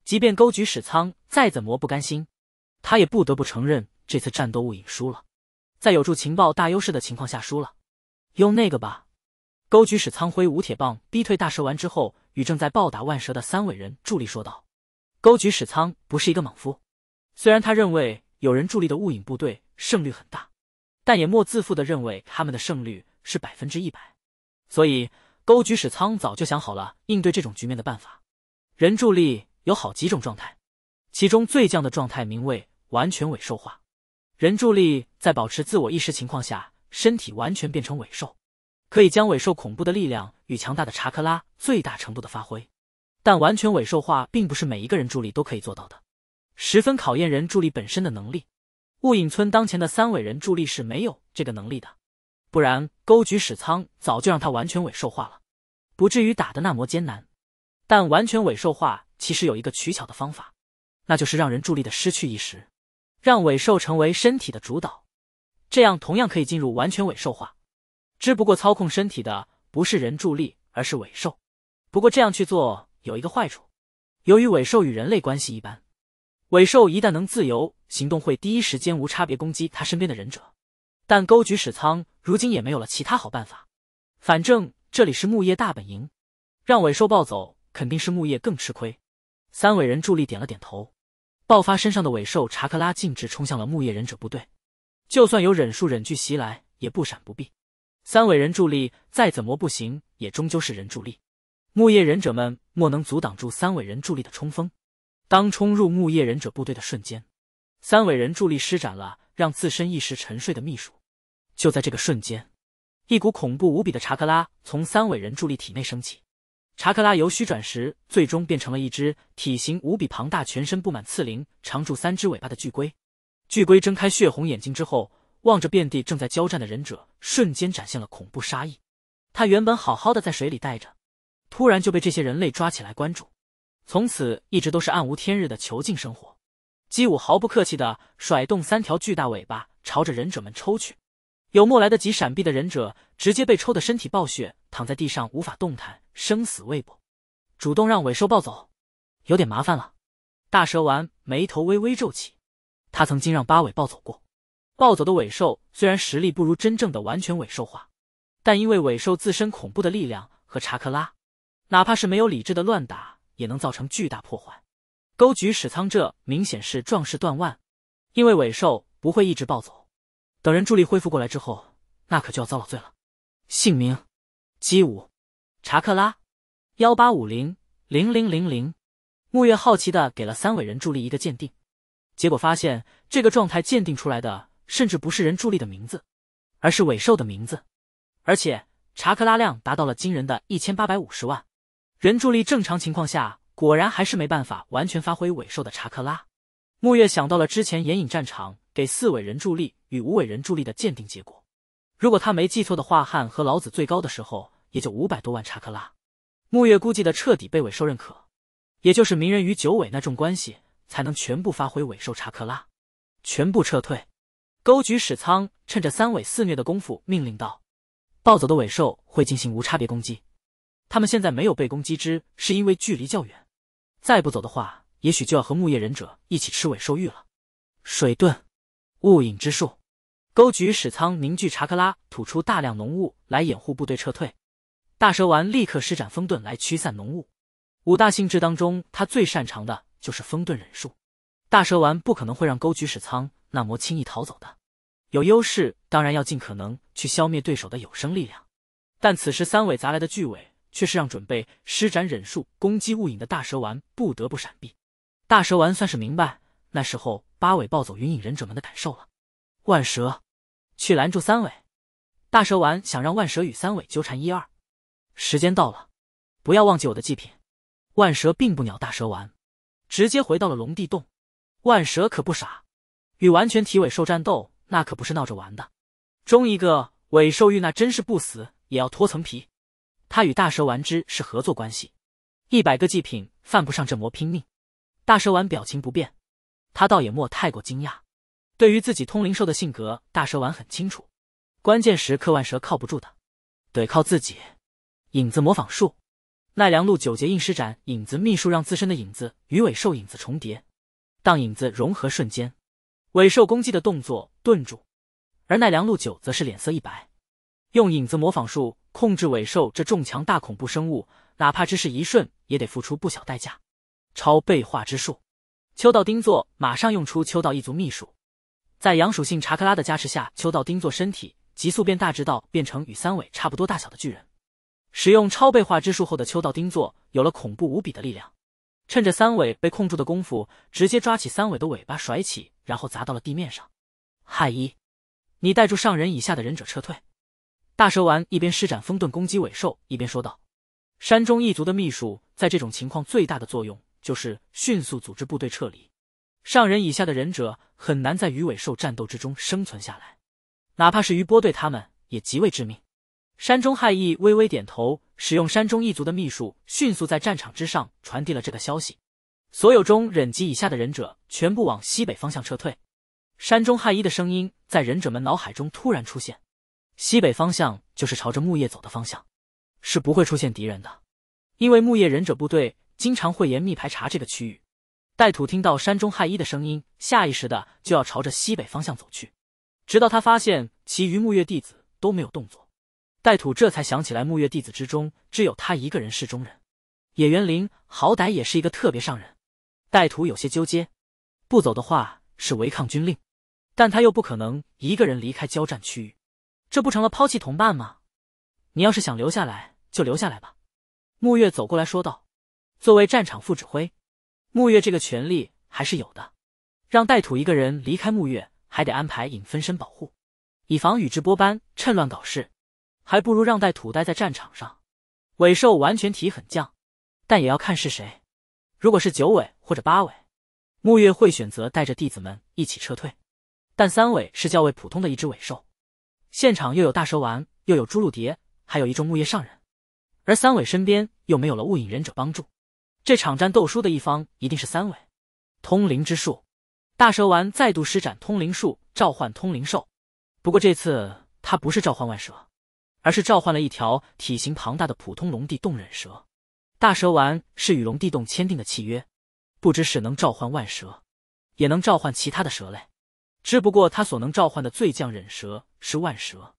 Speaker 1: 即便勾举史仓再怎么不甘心，他也不得不承认这次战斗雾影输了，在有助情报大优势的情况下输了。用那个吧，勾举史仓挥舞铁棒逼退大蛇丸之后，与正在暴打万蛇的三尾人助力说道：“勾举史仓不是一个莽夫，虽然他认为有人助力的雾影部队胜率很大，但也莫自负的认为他们的胜率是百分之一百。所以勾举史仓早就想好了应对这种局面的办法，人助力。”有好几种状态，其中最犟的状态名为完全尾兽化。人柱力在保持自我意识情况下，身体完全变成尾兽，可以将尾兽恐怖的力量与强大的查克拉最大程度的发挥。但完全尾兽化并不是每一个人助力都可以做到的，十分考验人助力本身的能力。雾隐村当前的三尾人助力是没有这个能力的，不然勾举史仓早就让他完全尾兽化了，不至于打的那么艰难。但完全尾兽化。其实有一个取巧的方法，那就是让人助力的失去意识，让尾兽成为身体的主导，这样同样可以进入完全尾兽化，只不过操控身体的不是人助力，而是尾兽。不过这样去做有一个坏处，由于尾兽与人类关系一般，尾兽一旦能自由行动，会第一时间无差别攻击他身边的忍者。但勾举史仓如今也没有了其他好办法，反正这里是木叶大本营，让尾兽暴走肯定是木叶更吃亏。三尾人助力点了点头，爆发身上的尾兽查克拉，径直冲向了木叶忍者部队。就算有忍术、忍具袭来，也不闪不避。三尾人助力再怎么不行，也终究是人助力。木叶忍者们莫能阻挡住三尾人助力的冲锋。当冲入木叶忍者部队的瞬间，三尾人助力施展了让自身一时沉睡的秘术。就在这个瞬间，一股恐怖无比的查克拉从三尾人助力体内升起。查克拉由虚转实，最终变成了一只体型无比庞大、全身布满刺鳞、长住三只尾巴的巨龟。巨龟睁开血红眼睛之后，望着遍地正在交战的忍者，瞬间展现了恐怖杀意。它原本好好的在水里待着，突然就被这些人类抓起来关住，从此一直都是暗无天日的囚禁生活。基武毫不客气地甩动三条巨大尾巴，朝着忍者们抽去。有莫来得及闪避的忍者，直接被抽的身体爆血，躺在地上无法动弹。生死未卜，主动让尾兽暴走，有点麻烦了。大蛇丸眉头微微皱起，他曾经让八尾暴走过。暴走的尾兽虽然实力不如真正的完全尾兽化，但因为尾兽自身恐怖的力量和查克拉，哪怕是没有理智的乱打，也能造成巨大破坏。勾举史苍这明显是壮士断腕，因为尾兽不会一直暴走，等人助力恢复过来之后，那可就要遭老罪了。姓名：姬武。查克拉，幺八五零零零零零，木月好奇的给了三尾人助力一个鉴定，结果发现这个状态鉴定出来的甚至不是人助力的名字，而是尾兽的名字，而且查克拉量达到了惊人的一千八百五十万。人助力正常情况下果然还是没办法完全发挥尾兽的查克拉。木月想到了之前眼影战场给四尾人助力与五尾人助力的鉴定结果，如果他没记错的话，汉和老子最高的时候。也就五百多万查克拉，木叶估计的彻底被尾兽认可，也就是鸣人与九尾那种关系，才能全部发挥尾兽查克拉，全部撤退。勾举史仓趁着三尾肆虐的功夫命令道：“暴走的尾兽会进行无差别攻击，他们现在没有被攻击之，是因为距离较远。再不走的话，也许就要和木叶忍者一起吃尾兽玉了。”水遁，雾隐之术。勾举史仓凝聚查克拉，吐出大量浓雾来掩护部队撤退。大蛇丸立刻施展风遁来驱散浓雾。五大性质当中，他最擅长的就是风遁忍术。大蛇丸不可能会让沟举矢仓那魔轻易逃走的。有优势，当然要尽可能去消灭对手的有生力量。但此时三尾砸来的巨尾，却是让准备施展忍术攻击雾影的大蛇丸不得不闪避。大蛇丸算是明白那时候八尾暴走云影忍者们的感受了。万蛇，去拦住三尾！大蛇丸想让万蛇与三尾纠缠一二。时间到了，不要忘记我的祭品。万蛇并不鸟大蛇丸，直接回到了龙地洞。万蛇可不傻，与完全体尾兽战斗那可不是闹着玩的。中一个尾兽玉那真是不死也要脱层皮。他与大蛇丸之是合作关系，一百个祭品犯不上这魔拼命。大蛇丸表情不变，他倒也莫太过惊讶。对于自己通灵兽的性格，大蛇丸很清楚，关键时刻万蛇靠不住的，得靠自己。影子模仿术，奈良鹿九结印施展影子秘术，让自身的影子与尾兽影子重叠。当影子融合瞬间，尾兽攻击的动作顿住，而奈良鹿九则是脸色一白。用影子模仿术控制尾兽这众强大恐怖生物，哪怕只是一瞬，也得付出不小代价。超背化之术，秋道丁座马上用出秋道一族秘术，在阳属性查克拉的加持下，秋道丁座身体急速变大，直到变成与三尾差不多大小的巨人。使用超倍化之术后的秋道丁座有了恐怖无比的力量，趁着三尾被控住的功夫，直接抓起三尾的尾巴甩起，然后砸到了地面上。海一，你带住上人以下的忍者撤退。大蛇丸一边施展风遁攻击尾兽，一边说道：“山中一族的秘术，在这种情况最大的作用就是迅速组织部队撤离。上人以下的忍者很难在与尾兽战斗之中生存下来，哪怕是余波对他们也极为致命。”山中害一微微点头，使用山中一族的秘术，迅速在战场之上传递了这个消息。所有中忍级以下的忍者全部往西北方向撤退。山中害一的声音在忍者们脑海中突然出现。西北方向就是朝着木叶走的方向，是不会出现敌人的，因为木叶忍者部队经常会严密排查这个区域。带土听到山中害一的声音，下意识的就要朝着西北方向走去，直到他发现其余木叶弟子都没有动作。带土这才想起来，木月弟子之中只有他一个人是中人。野原林好歹也是一个特别上人，带土有些纠结。不走的话是违抗军令，但他又不可能一个人离开交战区域，这不成了抛弃同伴吗？你要是想留下来，就留下来吧。木月走过来说道：“作为战场副指挥，木月这个权利还是有的。让带土一个人离开木月，还得安排影分身保护，以防宇智波斑趁乱搞事。”还不如让带土待在战场上，尾兽完全体很犟，但也要看是谁。如果是九尾或者八尾，木月会选择带着弟子们一起撤退。但三尾是较为普通的一只尾兽，现场又有大蛇丸，又有朱露蝶，还有一众木叶上人，而三尾身边又没有了雾影忍者帮助，这场战斗输的一方一定是三尾。通灵之术，大蛇丸再度施展通灵术，召唤通灵兽。不过这次他不是召唤万蛇。而是召唤了一条体型庞大的普通龙地洞忍蛇，大蛇丸是与龙地洞签订的契约，不知是能召唤万蛇，也能召唤其他的蛇类，只不过他所能召唤的最强忍蛇是万蛇，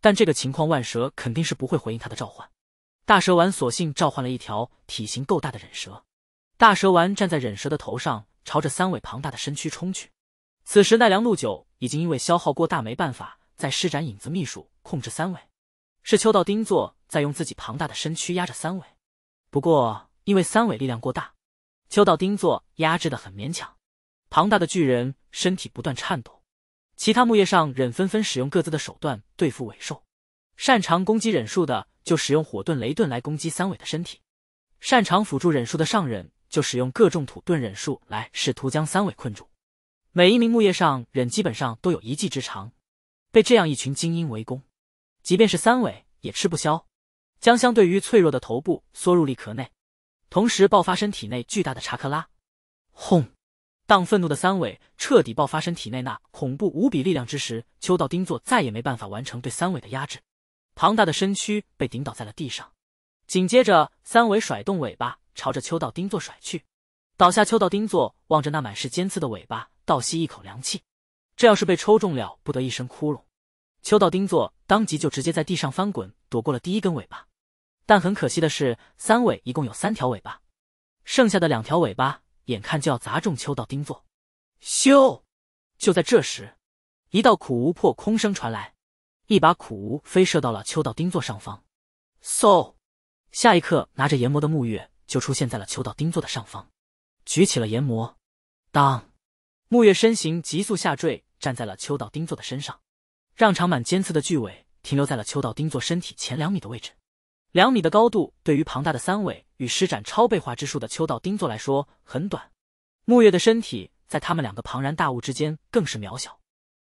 Speaker 1: 但这个情况万蛇肯定是不会回应他的召唤。大蛇丸索性召唤了一条体型够大的忍蛇，大蛇丸站在忍蛇的头上，朝着三尾庞大的身躯冲去。此时奈良鹿久已经因为消耗过大，没办法再施展影子秘术控制三尾。是秋道丁座在用自己庞大的身躯压着三尾，不过因为三尾力量过大，秋道丁座压制的很勉强。庞大的巨人身体不断颤抖，其他木叶上忍纷纷使用各自的手段对付尾兽。擅长攻击忍术的就使用火遁雷遁来攻击三尾的身体，擅长辅助忍术的上忍就使用各种土遁忍术来试图将三尾困住。每一名木叶上忍基本上都有一技之长，被这样一群精英围攻。即便是三尾也吃不消，将相对于脆弱的头部缩入力壳内，同时爆发身体内巨大的查克拉。轰！当愤怒的三尾彻底爆发身体内那恐怖无比力量之时，秋道丁座再也没办法完成对三尾的压制，庞大的身躯被顶倒在了地上。紧接着，三尾甩动尾巴朝着秋道丁座甩去，倒下。秋道丁座望着那满是尖刺的尾巴，倒吸一口凉气，这要是被抽中了，不得一身窟窿。秋道丁座。当即就直接在地上翻滚，躲过了第一根尾巴。但很可惜的是，三尾一共有三条尾巴，剩下的两条尾巴眼看就要砸中秋道丁座。咻！就在这时，一道苦无破空声传来，一把苦无飞射到了秋道丁座上方。嗖！下一刻，拿着研磨的木月就出现在了秋道丁座的上方，举起了研磨。当！木月身形急速下坠，站在了秋道丁座的身上。让长满尖刺的巨尾停留在了秋道丁座身体前两米的位置。两米的高度对于庞大的三尾与施展超倍化之术的秋道丁座来说很短，木月的身体在他们两个庞然大物之间更是渺小。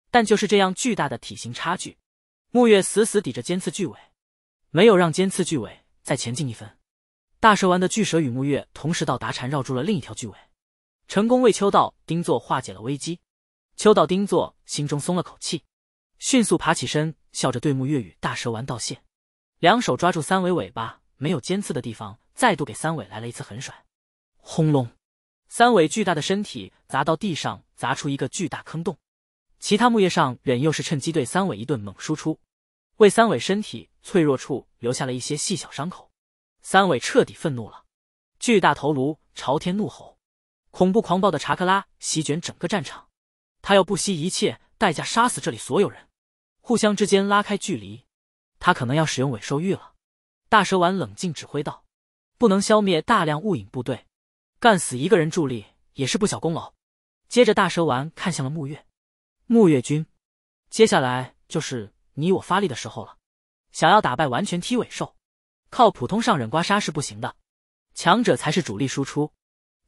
Speaker 1: 但就是这样巨大的体型差距，木月死死抵着尖刺巨尾，没有让尖刺巨尾再前进一分。大蛇丸的巨蛇与木月同时到达，缠绕住了另一条巨尾，成功为秋道丁座化解了危机。秋道丁座心中松了口气。迅速爬起身，笑着对木月雨大蛇丸道谢，两手抓住三尾尾巴没有尖刺的地方，再度给三尾来了一次狠甩。轰隆！三尾巨大的身体砸到地上，砸出一个巨大坑洞。其他木叶上忍又是趁机对三尾一顿猛输出，为三尾身体脆弱处留下了一些细小伤口。三尾彻底愤怒了，巨大头颅朝天怒吼，恐怖狂暴的查克拉席卷整个战场，他要不惜一切代价杀死这里所有人。互相之间拉开距离，他可能要使用尾兽玉了。大蛇丸冷静指挥道：“不能消灭大量雾影部队，干死一个人助力也是不小功劳。”接着，大蛇丸看向了木月，木月君，接下来就是你我发力的时候了。想要打败完全踢尾兽，靠普通上忍刮痧是不行的，强者才是主力输出。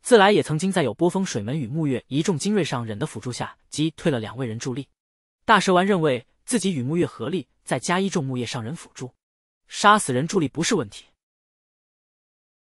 Speaker 1: 自来也曾经在有波风水门与木月一众精锐上忍的辅助下，击退了两位人助力。大蛇丸认为。自己与木月合力，再加一众木叶上人辅助，杀死人助力不是问题。